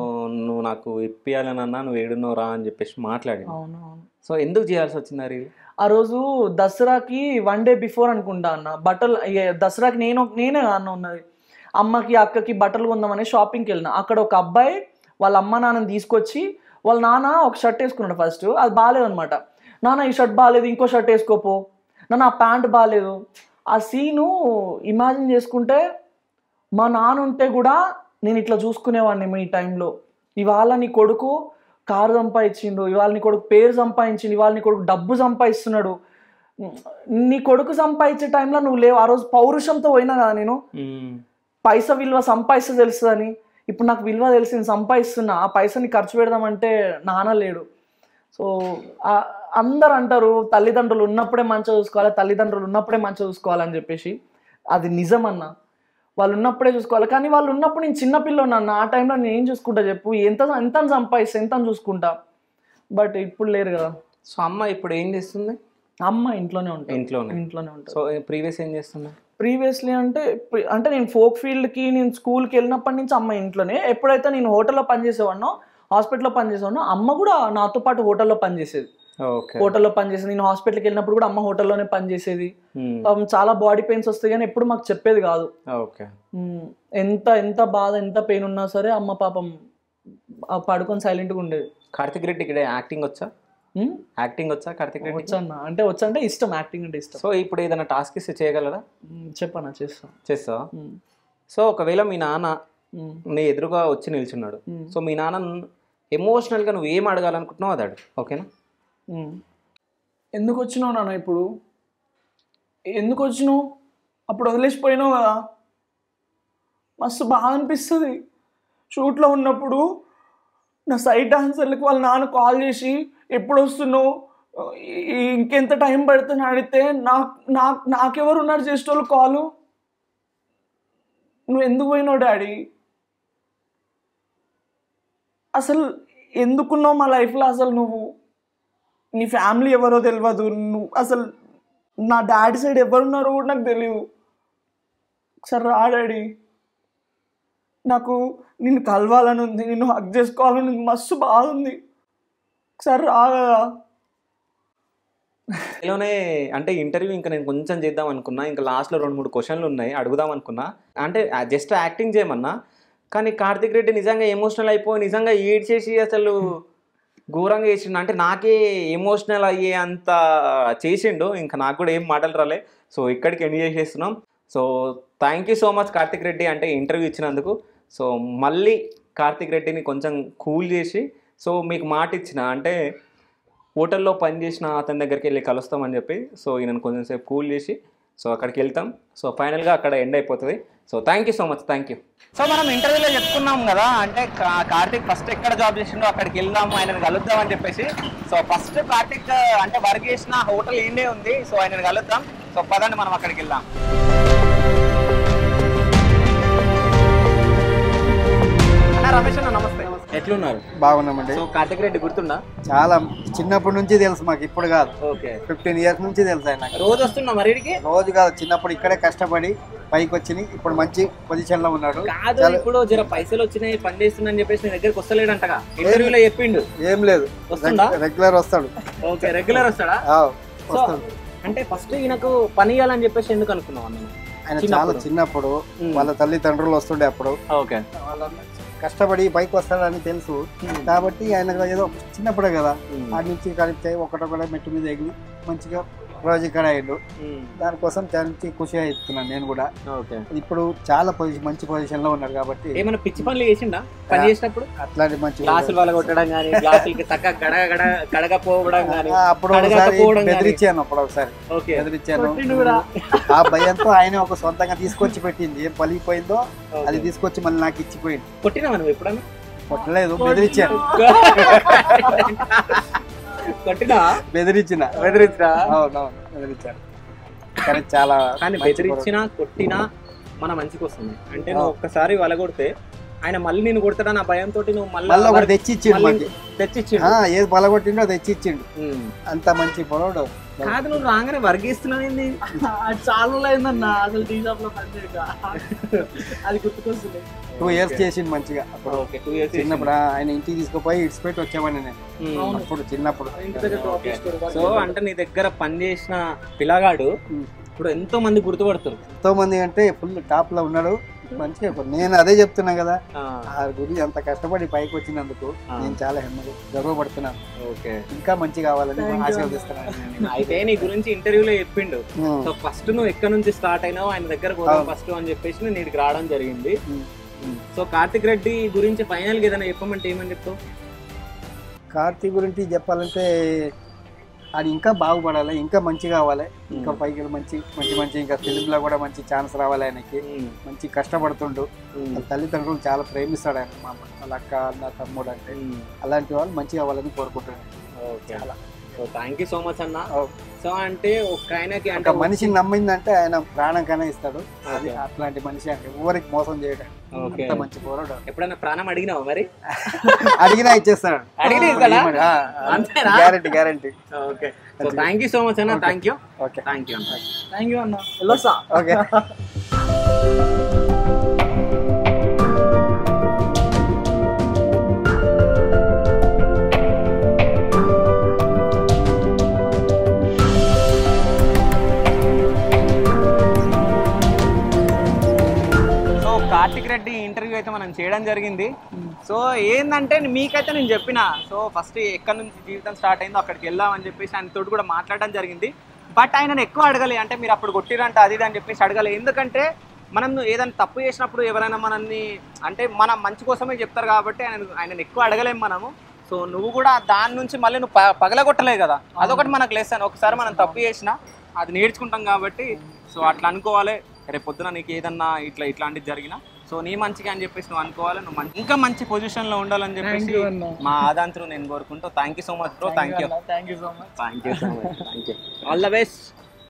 నువ్వు నాకు ఇప్పియాలని అన్నా నువ్వు ఏడున్నావు రా అని చెప్పేసి మాట్లాడి సో ఎందుకు చేయాల్సి వచ్చింది రీల్ ఆ రోజు దసరాకి వన్ డే బిఫోర్ అనుకుంటా అన్న బట్టలు దసరాకి నేను నేనే అన్న ఉన్నది అమ్మకి అక్కకి బట్టలు కొందామని షాపింగ్కి వెళ్ళిన అక్కడ ఒక అబ్బాయి వాళ్ళ అమ్మ నాన్నని తీసుకొచ్చి వాళ్ళ నాన్న ఒక షర్ట్ వేసుకున్నాడు ఫస్ట్ అది బాగాలేదనమాట నాన్న ఈ షర్ట్ బాగాలేదు ఇంకో షర్ట్ వేసుకోపో నాన్న ఆ ప్యాంట్ బాగాలేదు ఆ సీను ఇమాజిన్ చేసుకుంటే మా నాన్న ఉంటే కూడా నేను ఇట్లా చూసుకునేవాడిని మీ టైంలో ఇవాళ నీ కొడుకు కారు సంపాదించిండు ఇవాళ నీ కొడుకు పేరు సంపాదించిండు ఇవాళ నీ కొడుకు డబ్బు సంపాదిస్తున్నాడు నీ కొడుకు సంపాదించే టైంలో నువ్వు లేవు ఆ రోజు పౌరుషంతో పోయినా కదా నేను పైస విలువ సంపాదిస్తే తెలుస్తుందని ఇప్పుడు నాకు విలువ తెలిసింది సంపాదిస్తున్నా ఆ పైసని ఖర్చు పెడదామంటే నాన్న లేడు సో అందరు అంటారు తల్లిదండ్రులు ఉన్నప్పుడే మంచిగా చూసుకోవాలి తల్లిదండ్రులు ఉన్నప్పుడే మంచిగా చూసుకోవాలని చెప్పేసి అది నిజమన్న వాళ్ళు ఉన్నప్పుడే చూసుకోవాలి కానీ వాళ్ళు ఉన్నప్పుడు నేను చిన్నపిల్ల ఉన్నాను ఆ టైంలో నేను ఏం చూసుకుంటా చెప్పు ఎంత ఎంత సంపాదిస్తా ఎంత చూసుకుంటా బట్ ఇప్పుడు లేరు కదా సో అమ్మ ఇప్పుడు ఏం చేస్తుంది అమ్మ ఇంట్లోనే ఉంటుంది ఇంట్లోనే ఇంట్లోనే ఉంటుంది సో ప్రీవియస్ ఏం చేస్తుంది ప్రీవియస్లీ అంటే అంటే నేను ఫోక్ ఫీల్డ్కి నేను స్కూల్కి వెళ్ళినప్పటి నుంచి అమ్మ ఇంట్లోనే ఎప్పుడైతే నేను హోటల్లో పనిచేసేవాడినో హాస్పిటల్లో పనిచేసేవాడినో అమ్మ కూడా నాతో పాటు హోటల్లో పనిచేసేది హోటల్లో పనిచేసేది నేను హాస్పిటల్కి వెళ్ళినప్పుడు కూడా అమ్మ హోటల్లోనే పనిచేసేది చాలా బాడీ పెయిన్స్ వస్తాయి కానీ ఎప్పుడు మాకు చెప్పేది కాదు ఎంత ఎంత బాధ ఎంత పెయిన్ ఉన్నా సరే అమ్మ పాపం పడుకొని సైలెంట్గా ఉండేది కార్తిక్ రెడ్డి ఇక్కడ యాక్టింగ్ వచ్చా యాక్టింగ్ వచ్చా కార్తీక్ రెడ్డి వచ్చా అంటే వచ్చా అంటే ఇష్టం యాక్టింగ్ అంటే ఇష్టం సో ఇప్పుడు ఏదైనా టాస్క్ ఇస్తే చేయగలరా చెప్పనా చేస్తా చేస్తా సో ఒకవేళ మీ నాన్న నీ ఎదురుగా వచ్చి నిల్చున్నాడు సో మీ నాన్న ఎమోషనల్గా నువ్వు ఏం అడగాలనుకుంటున్నావు అదాడు ఓకేనా ఎందుకు వచ్చినావు నాన్న ఇప్పుడు ఎందుకు వచ్చినావు అప్పుడు వదిలేసిపోయినావు కదా మస్తు బాగా అనిపిస్తుంది షూట్లో ఉన్నప్పుడు నా సైట్ డాన్సర్లకు వాళ్ళ నాన్న కాల్ చేసి ఎప్పుడు వస్తున్నావు ఇంకెంత టైం పడుతుంది అడిగితే నాకు నాకెవరు ఉన్నారు చేసేటోళ్ళు కాలు నువ్వు ఎందుకు పోయినావు డాడీ అసలు ఎందుకున్నావు మా లైఫ్లో అసలు నువ్వు నీ ఫ్యామిలీ ఎవరో తెలియదు నువ్వు అసలు నా డాడీ సైడ్ ఎవరున్నారో కూడా నాకు తెలియదు ఒకసారి రా డాడీ నాకు నిన్ను కలవాలని ఉంది నిన్ను హక్ చేసుకోవాలని ఉంది మస్తు బాగుంది సార్ ఇలానే అంటే ఇంటర్వ్యూ ఇంకా నేను కొంచెం చేద్దాం అనుకున్నా ఇంకా లాస్ట్లో రెండు మూడు క్వశ్చన్లు ఉన్నాయి అడుగుదాం అనుకున్నా అంటే జస్ట్ యాక్టింగ్ చేయమన్నా కానీ కార్తిక్ రెడ్డి నిజంగా ఎమోషనల్ అయిపోయి నిజంగా ఏడ్చేసి అసలు ఘోరంగా చేసిండు అంటే నాకే ఎమోషనల్ అయ్యే అంత చేసిండు ఇంకా నాకు కూడా ఏం మాటలు రాలే సో ఇక్కడికి ఎన్ని చేసేస్తున్నాం so thank you so much Karthik Reddy అంటే ఇంటర్వ్యూ ఇచ్చినందుకు సో మళ్ళీ కార్తిక్ రెడ్డిని కొంచెం కూల్ చేసి సో మీకు మాట ఇచ్చిన అంటే హోటల్లో పనిచేసిన అతని దగ్గరికి వెళ్ళి కలుస్తామని చెప్పి సో ఈయనను కొంచెంసేపు కూల్ చేసి సో అక్కడికి వెళ్తాం సో ఫైనల్గా అక్కడ ఎండ్ అయిపోతుంది so thank you so much thank you so మనం ఇంటర్వ్యూలో చెప్పుకున్నాం కదా అంటే కార్తిక్ ఫస్ట్ ఎక్కడ జాబ్ చేసిండో అక్కడికి వెళ్దాం ఆయనను కలుద్దాం అని చెప్పేసి సో ఫస్ట్ కార్తిక్ అంటే వర్క్ చేసిన హోటల్ ఏండే ఉంది సో ఆయనను కలుద్దాం సో పదండి మనం అక్కడికి వెళ్దాం రమేష్ అన్న ఎట్లున్నారు బాగున్నామండి సో కార్తిక్ రెడ్డి గుర్తుందా చాలా చిన్నప్పటి నుంచి తెలుసు మాకు ఇప్పుడు కాదు ఓకే ఫిఫ్టీన్ ఇయర్స్ నుంచి తెలుసు ఆయన రోజు వస్తున్నా మరి రోజు కాదు చిన్నప్పుడు ఇక్కడే కష్టపడి పైకి వచ్చి ఇప్పుడు మంచి పొజిషన్ లో ఉన్నాడు ఇప్పుడు జర పైసలు వచ్చినాయి పని చేస్తుందని అని చెప్పేసి దగ్గరికి వస్తలేడు అంటగా ఇంటర్వ్యూలో చెప్పిండు ఏం లేదు వస్తుందా రెగ్యులర్ వస్తాడు ఓకే రెగ్యులర్ వస్తాడా వస్తాడు అంటే ఫస్ట్ ఈయనకు పని చేయాలని చెప్పేసి ఎందుకు అనుకున్నాం ఆయన చాలా చిన్నప్పుడు వాళ్ళ తల్లిదండ్రులు వస్తుండే అప్పుడు ఓకే కష్టపడి బైక్ వస్తాడని తెలుసు hmm. కాబట్టి ఆయన ఏదో చిన్నప్పుడే కదా hmm. ఆడి నుంచి ఒకటొకటి మెట్టు మీద ఎగిరి మంచిగా రోజు ఇక్కడ అయ్యాడు దానికోసం చాలా ఖుషిగా అయిస్తున్నాను నేను కూడా ఇప్పుడు చాలా పొజిషన్ మంచి పొజిషన్ లో ఉన్నాడు కాబట్టి ఏమైనా పిచ్చి పనులు చేసిండా పని చేసినప్పుడు అట్లాంటి మంచి గ్లాసులు కొట్టడం కానీ గ్లాసులకి గడగ కానీ అప్పుడు ఒకసారి బెదిరిచ్చాను అప్పుడు ఒకసారి బెదిరిచ్చాను ఆ భయంతో ఆయన ఒక సొంతంగా తీసుకొచ్చి పెట్టింది ఏం పలిగిపోయిందో అది తీసుకొచ్చి మళ్ళీ నాకు ఇచ్చిపోయింది కొట్టినా మనం ఎప్పుడన్నా కొట్టలేదు బెదిరిచ్చాను కొట్టినా బెదిరించిన బెదిరించిన అవునవును బెదిరించాను కానీ చాలా కానీ బెదిరించినా కొట్టినా మన మంచికి వస్తుంది అంటే ఒక్కసారి వలగొడితే ఆయన మళ్ళీ నేను కొడతాడా నా భయంతో నువ్వు మళ్ళీ ఒకటి తెచ్చిచ్చిండు తెచ్చిచ్చిండు ఏది బలగొట్టిండో తెచ్చిచ్చిండు అంత మంచి పొడవడు కాదు నువ్వు రాగానే వర్గీస్తున్నానండి చాలా అయిందన్న అసలు టీ షాప్ లో అది గుర్తుకొస్తుంది టూ ఇయర్స్ చేసిండు మంచిగా అప్పుడు టూ ఇయర్స్ చిన్నప్పుడు ఆయన ఇంటికి తీసుకుపోయి ఇడ్స్ పెట్టి వచ్చామని నేను అప్పుడు చిన్నప్పుడు సో అంటే నీ దగ్గర పని చేసిన పిల్లగాడు ఇప్పుడు ఎంతో మంది గుర్తుపడుతున్నారు ఎంతో మంది అంటే ఫుల్ టాప్ లో ఉన్నాడు మంచిగా నేను అదే చెప్తున్నా కదా ఆ గురి అంత కష్టపడి పైకి వచ్చినందుకు నేను చాలా హెమ్మగా గర్వపడుతున్నాను ఓకే ఇంకా మంచి కావాలని ఆశీర్వదిస్తున్నాను అయితే నీ గురించి ఇంటర్వ్యూలో చెప్పిండు సో ఫస్ట్ నువ్వు ఎక్కడ నుంచి స్టార్ట్ అయినావు ఆయన దగ్గర పోదాం ఫస్ట్ అని చెప్పేసి నీటికి రావడం జరిగింది సో కార్తిక్ రెడ్డి గురించి గా ఏదైనా చెప్పమంటే ఏమని చెప్తావు కార్తీక్ గురించి చెప్పాలంటే అది ఇంకా బాగుపడాలి ఇంకా మంచి కావాలి ఇంకా పైకి మంచి మంచి మంచి ఇంకా ఫిలింలో కూడా మంచి ఛాన్స్ రావాలి ఆయనకి మంచి కష్టపడుతుండు తల్లిదండ్రులు చాలా ప్రేమిస్తాడు ఆయన మా వాళ్ళ అక్క నా తమ్ముడు అంటే అలాంటి వాళ్ళు మంచి కావాలని కోరుకుంటున్నాను చాలా థ్యాంక్ యూ సో మచ్ అన్న సో అంటే ఒక ఆయనకి అంటే మనిషిని నమ్మిందంటే ఆయన ప్రాణం కానీ ఇస్తాడు అట్లాంటి మనిషి అంటే ఎవరికి మోసం చేయడం మంచి పోరాడు ఎప్పుడైనా ప్రాణం అడిగినావా మరి అడిగినా ఇచ్చేస్తాడు అడిగినా guarantee guarantee okay thank you so much అన్న thank you okay thank you అన్న థ్యాంక్ యూ అన్న ఓకే అయితే మనం చేయడం జరిగింది సో ఏంటంటే మీకైతే నేను చెప్పిన సో ఫస్ట్ ఎక్కడి నుంచి జీవితం స్టార్ట్ అయిందో అక్కడికి వెళ్దామని చెప్పేసి ఆయన తోటి కూడా మాట్లాడడం జరిగింది బట్ ఆయనను ఎక్కువ అడగలే అంటే మీరు అప్పుడు కొట్టిరంట అది అని చెప్పేసి అడగలే ఎందుకంటే మనం ఏదైనా తప్పు చేసినప్పుడు ఎవరైనా మనల్ని అంటే మన మంచి కోసమే చెప్తారు కాబట్టి ఆయన ఆయనను ఎక్కువ అడగలేము మనము సో నువ్వు కూడా దాని నుంచి మళ్ళీ నువ్వు పగలగొట్టలేవు కదా అదొకటి మనకు లెసన్ ఒకసారి మనం తప్పు చేసినా అది నేర్చుకుంటాం కాబట్టి సో అట్లా అనుకోవాలి రేపు పొద్దున నీకు ఏదన్నా ఇట్లా ఇట్లాంటిది జరిగినా సో నీ మంచిగా అని చెప్పేసి నువ్వు అనుకోవాలి నువ్వు మంచి ఇంకా మంచి పొజిషన్ లో ఉండాలని చెప్పేసి మా ఆదాంతరు నేను కోరుకుంటూ thank you so much bro thank you thank you so much thank you all the best